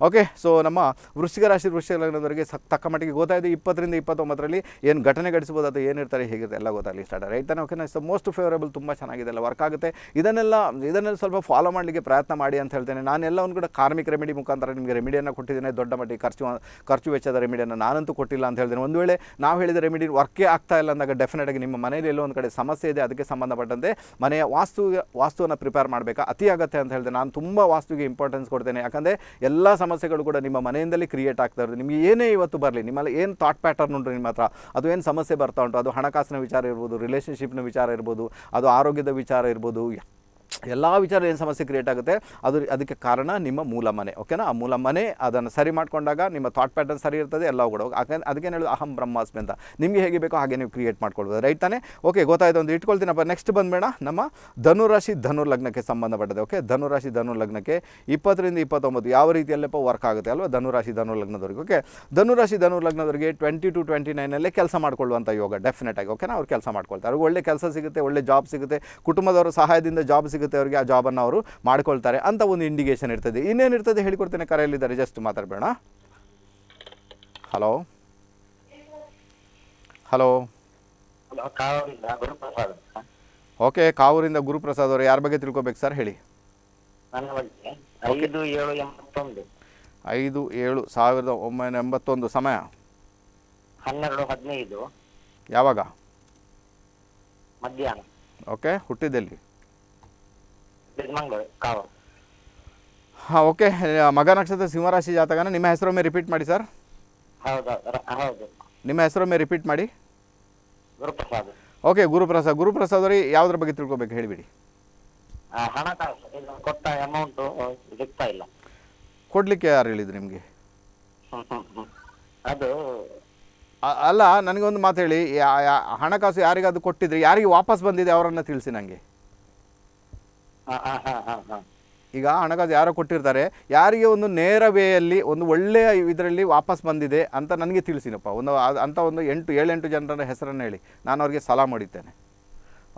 ಓಕೆ ಸೊ ನಮ್ಮ ವೃಷಿಕ ರಾಶಿ ವೃಶ್ಚಿಕ ಲಗ್ನದವರಿಗೆ ತಕ್ಕ ಮಟ್ಟಿಗೆ ಗೊತ್ತಾಯಿತು ಇಪ್ಪತ್ತರಿಂದ ಇಪ್ಪತ್ತೊಂಬತ್ತರಲ್ಲಿ ಏನು ಘಟನೆ ಘಟಿಸಬಹುದು ಅಥವಾ ಏನಿರ್ತಾರೆ ಹೇಗಿರುತ್ತೆ ಎಲ್ಲ ಗೊತ್ತಾಗಲಿ ಸ್ಟಾರ್ಟ್ ರೈತನ ಓಕೆ ಓಕೆನಾ ಸೊ ಮೋಸ್ಟ್ ಫೇವರೇಬಲ್ ತುಂಬ ಚೆನ್ನಾಗಿದೆ ಅಲ್ಲ ವರ್ಕ್ ಆಗುತ್ತೆ ಇದನ್ನೆಲ್ಲ ಇದನ್ನೆಲ್ಲ ಸ್ವಲ್ಪ ಫಾಲೋ ಮಾಡಲಿಕ್ಕೆ ಪ್ರಯತ್ನ ಮಾಡಿ ಅಂತ ಹೇಳ್ತೇನೆ ನಾನೆಲ್ಲ ಒಂದು ಕೂಡ ಕಾರ್ಮಿಕ ರೆಮಿಡಿ ಮುಖಾಂತರ ನಿಮಗೆ ರೆಮಿಡಿಯನ್ನು ಕೊಟ್ಟಿದ್ದೇನೆ ದೊಡ್ಡ ಮಟ್ಟಿಗೆ ಖರ್ಚು ಖರ್ಚು ವೆಚ್ಚದ ರೆಮಿಡಿಯನ್ನು ನಾನಂತೂ ಕೊಟ್ಟಿಲ್ಲ ಅಂತ ಹೇಳ್ತೇನೆ ಒಂದು ವೇಳೆ ನಾವು ಹೇಳಿದ ರೆಮಿಡಿ ವರ್ಕೇ ಆಗ್ತಾ ಇಲ್ಲ ಅಂದಾಗ ಡೆಫಿನೆಟಾಗಿ ನಿಮ್ಮ ಮನೆಯಲ್ಲಿ ಎಲ್ಲೋ ಒಂದು ಕಡೆ ಸಮಸ್ಯೆ ಇದೆ ಅದಕ್ಕೆ ಸಂಬಂಧಪಟ್ಟಂತೆ ಮನೆಯ ವಾಸ್ತು ವಾಸ್ತುವನ್ನು ಪ್ರಿಪೇರ್ ಮಾಡಬೇಕಾ ಅತಿ ಆಗತ್ತೆ ಅಂತ ಹೇಳಿದೆ ನಾನು ತುಂಬ ವಾಸ್ತುವಿಗೆ ಇಂಪಾರ್ಟೆನ್ಸ್ ಕೊಡ್ತೇನೆ ಯಾಕಂದರೆ ಎಲ್ಲ ಸಮಸ್ಯೆಗಳು ಕೂಡ ನಿಮ್ಮ ಮನೆಯಿಂದಲೇ ಕ್ರಿಯೇಟ್ ಆಗ್ತಾ ಇರೋದು ನಿಮಗೆ ಏನೇ ಇವತ್ತು ಬರಲಿ ನಿಮ್ಮಲ್ಲಿ ಏನು ಥಾಟ್ ಪ್ಯಾಟರ್ನ್ ಉಂಟು ನಿಮ್ಮ ಹತ್ರ ಅದು ಏನು ಸಮಸ್ಯೆ ಬರ್ತಾ ಉಂಟು ಅದು ಹಣಕಾಸಿನ ವಿಚಾರ ಇರ್ಬೋದು ರಿಲೇಷನ್ಶಿಪ್ನ ವಿಚಾರ ಇರ್ಬೋದು ಅದು ಆರೋಗ್ಯದ ವಿಚಾರ ಇರ್ಬೋದು ಎಲ್ಲ ವಿಚಾರ ಏನು ಸಮಸ್ಯೆ ಕ್ರಿಯೇಟ್ ಆಗುತ್ತೆ ಅದು ಅದಕ್ಕೆ ಕಾರಣ ನಿಮ್ಮ ಮೂಲ ಮನೆ ಓಕೆನಾ ಆ ಮೂಲ ಮನೆ ಅದನ್ನು ಸರಿ ಮಾಡಿಕೊಂಡಾಗ ನಿಮ್ಮ ಥಾಟ್ ಪ್ಯಾಟರ್ನ್ ಸರಿ ಇರ್ತದೆ ಎಲ್ಲ ಕೂಡ ಯಾಕಂದ್ರೆ ಅದಕ್ಕೆ ಹೇಳೋದು ಅಹಂ ಬ್ರಹ್ಮಾಸ್ಮಿ ಅಂತ ನಿಮಗೆ ಹೇಗೆ ಬೇಕೋ ಹಾಗೆ ನೀವು ಕ್ರಿಯೇಟ್ ಮಾಡ್ಕೊಳ್ಬೋದು ರೈಟ್ ತಾನೇ ಓಕೆ ಗೊತ್ತಾಯ್ತು ಒಂದು ಇಟ್ಕೊಳ್ತೀನಪ್ಪ ನೆಕ್ಸ್ಟ್ ಬಂದ್ಬೇಡ ನಮ್ಮ ಧನುರಾಶಿ ಧನು ಲಗ್ನಕ್ಕೆ ಸಂಬಂಧಪಟ್ಟದೆ ಓಕೆ ಧನುರಾಶಿ ಧನು ಲಗ್ನಕ್ಕೆ ಇಪ್ಪತ್ತರಿಂದ ಇಪ್ಪತ್ತೊಂಬತ್ತು ಯಾವ ರೀತಿಯಲ್ಲಪ್ಪ ವರ್ಕ್ ಆಗುತ್ತೆ ಅಲ್ವಾ ಧನುರಾಶಿ ಧನು ಲಗ್ನದವ್ರಿಗೆ ಓಕೆ ಧನುರಾಶಿ ಧನು ಲಗ್ನದವರಿಗೆ ಟ್ವೆಂಟಿ ಟು ಟ್ವೆಂಟಿ ನೈನಲ್ಲೇ ಕೆಲಸ ಮಾಡ್ಕೊಳ್ಳುವಂಥ ಯೋಗ ಡೆಫಿನೆಟ್ ಆಗಿ ಓಕೆನಾ ಅವ್ರು ಕೆಲಸ ಮಾಡ್ಕೊಳ್ತಾರೆ ಅವ್ರಿಗೆ ಒಳ್ಳೆ ಕೆಲಸ ಸಿಗುತ್ತೆ ಒಳ್ಳೆ ಜಾಬ್ ಸಿಗುತ್ತೆ ಕುಟುಂಬದವರ ಸಹಾಯದಿಂದ ಜಾಬ್ ಸಿಗುತ್ತೆ ಆಗುತ್ತೆ ಅವರಿಗೆ ಆ ಜಾಬನ್ನು ಅವರು ಮಾಡ್ಕೊಳ್ತಾರೆ ಅಂತ ಒಂದು ಇಂಡಿಕೇಶನ್ ಇರ್ತದೆ ಇನ್ನೇನಿರ್ತದೆ ಹೇಳಿಕೊಡ್ತೇನೆ ಕರೆಯಲ್ಲಿದ್ದಾರೆ ಜಸ್ಟ್ ಮಾತಾಡಬೇಡ ಹಲೋ ಹಲೋ ಓಕೆ ಕಾವೂರಿಂದ ಗುರುಪ್ರಸಾದ್ ಅವರು ಯಾರ ಬಗ್ಗೆ ತಿಳ್ಕೊಬೇಕು ಸರ್ ಹೇಳಿ ಐದು ಏಳು ಸಾವಿರದ ಒಂಬೈನೂರ ಎಂಬತ್ತೊಂದು ಸಮಯ ಹನ್ನೆರಡು ಹದಿನೈದು ಯಾವಾಗ ಮಧ್ಯಾಹ್ನ ಓಕೆ ಹುಟ್ಟಿದಲ್ಲಿ ಓಕೆ ಮಗ ನಕ್ಷತ್ರ ಸಿಂಹರಾಶಿ ಜಾತಕನ ನಿಮ್ಮ ಹೆಸರೊಮ್ಮೆ ರಿಪೀಟ್ ಮಾಡಿ ಸರ್ ಹೌದು ನಿಮ್ಮ ಹೆಸರೊಮ್ಮೆ ರಿಪೀಟ್ ಮಾಡಿ ಗುರುಪ್ರಸಾದ್ ಓಕೆ ಗುರುಪ್ರಸಾದ್ ಗುರುಪ್ರಸಾದ್ ಅವ್ರಿ ಯಾವ್ದ್ರ ಬಗ್ಗೆ ತಿಳ್ಕೊಬೇಕು ಹೇಳಿಬಿಡಿ ಅಮೌಂಟು ಇಲ್ಲ ಕೊಡ್ಲಿಕ್ಕೆ ಯಾರು ಹೇಳಿದ್ರು ನಿಮ್ಗೆ ಅದು ಅಲ್ಲ ನನಗೊಂದು ಮಾತು ಹೇಳಿ ಹಣಕಾಸು ಯಾರಿಗಾದ್ರು ಕೊಟ್ಟಿದ್ರಿ ಯಾರಿಗೆ ವಾಪಸ್ ಬಂದಿದೆ ಅವರನ್ನ ತಿಳಿಸಿ ನಂಗೆ ಈಗ ಹಣಕಾಸು ಯಾರೋ ಕೊಟ್ಟಿರ್ತಾರೆ ಯಾರಿಗೆ ಒಂದು ನೇರ ವೇಯಲ್ಲಿ ಒಂದು ಒಳ್ಳೆಯ ಇದರಲ್ಲಿ ವಾಪಸ್ ಬಂದಿದೆ ಅಂತ ನನಗೆ ತಿಳಿಸಿನಪ್ಪ ಒಂದು ಅಂತ ಒಂದು ಎಂಟು ಏಳೆಂಟು ಜನರ ಹೆಸರನ್ನು ಹೇಳಿ ನಾನು ಅವ್ರಿಗೆ ಸಲಹೆ ಮಾಡಿದ್ದೇನೆ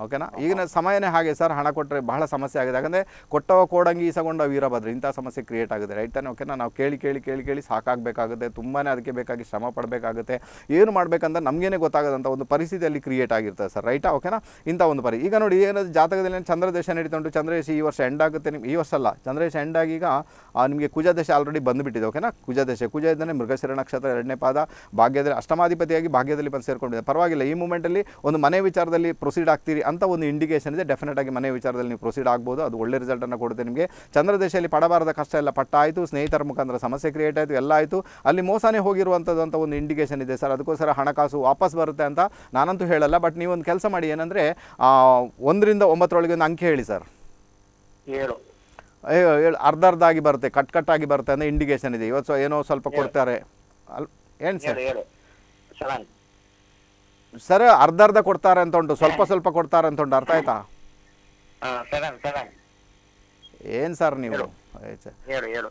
ಓಕೆನಾ ಈಗಿನ ಸಮಯನೇ ಹಾಗೆ ಸರ್ ಹಣ ಕೊಟ್ಟರೆ ಬಹಳ ಸಮಸ್ಯೆ ಆಗಿದೆ ಯಾಕಂದರೆ ಕೊಟ್ಟವ ಕೋಡಂಗಿ ಈಸಗೊಂಡ ವೀರಭದ್ರ ಇಂಥ ಸಮಸ್ಯೆ ಕ್ರಿಯೇಟ್ ಆಗಿದೆ ರೈಟ್ ತಾನೆ ಓಕೆನಾ ನಾವು ಕೇಳಿ ಕೇಳಿ ಕೇಳಿ ಕೇಳಿ ಸಾಕಾಗಬೇಕಾಗುತ್ತೆ ತುಂಬಾ ಅದಕ್ಕೆ ಬೇಕಾಗಿ ಶ್ರಮ ಪಡಬೇಕಾಗುತ್ತೆ ಏನು ಮಾಡಬೇಕಂತ ನಮಗೇನೆ ಗೊತ್ತಾಗದಂಥ ಒಂದು ಪರಿಸ್ಥಿತಿಯಲ್ಲಿ ಕ್ರಿಯೇಟ್ ಆಗಿರ್ತದೆ ಸರ್ ರೈಟಾ ಓಕೆನಾ ಇಂಥ ಒಂದು ಪರಿ ಈಗ ನೋಡಿ ಏನಾದರೂ ಜಾತಕದಲ್ಲಿ ಚಂದ್ರದೇಶ ನಡೀತಾ ಉಂಟು ಚಂದ್ರದೇಶ ಈ ವರ್ಷ ಎಂಡ್ ಆಗುತ್ತೆ ನಿಮ್ಗೆ ಈ ವರ್ಷ ಅಲ್ಲ ಚಂದ್ರದೇಶ ಎಂಡ್ ಆಗಿ ಈಗ ನಿಮಗೆ ಕುಜದಶ ಆಲ್ರೆಡಿ ಬಂದುಬಿಟ್ಟಿದೆ ಓಕೆನಾ ಕುಜಾದೇಶ ಕುಜ ಇದ್ದಾನೆ ಮೃಗಶಿರ ನಕ್ಷತ್ರ ಎರಡನೇ ಪಾದ ಭಾಗ್ಯದಲ್ಲಿ ಅಷ್ಟಮಾಧಿಪತಿಯಾಗಿ ಭಾಗ್ಯದಲ್ಲಿ ಬಂದು ಸೇರಿಕೊಂಡಿದೆ ಪರವಾಗಿಲ್ಲ ಈ ಮೂಮೆಂಟಲ್ಲಿ ಒಂದು ಮನೆ ವಿಚಾರದಲ್ಲಿ ಪ್ರೊಸೀಡ್ ಆಗ್ತೀರಿ ಅಂತ ಒಂದು ಇಂಡಿಕೇಶನ್ ಇದೆ ಡೆಫಿನೆಟ್ ಆಗಿ ಮನೆ ವಿಚಾರದಲ್ಲಿ ನೀವು ಪ್ರೊಸೀಡ್ ಆಗ್ಬೋದು ಅದು ಒಳ್ಳೆ ರಿಸಲ್ಟನ್ನು ಕೊಡುತ್ತೆ ನಿಮಗೆ ಚಂದ್ರದೇಶದಲ್ಲಿ ಪಡಬಾರದ ಕಷ್ಟ ಎಲ್ಲ ಪಟ್ಟ ಆಯಿತು ಸ್ನೇಹಿತರ ಮುಖಾಂತರ ಸಮಸ್ಯೆ ಕ್ರಿಯೇಟ್ ಆಯಿತು ಎಲ್ಲ ಆಯಿತು ಅಲ್ಲಿ ಮೋಸನೇ ಹೋಗಿರುವಂಥದ್ದು ಅಂತ ಒಂದು ಇಂಡಿಕೇಷನ್ ಇದೆ ಸರ್ ಅದಕ್ಕೋಸ್ಕರ ಹಣಕಾಸು ವಾಪಸ್ ಬರುತ್ತೆ ಅಂತ ನಾನಂತೂ ಹೇಳಲ್ಲ ಬಟ್ ನೀವೊಂದು ಕೆಲಸ ಮಾಡಿ ಏನಂದರೆ ಒಂದರಿಂದ ಒಂಬತ್ತರೊಳಗೆ ಒಂದು ಅಂಕೆ ಹೇಳಿ ಸರ್ ಏಳು ಅರ್ಧ ಅರ್ಧ ಆಗಿ ಬರುತ್ತೆ ಕಟ್ ಕಟ್ ಆಗಿ ಬರುತ್ತೆ ಅಂದರೆ ಇಂಡಿಕೇಶನ್ ಇದೆ ಇವತ್ತು ಏನೋ ಸ್ವಲ್ಪ ಕೊಡ್ತಾರೆ ಅಲ್ ಏನು ಸರ್ ಸರ್ ಅರ್ಧ ಅರ್ಧ ಕೊಡ್ತಾರೆ ಅಂತ ಉಂಟು ಸ್ವಲ್ಪ ಸ್ವಲ್ಪ ಕೊಡ್ತಾರೆ ಅಂತ ಉಂಟು ಅರ್ಥ ಆಯ್ತಾ ಏನ್ ಸರ್ ನೀವು ಹೇಳು ಹೇಳು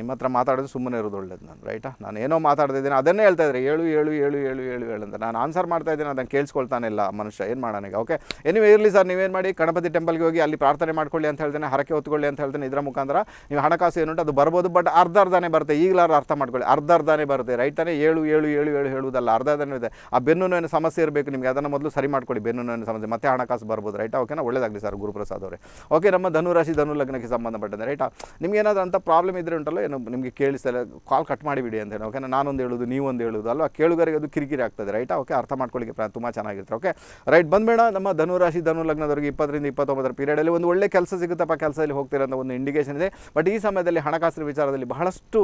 ನಿಮ್ಮ ಹತ್ರ ಮಾತಾಡೋದು ಸುಮ್ಮನೆ ಇರೋದು ಒಳ್ಳೇದು ನಾನು ರೈಟಾ ನಾನು ಏನೋ ಮಾತಾಡ್ತಿದ್ದೀನಿ ಅದನ್ನೇ ಹೇಳ್ತಾ ಇದ್ದರೆ ಏಳು ಏಳು ಏಳು ಏಳು ಏಳು ಹೇಳಂತ ಅಂತ ನಾನು ಆನ್ಸರ್ ಮಾಡ್ತಾ ಇದ್ದೀನಿ ಅದನ್ನು ಇಲ್ಲ ಮನುಷ್ಯ ಏನು ಮಾಡೋಣ ಈಗ ಓಕೆ ನೀವು ಇರಲಿ ಸರ್ ನೀವೇನು ಮಾಡಿ ಗಣಪತಿ ಟೆಂಪಲ್ಗೆ ಹೋಗಿ ಅಲ್ಲಿ ಪ್ರಾರ್ಥನೆ ಮಾಡ್ಕೊಳ್ಳಿ ಅಂತ ಹೇಳ್ತೇನೆ ಹರಕೆ ಹೊತ್ಕೊಳ್ಳಿ ಅಂತ ಹೇಳ್ತೇನೆ ಇದರ ಮುಖಾಂತರ ನೀವು ಹಣಕಾಸು ಏನುಂಟು ಅದು ಬರ್ಬೋದು ಬಟ್ ಅರ್ಧ ಅರ್ಧನೇ ಬರುತ್ತೆ ಈಗಲಾರ ಅರ್ಥ ಮಾಡ್ಕೊಳ್ಳಿ ಅರ್ಧ ಅರ್ಧನೇ ಬರುತ್ತೆ ರೈಟ್ ಏಳು ಏಳು ಏಳು ಏಳು ಹೇಳುವುದಲ್ಲ ಅರ್ಧ ಅರ್ಧನೇ ಇದೆ ಆ ಬೆನ್ನು ಏನು ಸಮಸ್ಯೆ ಇರಬೇಕು ನಿಮಗೆ ಅದನ್ನು ಮೊದಲು ಸರಿ ಮಾಡ್ಕೊಳ್ಳಿ ಬೆನ್ನು ನೋವಿನ ಸಮಸ್ಯೆ ಮತ್ತೆ ಹಣಕಾಸು ಬರ್ಬೋದು ರೈಟಾ ಓಕೆನಾ ಒಳ್ಳೇದಾಗಲಿ ಸರ್ ಗುರುಪ್ರಸಾದ್ ಅವರೇ ಓಕೆ ನಮ್ಮ ಧನುರಾಶಿ ಧನು ಲಗ್ನಕ್ಕೆ ಸಂಬಂಧಪಟ್ಟಂತೆ ರೈಟಾ ನಿಮ್ಗೆ ಏನಾದರೂ ಅಂತ ಪ್ರಾಬ್ಲಮ್ ಇದ್ರೆ ಉಂಟಲ್ಲ ನಿಮಗೆ ಕೇಳಿಸಲ್ಲ ಕಾಲ್ ಕಟ್ ಮಾಡಿಬಿಡಿ ಅಂತ ಹೇಳಿ ಓಕೆನಾ ನಾನೊಂದು ಹೇಳೋದು ನೀವೊಂದು ಹೇಳೋದು ಅಲ್ವಾ ಕೇಳುಗರಿಗೆ ಅದು ಕಿರಿಕಿರಿ ಆಗ್ತದೆ ರೈಟ್ ಓಕೆ ಅರ್ಥ ಮಾಡ್ಕೊಳ್ಳಿಕ್ಕೆ ತುಂಬ ಚೆನ್ನಾಗಿರುತ್ತೆ ಓಕೆ ರೈಟ್ ಬಂದ್ಬೇಡ ನಮ್ಮ ಧನುರಾಶಿ ಧನು ಲಗ್ನದವರಿಗೆ ಇಪ್ಪತ್ತರಿಂದ ಇಪ್ಪತ್ತೊಂಬತ್ತರ ಪೀರಿಯಡಲ್ಲಿ ಒಂದು ಒಳ್ಳೆ ಕೆಲಸ ಸಿಗುತ್ತಪ್ಪ ಕೆಲಸದಲ್ಲಿ ಹೋಗ್ತಿರೋ ಒಂದು ಇಂಡಿಕೇಷನ್ ಇದೆ ಬಟ್ ಈ ಸಮಯದಲ್ಲಿ ಹಣಕಾಸಿನ ವಿಚಾರದಲ್ಲಿ ಬಹಳಷ್ಟು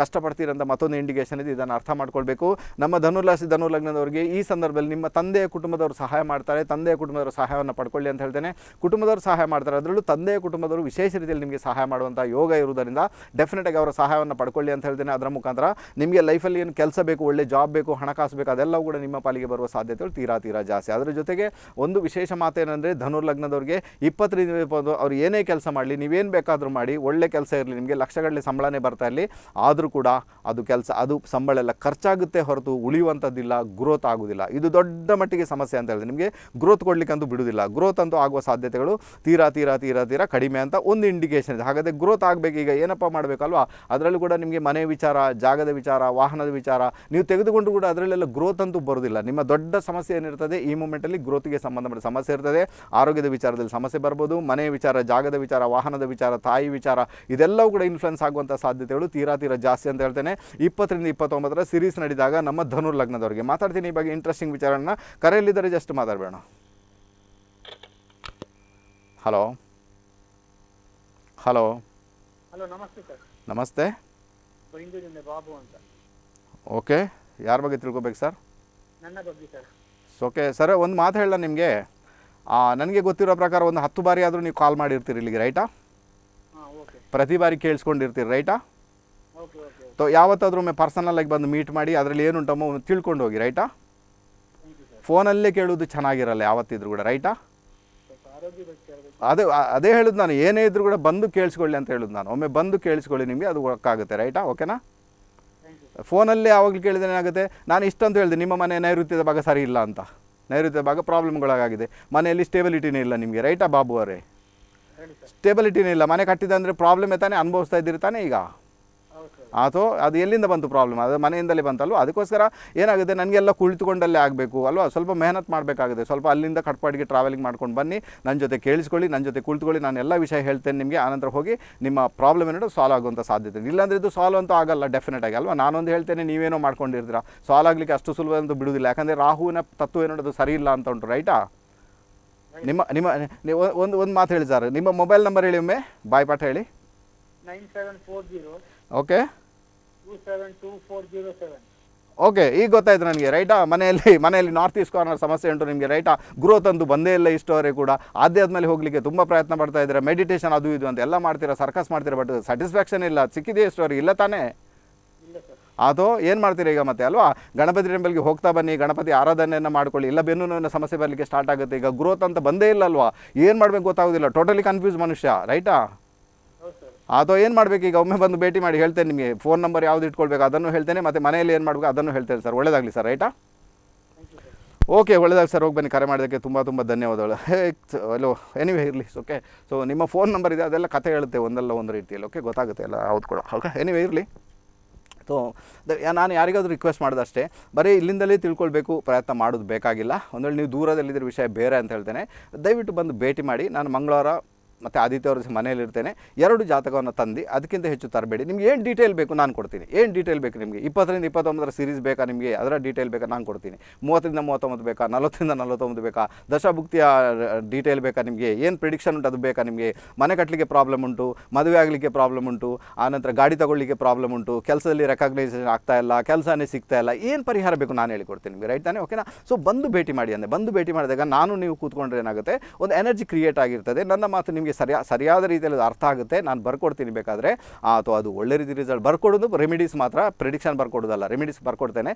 ಕಷ್ಟಪಡ್ತಿರೋಂಥ ಮತ್ತೊಂದು ಇಂಡಿಕೇಷನ್ ಇದೆ ಇದನ್ನು ಅರ್ಥ ಮಾಡ್ಕೊಳ್ಬೇಕು ನಮ್ಮ ರಾಶಿ ಧನು ಲಗ್ನದವರಿಗೆ ಈ ಸಂದರ್ಭದಲ್ಲಿ ನಿಮ್ಮ ತಂದೆಯ ಕುಟುಂಬದವರು ಸಹಾಯ ಮಾಡ್ತಾರೆ ತಂದೆಯ ಕುಟುಂಬದವರು ಸಹಾಯವನ್ನು ಪಡ್ಕೊಳ್ಳಿ ಅಂತ ಹೇಳ್ತೇನೆ ಕುಟುಂಬದವರು ಸಹಾಯ ಮಾಡ್ತಾರೆ ಅದರಲ್ಲೂ ತಂದೆಯ ಕುಟುಂಬದವರು ವಿಶೇಷ ರೀತಿಯಲ್ಲಿ ನಿಮಗೆ ಸಹಾಯ ಮಾಡುವಂಥ ಯೋಗ ಇರುವುದರಿಂದ ಆಗಿ ಅವರ ಸಹಾಯವನ್ನು ಪಡ್ಕೊಳ್ಳಿ ಅಂತ ಹೇಳ್ತೀನಿ ಅದರ ಮುಖಾಂತರ ನಿಮಗೆ ಲೈಫಲ್ಲಿ ಏನು ಕೆಲಸ ಬೇಕು ಒಳ್ಳೆ ಜಾಬ್ ಬೇಕು ಹಣಕಾಸು ಬೇಕು ಅದೆಲ್ಲವೂ ಕೂಡ ನಿಮ್ಮ ಪಾಲಿಗೆ ಬರುವ ಸಾಧ್ಯತೆಗಳು ತೀರಾ ತೀರಾ ಜಾಸ್ತಿ ಅದರ ಜೊತೆಗೆ ಒಂದು ವಿಶೇಷ ಮಾತೇನೆಂದರೆ ಧನುರ್ ಲಗ್ನದವ್ರಿಗೆ ಇಪ್ಪತ್ತರಿಂದ ಅವ್ರು ಏನೇ ಕೆಲಸ ಮಾಡಲಿ ನೀವೇನು ಬೇಕಾದರೂ ಮಾಡಿ ಒಳ್ಳೆ ಕೆಲಸ ಇರಲಿ ನಿಮಗೆ ಲಕ್ಷಗಟ್ಟಲೆ ಸಂಬಳನೇ ಬರ್ತಾ ಇರಲಿ ಆದರೂ ಕೂಡ ಅದು ಕೆಲಸ ಅದು ಸಂಬಳ ಎಲ್ಲ ಖರ್ಚಾಗುತ್ತೆ ಹೊರತು ಉಳಿಯುವಂಥದ್ದಿಲ್ಲ ಗ್ರೋತ್ ಆಗೋದಿಲ್ಲ ಇದು ದೊಡ್ಡ ಮಟ್ಟಿಗೆ ಸಮಸ್ಯೆ ಅಂತ ಹೇಳಿದ್ರೆ ನಿಮಗೆ ಗ್ರೋತ್ ಕೊಡಲಿಕ್ಕಂತೂ ಬಿಡುವುದಿಲ್ಲ ಗ್ರೋತ್ ಅಂತೂ ಆಗುವ ಸಾಧ್ಯತೆಗಳು ತೀರಾ ತೀರಾ ತೀರಾ ತೀರಾ ಕಡಿಮೆ ಅಂತ ಒಂದು ಇಂಡಿಕೇಶನ್ ಇದೆ ಹಾಗಾದರೆ ಗ್ರೋತ್ ಆಗಬೇಕು ಈಗ ಏನಪ್ಪ ಮಾಡಬೇಕಲ್ವ ಅಲ್ವಾ ಅದರಲ್ಲೂ ಕೂಡ ನಿಮಗೆ ಮನೆ ವಿಚಾರ ಜಾಗದ ವಿಚಾರ ವಾಹನದ ವಿಚಾರ ನೀವು ತೆಗೆದುಕೊಂಡು ಕೂಡ ಅದರಲ್ಲೆಲ್ಲ ಗ್ರೋತ್ ಅಂತೂ ಬರೋದಿಲ್ಲ ನಿಮ್ಮ ದೊಡ್ಡ ಸಮಸ್ಯೆ ಏನಿರ್ತದೆ ಈ ಮೂಮೆಂಟಲ್ಲಿ ಗ್ರೋತ್ಗೆ ಸಂಬಂಧಪಟ್ಟ ಸಮಸ್ಯೆ ಇರ್ತದೆ ಆರೋಗ್ಯದ ವಿಚಾರದಲ್ಲಿ ಸಮಸ್ಯೆ ಬರ್ಬೋದು ಮನೆ ವಿಚಾರ ಜಾಗದ ವಿಚಾರ ವಾಹನದ ವಿಚಾರ ತಾಯಿ ವಿಚಾರ ಇದೆಲ್ಲವೂ ಕೂಡ ಇನ್ಫ್ಲುಯೆನ್ಸ್ ಆಗುವಂಥ ಸಾಧ್ಯತೆಗಳು ತೀರಾ ತೀರಾ ಜಾಸ್ತಿ ಅಂತ ಹೇಳ್ತೇನೆ ಇಪ್ಪತ್ತರಿಂದ ಇಪ್ಪತ್ತೊಂಬತ್ತರ ಸಿರೀಸ್ ನಡೆದಾಗ ನಮ್ಮ ಧನುರ್ ಲಗ್ನದವರಿಗೆ ಮಾತಾಡ್ತೀನಿ ಈ ಬಗ್ಗೆ ಇಂಟ್ರೆಸ್ಟಿಂಗ್ ವಿಚಾರನ ಕರೆಯಲ್ಲಿದ್ದಾರೆ ಜಸ್ಟ್ ಮಾತಾಡಬೇಡ ಹಲೋ ಹಲೋ ಹಲೋ ನಮಸ್ತೆ ಸರ್ ನಮಸ್ತೆ ಬಾಬು ಅಂತ ಓಕೆ ಯಾರ ಬಗ್ಗೆ ತಿಳ್ಕೊಬೇಕು ಸರ್ ನನ್ನ ಬಗ್ಗೆ ಸರ್ ಓಕೆ ಸರ್ ಒಂದು ಮಾತು ಹೇಳ ನಿಮಗೆ ನನಗೆ ಗೊತ್ತಿರೋ ಪ್ರಕಾರ ಒಂದು ಹತ್ತು ಬಾರಿ ಆದರೂ ನೀವು ಕಾಲ್ ಮಾಡಿರ್ತೀರಿ ಇಲ್ಲಿಗೆ ರೈಟಾ ಪ್ರತಿ ಬಾರಿ ಕೇಳಿಸ್ಕೊಂಡಿರ್ತೀರಿ ರೈಟಾ ತೊ ಯಾವತ್ತಾದರೂ ಒಮ್ಮೆ ಪರ್ಸನಲ್ಲಾಗಿ ಬಂದು ಮೀಟ್ ಮಾಡಿ ಅದರಲ್ಲಿ ಏನುಂಟಮ್ಮ ತಿಳ್ಕೊಂಡು ಹೋಗಿ ರೈಟಾ ಫೋನಲ್ಲೇ ಕೇಳೋದು ಚೆನ್ನಾಗಿರಲ್ಲ ಯಾವತ್ತಿದ್ರು ಕೂಡ ರೈಟಾ ಅದೇ ಅದೇ ಹೇಳುದು ನಾನು ಏನೇ ಇದ್ರು ಕೂಡ ಬಂದು ಕೇಳಿಸ್ಕೊಳ್ಳಿ ಅಂತ ಹೇಳುದು ನಾನು ಒಮ್ಮೆ ಬಂದು ಕೇಳಿಸ್ಕೊಳ್ಳಿ ನಿಮಗೆ ಅದು ವರ್ಕ್ ಆಗುತ್ತೆ ರೈಟಾ ಓಕೆನಾ ಫೋನಲ್ಲೇ ಯಾವಾಗಲೂ ಕೇಳಿದ್ರೆ ಏನಾಗುತ್ತೆ ನಾನು ಇಷ್ಟಂತ ಹೇಳಿದೆ ನಿಮ್ಮ ಮನೆ ನೈಋತ್ಯದ ಭಾಗ ಸರಿ ಇಲ್ಲ ಅಂತ ನೈಋತ್ಯದ ಭಾಗ ಪ್ರಾಬ್ಲಮ್ಗಳಾಗಿದೆ ಮನೆಯಲ್ಲಿ ಸ್ಟೇಬಿಲಿಟಿನೇ ಇಲ್ಲ ನಿಮಗೆ ರೈಟಾ ಬಾಬು ಅವರೇ ಸ್ಟೇಬಿಲಿಟಿನೇ ಇಲ್ಲ ಮನೆ ಕಟ್ಟಿದೆ ಅಂದರೆ ಪ್ರಾಬ್ಲಮ್ ತಾನೇ ಅನುಭವಿಸ್ತಾ ಇದ್ದೀರಿ ತಾನೇ ಈಗ ಅಥವಾ ಅದು ಎಲ್ಲಿಂದ ಬಂತು ಪ್ರಾಬ್ಲಮ್ ಅದು ಮನೆಯಿಂದಲೇ ಬಂತಲ್ವ ಅದಕ್ಕೋಸ್ಕರ ಏನಾಗುತ್ತೆ ನನಗೆಲ್ಲ ಕುಳಿತುಕೊಂಡಲ್ಲೇ ಆಗಬೇಕು ಅಲ್ವಾ ಸ್ವಲ್ಪ ಮೆಹನತ್ ಮಾಡಬೇಕಾಗುತ್ತೆ ಸ್ವಲ್ಪ ಅಲ್ಲಿಂದ ಕಟ್ಪಾಡಿಗೆ ಟ್ರಾವೆಲಿಂಗ್ ಮಾಡ್ಕೊಂಡು ಬನ್ನಿ ನನ್ನ ಜೊತೆ ಕೇಳಿಸ್ಕೊಳ್ಳಿ ನನ್ನ ಜೊತೆ ಕುಳಿತುಕೊಳ್ಳಿ ನಾನು ಎಲ್ಲ ವಿಷಯ ಹೇಳ್ತೇನೆ ನಿಮಗೆ ಆನಂತರ ಹೋಗಿ ನಿಮ್ಮ ಪ್ರಾಬ್ಲಮ್ ಏನಾದರೂ ಸಾಲ್ವ್ ಆಗುವಂಥ ಸಾಧ್ಯತೆ ಇಲ್ಲಾಂದರೆ ಇದು ಸಾಲ್ವ್ ಅಂತೂ ಆಗಲ್ಲ ಡೆಫಿನೆಟ್ ಆಗಿ ಅಲ್ವಾ ನಾನೊಂದು ಹೇಳ್ತೇನೆ ನೀವೇನೋ ಮಾಡ್ಕೊಂಡಿರ್ತೀರಾ ಸಾಲ್ವ್ ಆಗಲಿಕ್ಕೆ ಅಷ್ಟು ಸುಲಭ ಅಂತ ಬಿಡುವುದಿಲ್ಲ ಯಾಕಂದರೆ ರಾಹುವಿನ ತತ್ವ ಏನೋದು ಸರಿ ಇಲ್ಲ ಅಂತ ಉಂಟು ರೈಟಾ ನಿಮ್ಮ ನಿಮ್ಮ ಒಂದು ಒಂದು ಮಾತು ಹೇಳಿ ಸರ್ ನಿಮ್ಮ ಮೊಬೈಲ್ ನಂಬರ್ ಹೇಳಿ ಒಮ್ಮೆ ಬಾಯ್ ಪಾಠ ಹೇಳಿ nine seven four zero okay okay ಈಗ ಗೊತ್ತಾಯ್ತು ನನಗೆ ರೈಟಾ ಮನೆಯಲ್ಲಿ ಮನೆಯಲ್ಲಿ ನಾರ್ತ್ ಈಸ್ಟ್ ಕಾರ್ನರ್ ಸಮಸ್ಯೆ ಉಂಟು ನಿಮಗೆ ರೈಟಾ ಗ್ರೋತ್ ಅಂತೂ ಬಂದೇ ಇಲ್ಲ ಇಷ್ಟವರೆಗೆ ಕೂಡ ಆದ್ಮೇಲೆ ಹೋಗಲಿಕ್ಕೆ ತುಂಬ ಪ್ರಯತ್ನ ಪಡ್ತಾ ಇದ್ದಾರೆ ಮೆಡಿಟೇಷನ್ ಅದು ಇದು ಅಂತ ಎಲ್ಲ ಮಾಡ್ತೀರಾ ಸರ್ಕಸ್ ಮಾಡ್ತೀರಾ ಬಟ್ ಸ್ಯಾಟಿಸ್ಫ್ಯಾಕ್ಷನ್ ಇಲ್ಲ ಸಿಕ್ಕಿದೆಯೇ ಇಷ್ಟೋರಿ ಇಲ್ಲ ತಾನೇ ಅದು ಏನು ಮಾಡ್ತೀರಾ ಈಗ ಮತ್ತೆ ಅಲ್ವಾ ಗಣಪತಿ ಟೆಂಪಲ್ಗೆ ಹೋಗ್ತಾ ಬನ್ನಿ ಗಣಪತಿ ಆರಾಧನೆಯನ್ನು ಮಾಡ್ಕೊಳ್ಳಿ ಇಲ್ಲ ಬೆನ್ನು ನೋವಿನ ಸಮಸ್ಯೆ ಬರಲಿಕ್ಕೆ ಸ್ಟಾರ್ಟ್ ಆಗುತ್ತೆ ಈಗ ಗ್ರೋತ್ ಅಂತ ಬಂದೇ ಇಲ್ಲ ಅಲ್ವಾ ಏನು ಮಾಡಬೇಕು ಗೊತ್ತಾಗೋದಿಲ್ಲ ಟೋಟಲಿ ಕನ್ಫ್ಯೂಸ್ ಮನುಷ್ಯ ರೈಟಾ ಅಥವಾ ಏನು ಮಾಡಬೇಕು ಈಗ ಒಮ್ಮೆ ಬಂದು ಭೇಟಿ ಮಾಡಿ ಹೇಳ್ತೇನೆ ನಿಮಗೆ ಫೋನ್ ನಂಬರ್ ಯಾವ್ದು ಇಟ್ಕೊಳ್ಬೇಕು ಅದನ್ನು ಹೇಳ್ತೇನೆ ಮತ್ತು ಮನೆಯಲ್ಲಿ ಏನು ಮಾಡಬೇಕು ಅದನ್ನು ಹೇಳ್ತೇನೆ ಸರ್ ಒಳ್ಳೇದಾಗಲಿ ಸರ್ ರೈಟಾ ಓಕೆ ಒಳ್ಳೆದಾಗ ಸರ್ ಹೋಗಿ ಬನ್ನಿ ಕರೆ ಮಾಡೋದಕ್ಕೆ ತುಂಬ ತುಂಬ ಧನ್ಯವಾದಗಳು ಅಲೋ ಎನಿವೇ ಇರಲಿ ಓಕೆ ಸೊ ನಿಮ್ಮ ಫೋನ್ ನಂಬರ್ ಇದೆ ಅದೆಲ್ಲ ಕತೆ ಹೇಳುತ್ತೆ ಒಂದಲ್ಲ ಒಂದು ರೀತಿಯಲ್ಲಿ ಓಕೆ ಗೊತ್ತಾಗುತ್ತೆ ಎಲ್ಲ ಹೌದು ಕೂಡ ಓಕೆ ಎನಿವೇ ಇರಲಿ ಸೊ ನಾನು ಯಾರಿಗಾದರೂ ರಿಕ್ವೆಸ್ಟ್ ಅಷ್ಟೇ ಬರೀ ಇಲ್ಲಿಂದಲೇ ತಿಳ್ಕೊಳ್ಬೇಕು ಪ್ರಯತ್ನ ಮಾಡೋದು ಬೇಕಾಗಿಲ್ಲ ಒಂದೇಳಿ ನೀವು ದೂರದಲ್ಲಿದ್ದರೆ ವಿಷಯ ಬೇರೆ ಅಂತ ಹೇಳ್ತೇನೆ ದಯವಿಟ್ಟು ಬಂದು ಭೇಟಿ ಮಾಡಿ ನಾನು ಮಂಗಳವಾರ ಮತ್ತು ಆದಿತ್ಯವ್ರ ಮನೆಯಲ್ಲಿರ್ತೇನೆ ಎರಡು ಜಾತಕವನ್ನು ತಂದು ಅದಕ್ಕಿಂತ ಹೆಚ್ಚು ತರಬೇಡಿ ನಿಮ್ಗೆ ಏನು ಡೀಟೇಲ್ ಬೇಕು ನಾನು ಕೊಡ್ತೀನಿ ಏನು ಡೀಟೇಲ್ ಬೇಕು ನಿಮಗೆ ಇಪ್ಪತ್ತರಿಂದ ಇಪ್ಪತ್ತೊಂಬತ್ತರ ಸೀರೀಸ್ ಬೇಕಾ ನಿಮಗೆ ಅದರ ಡೀಟೇಲ್ ಬೇಕಾ ನಾನು ಕೊಡ್ತೀನಿ ಮೂವತ್ತರಿಂದ ಮೂವತ್ತೊಂಬತ್ತು ಬೇಕಾ ನಲವತ್ತರಿಂದ ನಲವತ್ತೊಂಬತ್ತು ಬೇಕಾ ದಶಾಭುಕ್ತಿಯ ಡೀಟೇಲ್ ಬೇಕಾ ನಿಮಗೆ ಏನು ಪ್ರಿಡಿಕ್ಷನ್ ಉಂಟು ಅದು ಬೇಕಾ ನಿಮಗೆ ಮನೆ ಕಟ್ಟಲಿಕ್ಕೆ ಪ್ರಾಬ್ಲಮ್ ಉಂಟು ಮದುವೆ ಆಗಲಿಕ್ಕೆ ಪ್ರಾಬ್ಲಮ್ ಉಂಟು ಆನಂತರ ಗಾಡಿ ತಗೊಳ್ಳಿಕ್ಕೆ ಪ್ರಾಬ್ಲಮ್ ಉಂಟು ಕೆಲಸದಲ್ಲಿ ರೆಕಗ್ನೈಸೇಷನ್ ಆಗ್ತಾ ಇಲ್ಲ ಕೆಲಸನೇ ಸಿಗ್ತಾ ಇಲ್ಲ ಏನು ಪರಿಹಾರ ಬೇಕು ನಾನು ಹೇಳಿಕೊಡ್ತೀನಿ ನಿಮಗೆ ರೈಟ್ ತಾನೇ ಓಕೆನಾ ಸೊ ಬಂದು ಭೇಟಿ ಮಾಡಿ ಅಂದರೆ ಬಂದು ಭೇಟಿ ಮಾಡಿದಾಗ ನಾನು ನೀವು ಕೂತ್ಕೊಂಡ್ರೆ ಏನಾಗುತ್ತೆ ಒಂದು ಎನರ್ಜಿ ಕ್ರಿಯೇಟ್ ಆಗಿರ್ತದೆ ನನ್ನ ಮಾತು ನಿಮಗೆ ನಿಮಗೆ ಸರಿಯಾ ಸರಿಯಾದ ರೀತಿಯಲ್ಲಿ ಅರ್ಥ ಆಗುತ್ತೆ ನಾನು ಬರ್ಕೊಡ್ತೀನಿ ಬೇಕಾದರೆ ಅಥವಾ ಅದು ಒಳ್ಳೆ ರೀತಿ ರಿಸಲ್ಟ್ ಬರ್ಕೊಡೋದು ರೆಮಿಡೀಸ್ ಮಾತ್ರ ಪ್ರಿಡಿಕ್ಷನ್ ಬರ್ಕೊಡೋದಲ್ಲ ರೆಮಿಡೀಸ್ ಬರ್ಕೊಡ್ತೇನೆ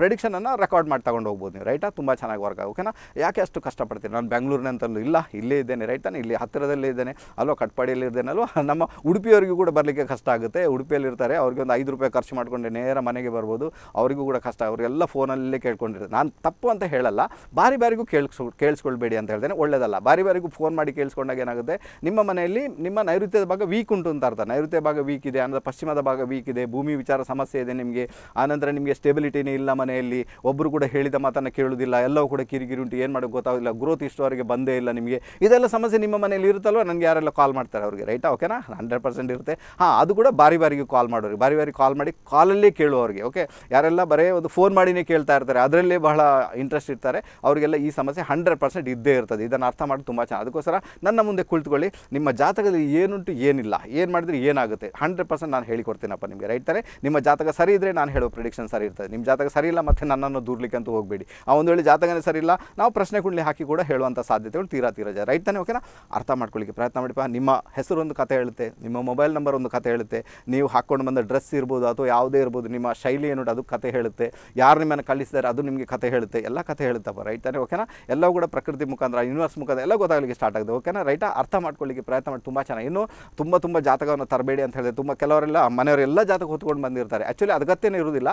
ಪ್ರಿಡಿಕ್ಷನನ್ನು ರೆಕಾರ್ಡ್ ಮಾಡಿ ತಗೊಂಡು ಹೋಗ್ಬೋದು ನೀವು ರೈಟಾ ತುಂಬ ಚೆನ್ನಾಗಿ ವರ್ಕ್ ಓಕೆನಾ ಯಾಕೆ ಅಷ್ಟು ಕಷ್ಟಪಡ್ತೀನಿ ನಾನು ಬೆಂಗಳೂರಿನಂತಲೂ ಇಲ್ಲ ಇಲ್ಲೇ ಇದ್ದೇನೆ ರೈಟ್ ಇಲ್ಲಿ ಹತ್ತಿರದಲ್ಲೇ ಇದ್ದೇನೆ ಅಲ್ವಾ ಕಟ್ಪಾಡಿಯಲ್ಲಿ ಇದ್ದೇನಲ್ವ ನಮ್ಮ ಉಡುಪಿಯವರಿಗೂ ಕೂಡ ಬರಲಿಕ್ಕೆ ಕಷ್ಟ ಆಗುತ್ತೆ ಉಡುಪಿಯಲ್ಲಿ ಇರ್ತಾರೆ ಅವ್ರಿಗೆ ಒಂದು ಐದು ರೂಪಾಯಿ ಖರ್ಚು ಮಾಡಿಕೊಂಡು ನೇರ ಮನೆಗೆ ಬರ್ಬೋದು ಅವರಿಗೂ ಕೂಡ ಕಷ್ಟ ಅವರೆಲ್ಲ ಫೋನಲ್ಲೇ ಕೇಳ್ಕೊಂಡಿರ್ತಾರೆ ನಾನು ತಪ್ಪು ಅಂತ ಹೇಳಲ್ಲ ಬಾರಿ ಬಾರಿಗೂ ಕೇಳಿಸ್ ಕೇಳಿಸ್ಕೊಳ್ಬೇಡಿ ಅಂತ ಹೇಳ್ತೇನೆ ಒಳ್ಳೆಯದಲ್ಲ ಬಾರಿ ಬಾರಿಗೂ ಫೋನ್ ಮಾಡಿ ಕೇಳಿಸ್ಕೊಂಡು ಏನಾಗುತ್ತೆ ನಿಮ್ಮ ಮನೆಯಲ್ಲಿ ನಿಮ್ಮ ನೈಋತ್ಯದ ಭಾಗ ವೀಕ್ ಉಂಟು ಅಂತ ಅರ್ಥ ನೈಋತ್ಯ ಭಾಗ ವೀಕ್ ಇದೆ ಅಂದರೆ ಪಶ್ಚಿಮದ ಭಾಗ ವೀಕ್ ಇದೆ ಭೂಮಿ ವಿಚಾರ ಸಮಸ್ಯೆ ಇದೆ ನಿಮಗೆ ಆನಂತರ ನಿಮಗೆ ಸ್ಟೆಬಿಲಿಟಿನೇ ಇಲ್ಲ ಮನೆಯಲ್ಲಿ ಒಬ್ಬರು ಕೂಡ ಹೇಳಿದ ಮಾತನ್ನು ಕೇಳುವುದಿಲ್ಲ ಎಲ್ಲವೂ ಕೂಡ ಕಿರಿಕಿರಿ ಉಂಟು ಏನು ಮಾಡೋಕ್ಕೆ ಗೊತ್ತಾಗೋದಿಲ್ಲ ಗ್ರೋತ್ ಅವರಿಗೆ ಬಂದೇ ಇಲ್ಲ ನಿಮಗೆ ಇದೆಲ್ಲ ಸಮಸ್ಯೆ ನಿಮ್ಮ ಮನೆಯಲ್ಲಿ ಇರುತ್ತಲ್ವ ನನಗೆ ಯಾರೆಲ್ಲ ಕಾಲ್ ಮಾಡ್ತಾರೆ ಅವರಿಗೆ ರೈಟಾ ಓಕೆನಾ ಹಂಡ್ರೆಡ್ ಪರ್ಸೆಂಟ್ ಇರುತ್ತೆ ಹಾಂ ಅದು ಕೂಡ ಬಾರಿ ಬಾರಿಗೆ ಕಾಲ್ ಮಾಡೋರಿಗೆ ಬಾರಿ ಬಾರಿ ಕಾಲ್ ಮಾಡಿ ಕಾಲಲ್ಲೇ ಕೇಳುವವರಿಗೆ ಓಕೆ ಯಾರೆಲ್ಲ ಬರೀ ಒಂದು ಫೋನ್ ಮಾಡಿನೇ ಕೇಳ್ತಾ ಇರ್ತಾರೆ ಅದರಲ್ಲೇ ಬಹಳ ಇಂಟ್ರೆಸ್ಟ್ ಇರ್ತಾರೆ ಅವರಿಗೆಲ್ಲ ಈ ಸಮಸ್ಯೆ ಹಂಡ್ರೆಡ್ ಪರ್ಸೆಂಟ್ ಇದ್ದೇ ಇರ್ತದೆ ಇದನ್ನು ಅರ್ಥ ಮಾಡಿ ತುಂಬ ಚೆನ್ನಾಗಿ ಅದಕ್ಕೋಸ್ಕರ ನನ್ನ ಮುಂದೆ ಕುಳಿತುಕೊಳ್ಳಿ ನಿಮ್ಮ ಜಾತಕದಲ್ಲಿ ಏನುಂಟು ಏನಿಲ್ಲ ಏನು ಮಾಡಿದ್ರೆ ಏನಾಗುತ್ತೆ ಹಂಡ್ರೆಡ್ ಪರ್ಸೆಂಟ್ ನಾನು ಹೇಳಿಕೊಡ್ತೀನಪ್ಪ ನಿಮಗೆ ರೈಟ್ ತಾನೆ ನಿಮ್ಮ ಜಾತಕ ಸರಿ ಇದ್ದರೆ ನಾನು ಹೇಳೋ ಪ್ರಿಡಿಕ್ಷನ್ ಸರಿ ಇರ್ತದೆ ನಿಮ್ಮ ಜಾತಕ ಸರಿ ಇಲ್ಲ ಮತ್ತು ನನ್ನನ್ನು ದೂರ್ಲಿಕ್ಕೆ ಅಂತ ಹೋಗಬೇಡಿ ಆ ಒಂದು ವೇಳೆ ಜಾತಕನೇ ಸರಿ ಇಲ್ಲ ನಾವು ಪ್ರಶ್ನೆ ಕುಂಡ್ಲಿ ಹಾಕಿ ಕೂಡ ಹೇಳುವಂಥ ಸಾಧ್ಯತೆಗಳು ತೀರಾ ತೀರಾ ರೈಟ್ ತಾನೆ ಓಕೆನಾ ಅರ್ಥ ಮಾಡ್ಕೊಳ್ಳಿಕ್ಕೆ ಪ್ರಯತ್ನ ಮಾಡಿಪ್ಪ ನಿಮ್ಮ ಹೆಸರು ಒಂದು ಕಥೆ ಹೇಳುತ್ತೆ ನಿಮ್ಮ ಮೊಬೈಲ್ ನಂಬರ್ ಒಂದು ಕಥೆ ಹೇಳುತ್ತೆ ನೀವು ಹಾಕ್ಕೊಂಡು ಬಂದ ಡ್ರೆಸ್ ಇರ್ಬೋದು ಅಥವಾ ಯಾವುದೇ ಇರ್ಬೋದು ನಿಮ್ಮ ಶೈಲಿ ಏನು ಅದು ಕಥೆ ಹೇಳುತ್ತೆ ಯಾರು ನಿಮ್ಮನ್ನು ಕಳಿಸಿದ್ದಾರೆ ಅದು ನಿಮಗೆ ಕಥೆ ಹೇಳುತ್ತೆ ಎಲ್ಲ ಕಥೆ ಹೇಳುತ್ತಪ್ಪ ರೈಟ್ ತಾನೆ ಓಕೆನಾ ಎಲ್ಲವೂ ಕೂಡ ಪ್ರಕೃತಿ ಮುಖಾಂತರ ಯೂನಿವರ್ಸ್ ಮುಖಾಂತರ ಎಲ್ಲ ಗೊತ್ತಾಗಲಿಕ್ಕೆ ಸ್ಟಾರ್ಟ್ ಆಗಿದೆ ಓಕೆನಾ ರೈತ ಅರ್ಥ ಮಾಡ್ಕೊಳ್ಳಿಕ್ಕೆ ಪ್ರಯತ್ನ ಮಾಡಿ ತುಂಬ ಚೆನ್ನಾಗಿ ಇನ್ನು ತುಂಬ ತುಂಬ ಜಾತಕವನ್ನು ತರಬೇಡಿ ಅಂತ ಹೇಳಿದೆ ತುಂಬ ಕೆಲವರೆಲ್ಲ ಮನೆಯವರೆಲ್ಲ ಜಾತಕ ಹೊತ್ಕೊಂಡು ಬಂದಿರ್ತಾರೆ ಆ್ಯಕ್ಚುಲಿ ಅಗತ್ಯನೇ ಇರುವುದಿಲ್ಲ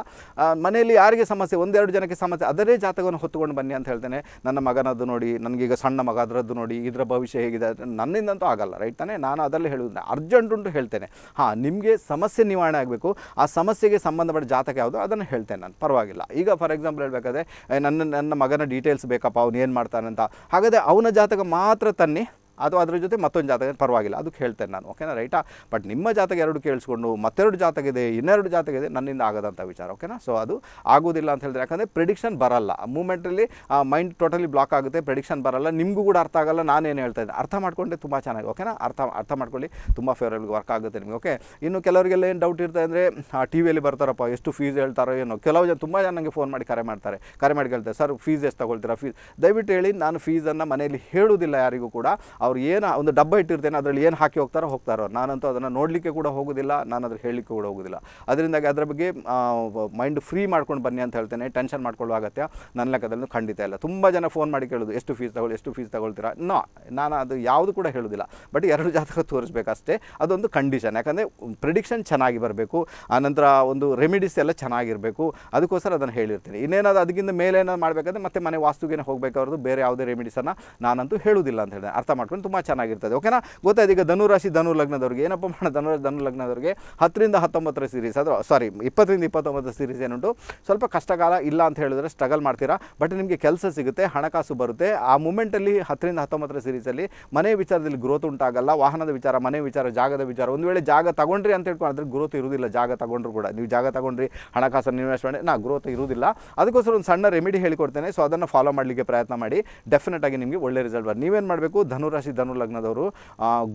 ಮನೆಯಲ್ಲಿ ಯಾರಿಗೆ ಸಮಸ್ಯೆ ಒಂದೆರಡು ಜನಕ್ಕೆ ಸಮಸ್ಯೆ ಅದರೇ ಜಾತಕವನ್ನು ಹೊತ್ಕೊಂಡು ಬನ್ನಿ ಅಂತ ಹೇಳ್ತೇನೆ ನನ್ನ ಮಗನದ್ದು ನೋಡಿ ನನಗೀಗ ಸಣ್ಣ ಮಗ ಅದರದ್ದು ನೋಡಿ ಇದರ ಭವಿಷ್ಯ ಹೇಗಿದೆ ನನ್ನಿಂದಂತೂ ಆಗಲ್ಲ ರೈಟ್ ತಾನೇ ನಾನು ಅದರಲ್ಲಿ ಹೇಳುವುದಿಲ್ಲ ಅರ್ಜೆಂಟ್ ಉಂಟು ಹೇಳ್ತೇನೆ ಹಾಂ ನಿಮಗೆ ಸಮಸ್ಯೆ ನಿವಾರಣೆ ಆಗಬೇಕು ಆ ಸಮಸ್ಯೆಗೆ ಸಂಬಂಧಪಟ್ಟ ಜಾತಕ ಯಾವುದು ಅದನ್ನು ಹೇಳ್ತೇನೆ ನಾನು ಪರವಾಗಿಲ್ಲ ಈಗ ಫಾರ್ ಎಕ್ಸಾಂಪಲ್ ಹೇಳಬೇಕಾದ್ರೆ ನನ್ನ ನನ್ನ ಮಗನ ಡೀಟೇಲ್ಸ್ ಬೇಕಪ್ಪ ಅವನು ಏನು ಮಾಡ್ತಾನಂತ ಹಾಗಾದರೆ ಅವನ ಜಾತಕ ಮಾತ್ರ ತನ್ನಿ ಅದು ಅದ್ರ ಜೊತೆ ಮತ್ತೊಂದು ಜಾತಕ ಪರವಾಗಿಲ್ಲ ಅದಕ್ಕೆ ಹೇಳ್ತೇನೆ ನಾನು ಓಕೆನಾ ರೈಟಾ ಬಟ್ ನಿಮ್ಮ ಜಾತಕ ಎರಡು ಕೇಳಿಸ್ಕೊಂಡು ಮತ್ತೆರಡು ಜಾತಕಿದೆ ಇನ್ನೆರಡು ಜಾತಕಿದೆ ನನ್ನಿಂದ ಆಗದಂಥ ವಿಚಾರ ಓಕೆನಾ ಸೊ ಅದು ಆಗೋದಿಲ್ಲ ಅಂತ ಹೇಳಿದ್ರೆ ಯಾಕಂದರೆ ಪ್ರಿಡಿಕ್ಷನ್ ಬರಲ್ಲ ಮೂಮೆಂಟಲ್ಲಿ ಮೈಂಡ್ ಟೋಟಲಿ ಬ್ಲಾಕ್ ಆಗುತ್ತೆ ಪ್ರಿಡಿಕ್ಷನ್ ಬರಲ್ಲ ನಿಮಗೂ ಕೂಡ ಅರ್ಥ ಆಗಲ್ಲ ನಾನೇನು ಹೇಳ್ತಾ ಇದ್ದೆ ಅರ್ಥ ಮಾಡ್ಕೊಂಡೆ ತುಂಬ ಚೆನ್ನಾಗಿ ಓಕೆನಾ ಅರ್ಥ ಅರ್ಥ ಮಾಡ್ಕೊಳ್ಳಿ ತುಂಬ ಫೇವರೇಬಲ್ ವರ್ಕ್ ಆಗುತ್ತೆ ನಿಮಗೆ ಓಕೆ ಇನ್ನು ಕೆಲವರಿಗೆಲ್ಲ ಏನು ಡೌಟ್ ಇರ್ತದೆ ಅಂದರೆ ಟಿ ವಿಯಲ್ಲಿ ಬರ್ತಾರಪ್ಪ ಎಷ್ಟು ಫೀಸ್ ಹೇಳ್ತಾರೋ ಏನೋ ಕೆಲವು ಜನ ತುಂಬ ಜನ ನನಗೆ ಫೋನ್ ಮಾಡಿ ಕರೆ ಮಾಡ್ತಾರೆ ಕರೆ ಮಾಡಿ ಕೇಳ್ತಾರೆ ಸರ್ ಫೀಸ್ ಎಷ್ಟು ತಗೊಳ್ತೀರಾ ಫೀಸ್ ದಯವಿಟ್ಟು ಹೇಳಿ ನಾನು ಫೀಸನ್ನು ಮನೆಯಲ್ಲಿ ಹೇಳುವುದಿಲ್ಲ ಯಾರಿಗೂ ಕೂಡ ಅವ್ರು ಏನು ಒಂದು ಡಬ್ಬ ಇಟ್ಟಿರ್ತೇನೆ ಅದರಲ್ಲಿ ಏನು ಹಾಕಿ ಹೋಗ್ತಾರೋ ಹೋಗ್ತಾರೋ ನಾನಂತೂ ಅದನ್ನು ನೋಡಲಿಕ್ಕೆ ಕೂಡ ಹೋಗೋದಿಲ್ಲ ನಾನು ಅದ್ರ ಹೇಳಲಿಕ್ಕೆ ಕೂಡ ಹೋಗೋದಿಲ್ಲ ಅದರಿಂದಾಗಿ ಅದರ ಬಗ್ಗೆ ಮೈಂಡ್ ಫ್ರೀ ಮಾಡ್ಕೊಂಡು ಬನ್ನಿ ಅಂತ ಹೇಳ್ತೇನೆ ಟೆನ್ಷನ್ ಮಾಡ್ಕೊಳ್ಳೋ ಅಗತ್ಯ ನನ್ನ ಲೆಕ್ಕದಲ್ಲಿ ಖಂಡಿತ ಇಲ್ಲ ತುಂಬ ಜನ ಫೋನ್ ಮಾಡಿ ಕೇಳೋದು ಎಷ್ಟು ಫೀಸ್ ತಗೊಳ್ಳಿ ಎಷ್ಟು ಫೀಸ್ ತಗೊಳ್ತೀರಾ ನಾ ನಾನು ಅದು ಯಾವುದು ಕೂಡ ಹೇಳೋದಿಲ್ಲ ಬಟ್ ಎರಡು ಜಾತಕ ತೋರಿಸ್ಬೇಕಷ್ಟೇ ಅದೊಂದು ಕಂಡೀಷನ್ ಯಾಕಂದರೆ ಪ್ರಿಡಿಕ್ಷನ್ ಚೆನ್ನಾಗಿ ಬರಬೇಕು ಆನಂತರ ಒಂದು ರೆಮಿಡೀಸ್ ಎಲ್ಲ ಚೆನ್ನಾಗಿರಬೇಕು ಅದಕ್ಕೋಸ್ಕರ ಅದನ್ನು ಹೇಳಿರ್ತೀನಿ ಇನ್ನೇನಾದ್ರು ಅದಕ್ಕಿಂತ ಮೇಲೆ ಏನಾದ್ರು ಮಾಡಬೇಕಂದ್ರೆ ಮತ್ತೆ ಮನೆ ವಾಸ್ತುಗೇನೆ ಹೋಗಬೇಕಾದ್ರದ್ದು ಬೇರೆ ಯಾವುದೇ ರೆಮಿಡೀಸನ್ನು ನಾನಂತೂ ಹೇಳುವುದಿಲ್ಲ ಅಂತ ಹೇಳಿದೆ ಅರ್ಥ ಮಾಡ್ಕೊಂಡು ತುಂಬಾ ತುಂಬ ಚೆನ್ನಾಗಿರ್ತದೆ ಓಕೆನಾ ಗೊತ್ತಾಯ್ತು ಈಗ ಧನುರಾಶಿ ಧನು ಲಗ್ನದವ್ರಿಗೆ ಏನಪ್ಪ ಮಾಡೋಣ ಧನುರಾಶಿ ಧನು ಲಗ್ನದವ್ರಿಗೆ ಹತ್ತರಿಂದ ಹತ್ತೊಂಬತ್ತರ ಸೀರೀಸ್ ಅದು ಸಾರಿ ಇಪ್ಪತ್ತರಿಂದ ಇಪ್ಪತ್ತೊಂಬತ್ತು ಸೀರೀಸ್ ಏನುಂಟು ಸ್ವಲ್ಪ ಕಷ್ಟಕಾಲ ಇಲ್ಲ ಅಂತ ಹೇಳಿದ್ರೆ ಸ್ಟ್ರಗಲ್ ಮಾಡ್ತೀರಾ ಬಟ್ ನಿಮಗೆ ಕೆಲಸ ಸಿಗುತ್ತೆ ಹಣಕಾಸು ಬರುತ್ತೆ ಆ ಮೂಮೆಂಟಲ್ಲಿ ಹತ್ತರಿಂದ ಹತ್ತೊಂಬತ್ತರ ಸೀರೀಸಲ್ಲಿ ಮನೆ ವಿಚಾರದಲ್ಲಿ ಗ್ರೋತ್ ಉಂಟಾಗಲ್ಲ ವಾಹನದ ವಿಚಾರ ಮನೆ ವಿಚಾರ ಜಾಗದ ವಿಚಾರ ಒಂದು ವೇಳೆ ಜಾಗ ತಗೊಂಡ್ರಿ ಅಂತ ಹೇಳ್ಕೊಂಡ್ರೆ ಗ್ರೋತ್ ಇರುವುದಿಲ್ಲ ಜಾಗ ತಗೊಂಡ್ರು ಕೂಡ ನೀವು ಜಾಗ ತಗೊಂಡ್ರಿ ಹಣಕಾಸನ್ನು ಇನ್ವೆಸ್ಟ್ ಮಾಡಿ ನಾ ಗ್ರೋತ್ ಇರುವುದಿಲ್ಲ ಅದಕ್ಕೋಸ್ಕರ ಒಂದು ಸಣ್ಣ ರೆಮಿಡಿ ಹೇಳಿಕೊಡ್ತೇನೆ ಸೊ ಅದನ್ನು ಫಾಲೋ ಮಾಡಲಿಕ್ಕೆ ಪ್ರಯತ್ನ ಮಾಡಿ ಡೆಫಿನೆಟ್ ಆಗಿ ನಿಮಗೆ ಒಳ್ಳೆ ರಿಸಲ್ಟ್ ಬರ್ತದೆ ನೀವೇನು ಮಾಡಬೇಕು ಧನುರಾಶಿ ರಾಶಿ ಧನು ಲಗ್ನದವರು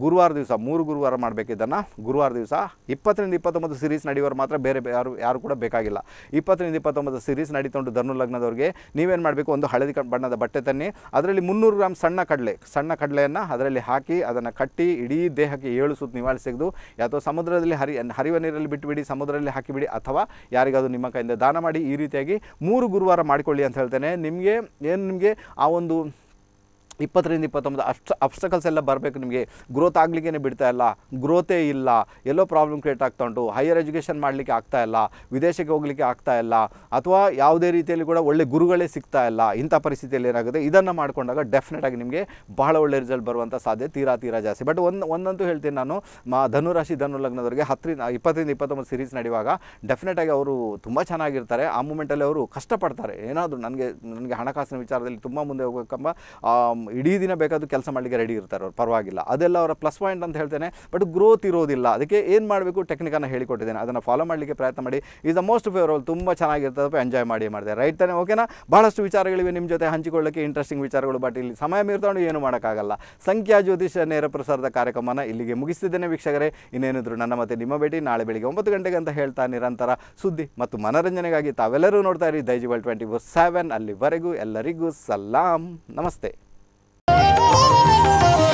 ಗುರುವಾರ ದಿವಸ ಮೂರು ಗುರುವಾರ ಮಾಡಬೇಕಿದ್ದನ್ನು ಗುರುವಾರ ದಿವಸ ಇಪ್ಪತ್ತರಿಂದ ಇಪ್ಪತ್ತೊಂಬತ್ತು ಸಿರೀಸ್ ನಡೆಯೋರು ಮಾತ್ರ ಬೇರೆ ಯಾರು ಯಾರು ಕೂಡ ಬೇಕಾಗಿಲ್ಲ ಇಪ್ಪತ್ತರಿಂದ ಇಪ್ಪತ್ತೊಂಬತ್ತು ಸಿರೀಸ್ ನಡೀತೊಂಡು ಧನು ಲಗ್ನದವ್ರಿಗೆ ನೀವೇನು ಮಾಡಬೇಕು ಒಂದು ಹಳದಿ ಬಣ್ಣದ ಬಟ್ಟೆ ತನ್ನಿ ಅದರಲ್ಲಿ ಮುನ್ನೂರು ಗ್ರಾಮ್ ಸಣ್ಣ ಕಡಲೆ ಸಣ್ಣ ಕಡಲೆಯನ್ನು ಅದರಲ್ಲಿ ಹಾಕಿ ಅದನ್ನು ಕಟ್ಟಿ ಇಡೀ ದೇಹಕ್ಕೆ ಏಳು ಸುತ್ತು ನಿವಾಳಿ ಅಥವಾ ಸಮುದ್ರದಲ್ಲಿ ಹರಿ ಹರಿವ ನೀರಲ್ಲಿ ಬಿಟ್ಟುಬಿಡಿ ಸಮುದ್ರದಲ್ಲಿ ಹಾಕಿಬಿಡಿ ಅಥವಾ ಯಾರಿಗಾದರೂ ನಿಮ್ಮ ಕೈಯಿಂದ ದಾನ ಮಾಡಿ ಈ ರೀತಿಯಾಗಿ ಮೂರು ಗುರುವಾರ ಮಾಡಿಕೊಳ್ಳಿ ಅಂತ ಹೇಳ್ತೇನೆ ನಿಮಗೆ ಏನು ನಿಮಗೆ ಆ ಒಂದು ಇಪ್ಪತ್ತರಿಂದ ಇಪ್ಪತ್ತೊಂಬತ್ತು ಅಷ್ಟು ಅಪ್ಸ್ಟಕಲ್ಸ್ ಎಲ್ಲ ಬರಬೇಕು ನಿಮಗೆ ಗ್ರೋತ್ ಆಗಲಿಕ್ಕೆ ಬಿಡ್ತಾ ಇಲ್ಲ ಗ್ರೋತೇ ಇಲ್ಲ ಎಲ್ಲೋ ಪ್ರಾಬ್ಲಮ್ ಕ್ರಿಯೇಟ್ ಆಗ್ತಾ ಉಂಟು ಹೈಯರ್ ಎಜುಕೇಷನ್ ಮಾಡಲಿಕ್ಕೆ ಆಗ್ತಾ ಇಲ್ಲ ವಿದೇಶಕ್ಕೆ ಹೋಗ್ಲಿಕ್ಕೆ ಆಗ್ತಾ ಇಲ್ಲ ಅಥವಾ ಯಾವುದೇ ರೀತಿಯಲ್ಲಿ ಕೂಡ ಒಳ್ಳೆ ಗುರುಗಳೇ ಸಿಗ್ತಾ ಇಲ್ಲ ಇಂಥ ಪರಿಸ್ಥಿತಿಯಲ್ಲಿ ಏನಾಗುತ್ತೆ ಇದನ್ನು ಮಾಡಿಕೊಂಡಾಗ ಡೆಫಿನೆಟಾಗಿ ನಿಮಗೆ ಬಹಳ ಒಳ್ಳೆ ರಿಸಲ್ಟ್ ಬರುವಂಥ ಸಾಧ್ಯತೆ ತೀರಾ ತೀರಾ ಜಾಸ್ತಿ ಬಟ್ ಒಂದು ಒಂದಂತೂ ಹೇಳ್ತೀನಿ ನಾನು ಮಾ ಧನುರಾಶಿ ಧನು ಲಗ್ನದವರಿಗೆ ಹತ್ತರಿಂದ ಇಪ್ಪತ್ತರಿಂದ ಇಪ್ಪತ್ತೊಂಬತ್ತು ಸೀರೀಸ್ ನಡೆಯುವಾಗ ಡೆಫಿನೆಟಾಗಿ ಅವರು ತುಂಬ ಚೆನ್ನಾಗಿರ್ತಾರೆ ಆ ಮೂಮೆಂಟಲ್ಲಿ ಅವರು ಕಷ್ಟಪಡ್ತಾರೆ ಏನಾದರೂ ನನಗೆ ನನಗೆ ಹಣಕಾಸಿನ ವಿಚಾರದಲ್ಲಿ ತುಂಬ ಮುಂದೆ ಹೋಗಬೇಕಂಬ ಇಡೀ ದಿನ ಬೇಕಾದರೂ ಕೆಲಸ ಮಾಡಲಿಕ್ಕೆ ರೆಡಿ ಇರ್ತಾರೆ ಅವ್ರು ಪರವಾಗಿಲ್ಲ ಅದೆಲ್ಲ ಅವರ ಪ್ಲಸ್ ಪಾಯಿಂಟ್ ಅಂತ ಹೇಳ್ತೇನೆ ಬಟ್ ಗ್ರೋತ್ ಇರೋದಿಲ್ಲ ಅದಕ್ಕೆ ಏನು ಮಾಡಬೇಕು ಟೆಕ್ನಿಕನ್ನು ಹೇಳಿಕೊಟ್ಟಿದ್ದೇನೆ ಅದನ್ನು ಫಾಲೋ ಮಾಡಲಿಕ್ಕೆ ಪ್ರಯತ್ನ ಮಾಡಿ ಈಸ್ ದ ಮೋಸ್ಟ್ ಫೇವರಲ್ ತುಂಬ ಚೆನ್ನಾಗಿರ್ತದಪ್ಪ ಎಂಜಾಯ್ ಮಾಡಿ ಮಾಡಿದೆ ರೈಟ್ ತಾನೆ ಓಕೆನಾ ಬಹಳಷ್ಟು ವಿಚಾರಗಳಿವೆ ನಿಮ್ಮ ಜೊತೆ ಹಂಚಿಕೊಳ್ಳೋಕ್ಕೆ ಇಂಟ್ರೆಸ್ಟಿಂಗ್ ವಿಚಾರಗಳು ಬಟ್ ಇಲ್ಲಿ ಸಮಯ ಮೀರ್ತಾಂಡು ಏನು ಮಾಡೋಕ್ಕಾಗಲ್ಲ ಸಂಖ್ಯಾ ಜ್ಯೋತಿಷ ನೇರ ಪ್ರಸಾರದ ಕಾರ್ಯಕ್ರಮನ ಇಲ್ಲಿಗೆ ಮುಗಿಸ್ತಿದ್ದೇನೆ ವೀಕ್ಷಕರೇ ಇನ್ನೇನಿದ್ರು ನನ್ನ ಮತ್ತೆ ನಿಮ್ಮ ಭೇಟಿ ನಾಳೆ ಬೆಳಿಗ್ಗೆ ಒಂಬತ್ತು ಗಂಟೆಗೆ ಅಂತ ಹೇಳ್ತಾ ನಿರಂತರ ಸುದ್ದಿ ಮತ್ತು ಮನರಂಜನೆಗಾಗಿ ತಾವೆಲ್ಲರೂ ನೋಡ್ತಾ ಇರಿ ದೈಜಿವಲ್ ಟ್ವೆಂಟಿ ಫೋರ್ ಸೆವೆನ್ ಅಲ್ಲಿವರೆಗೂ ಎಲ್ಲರಿಗೂ ಸಲಾಂ ನಮಸ್ತೆ Oh.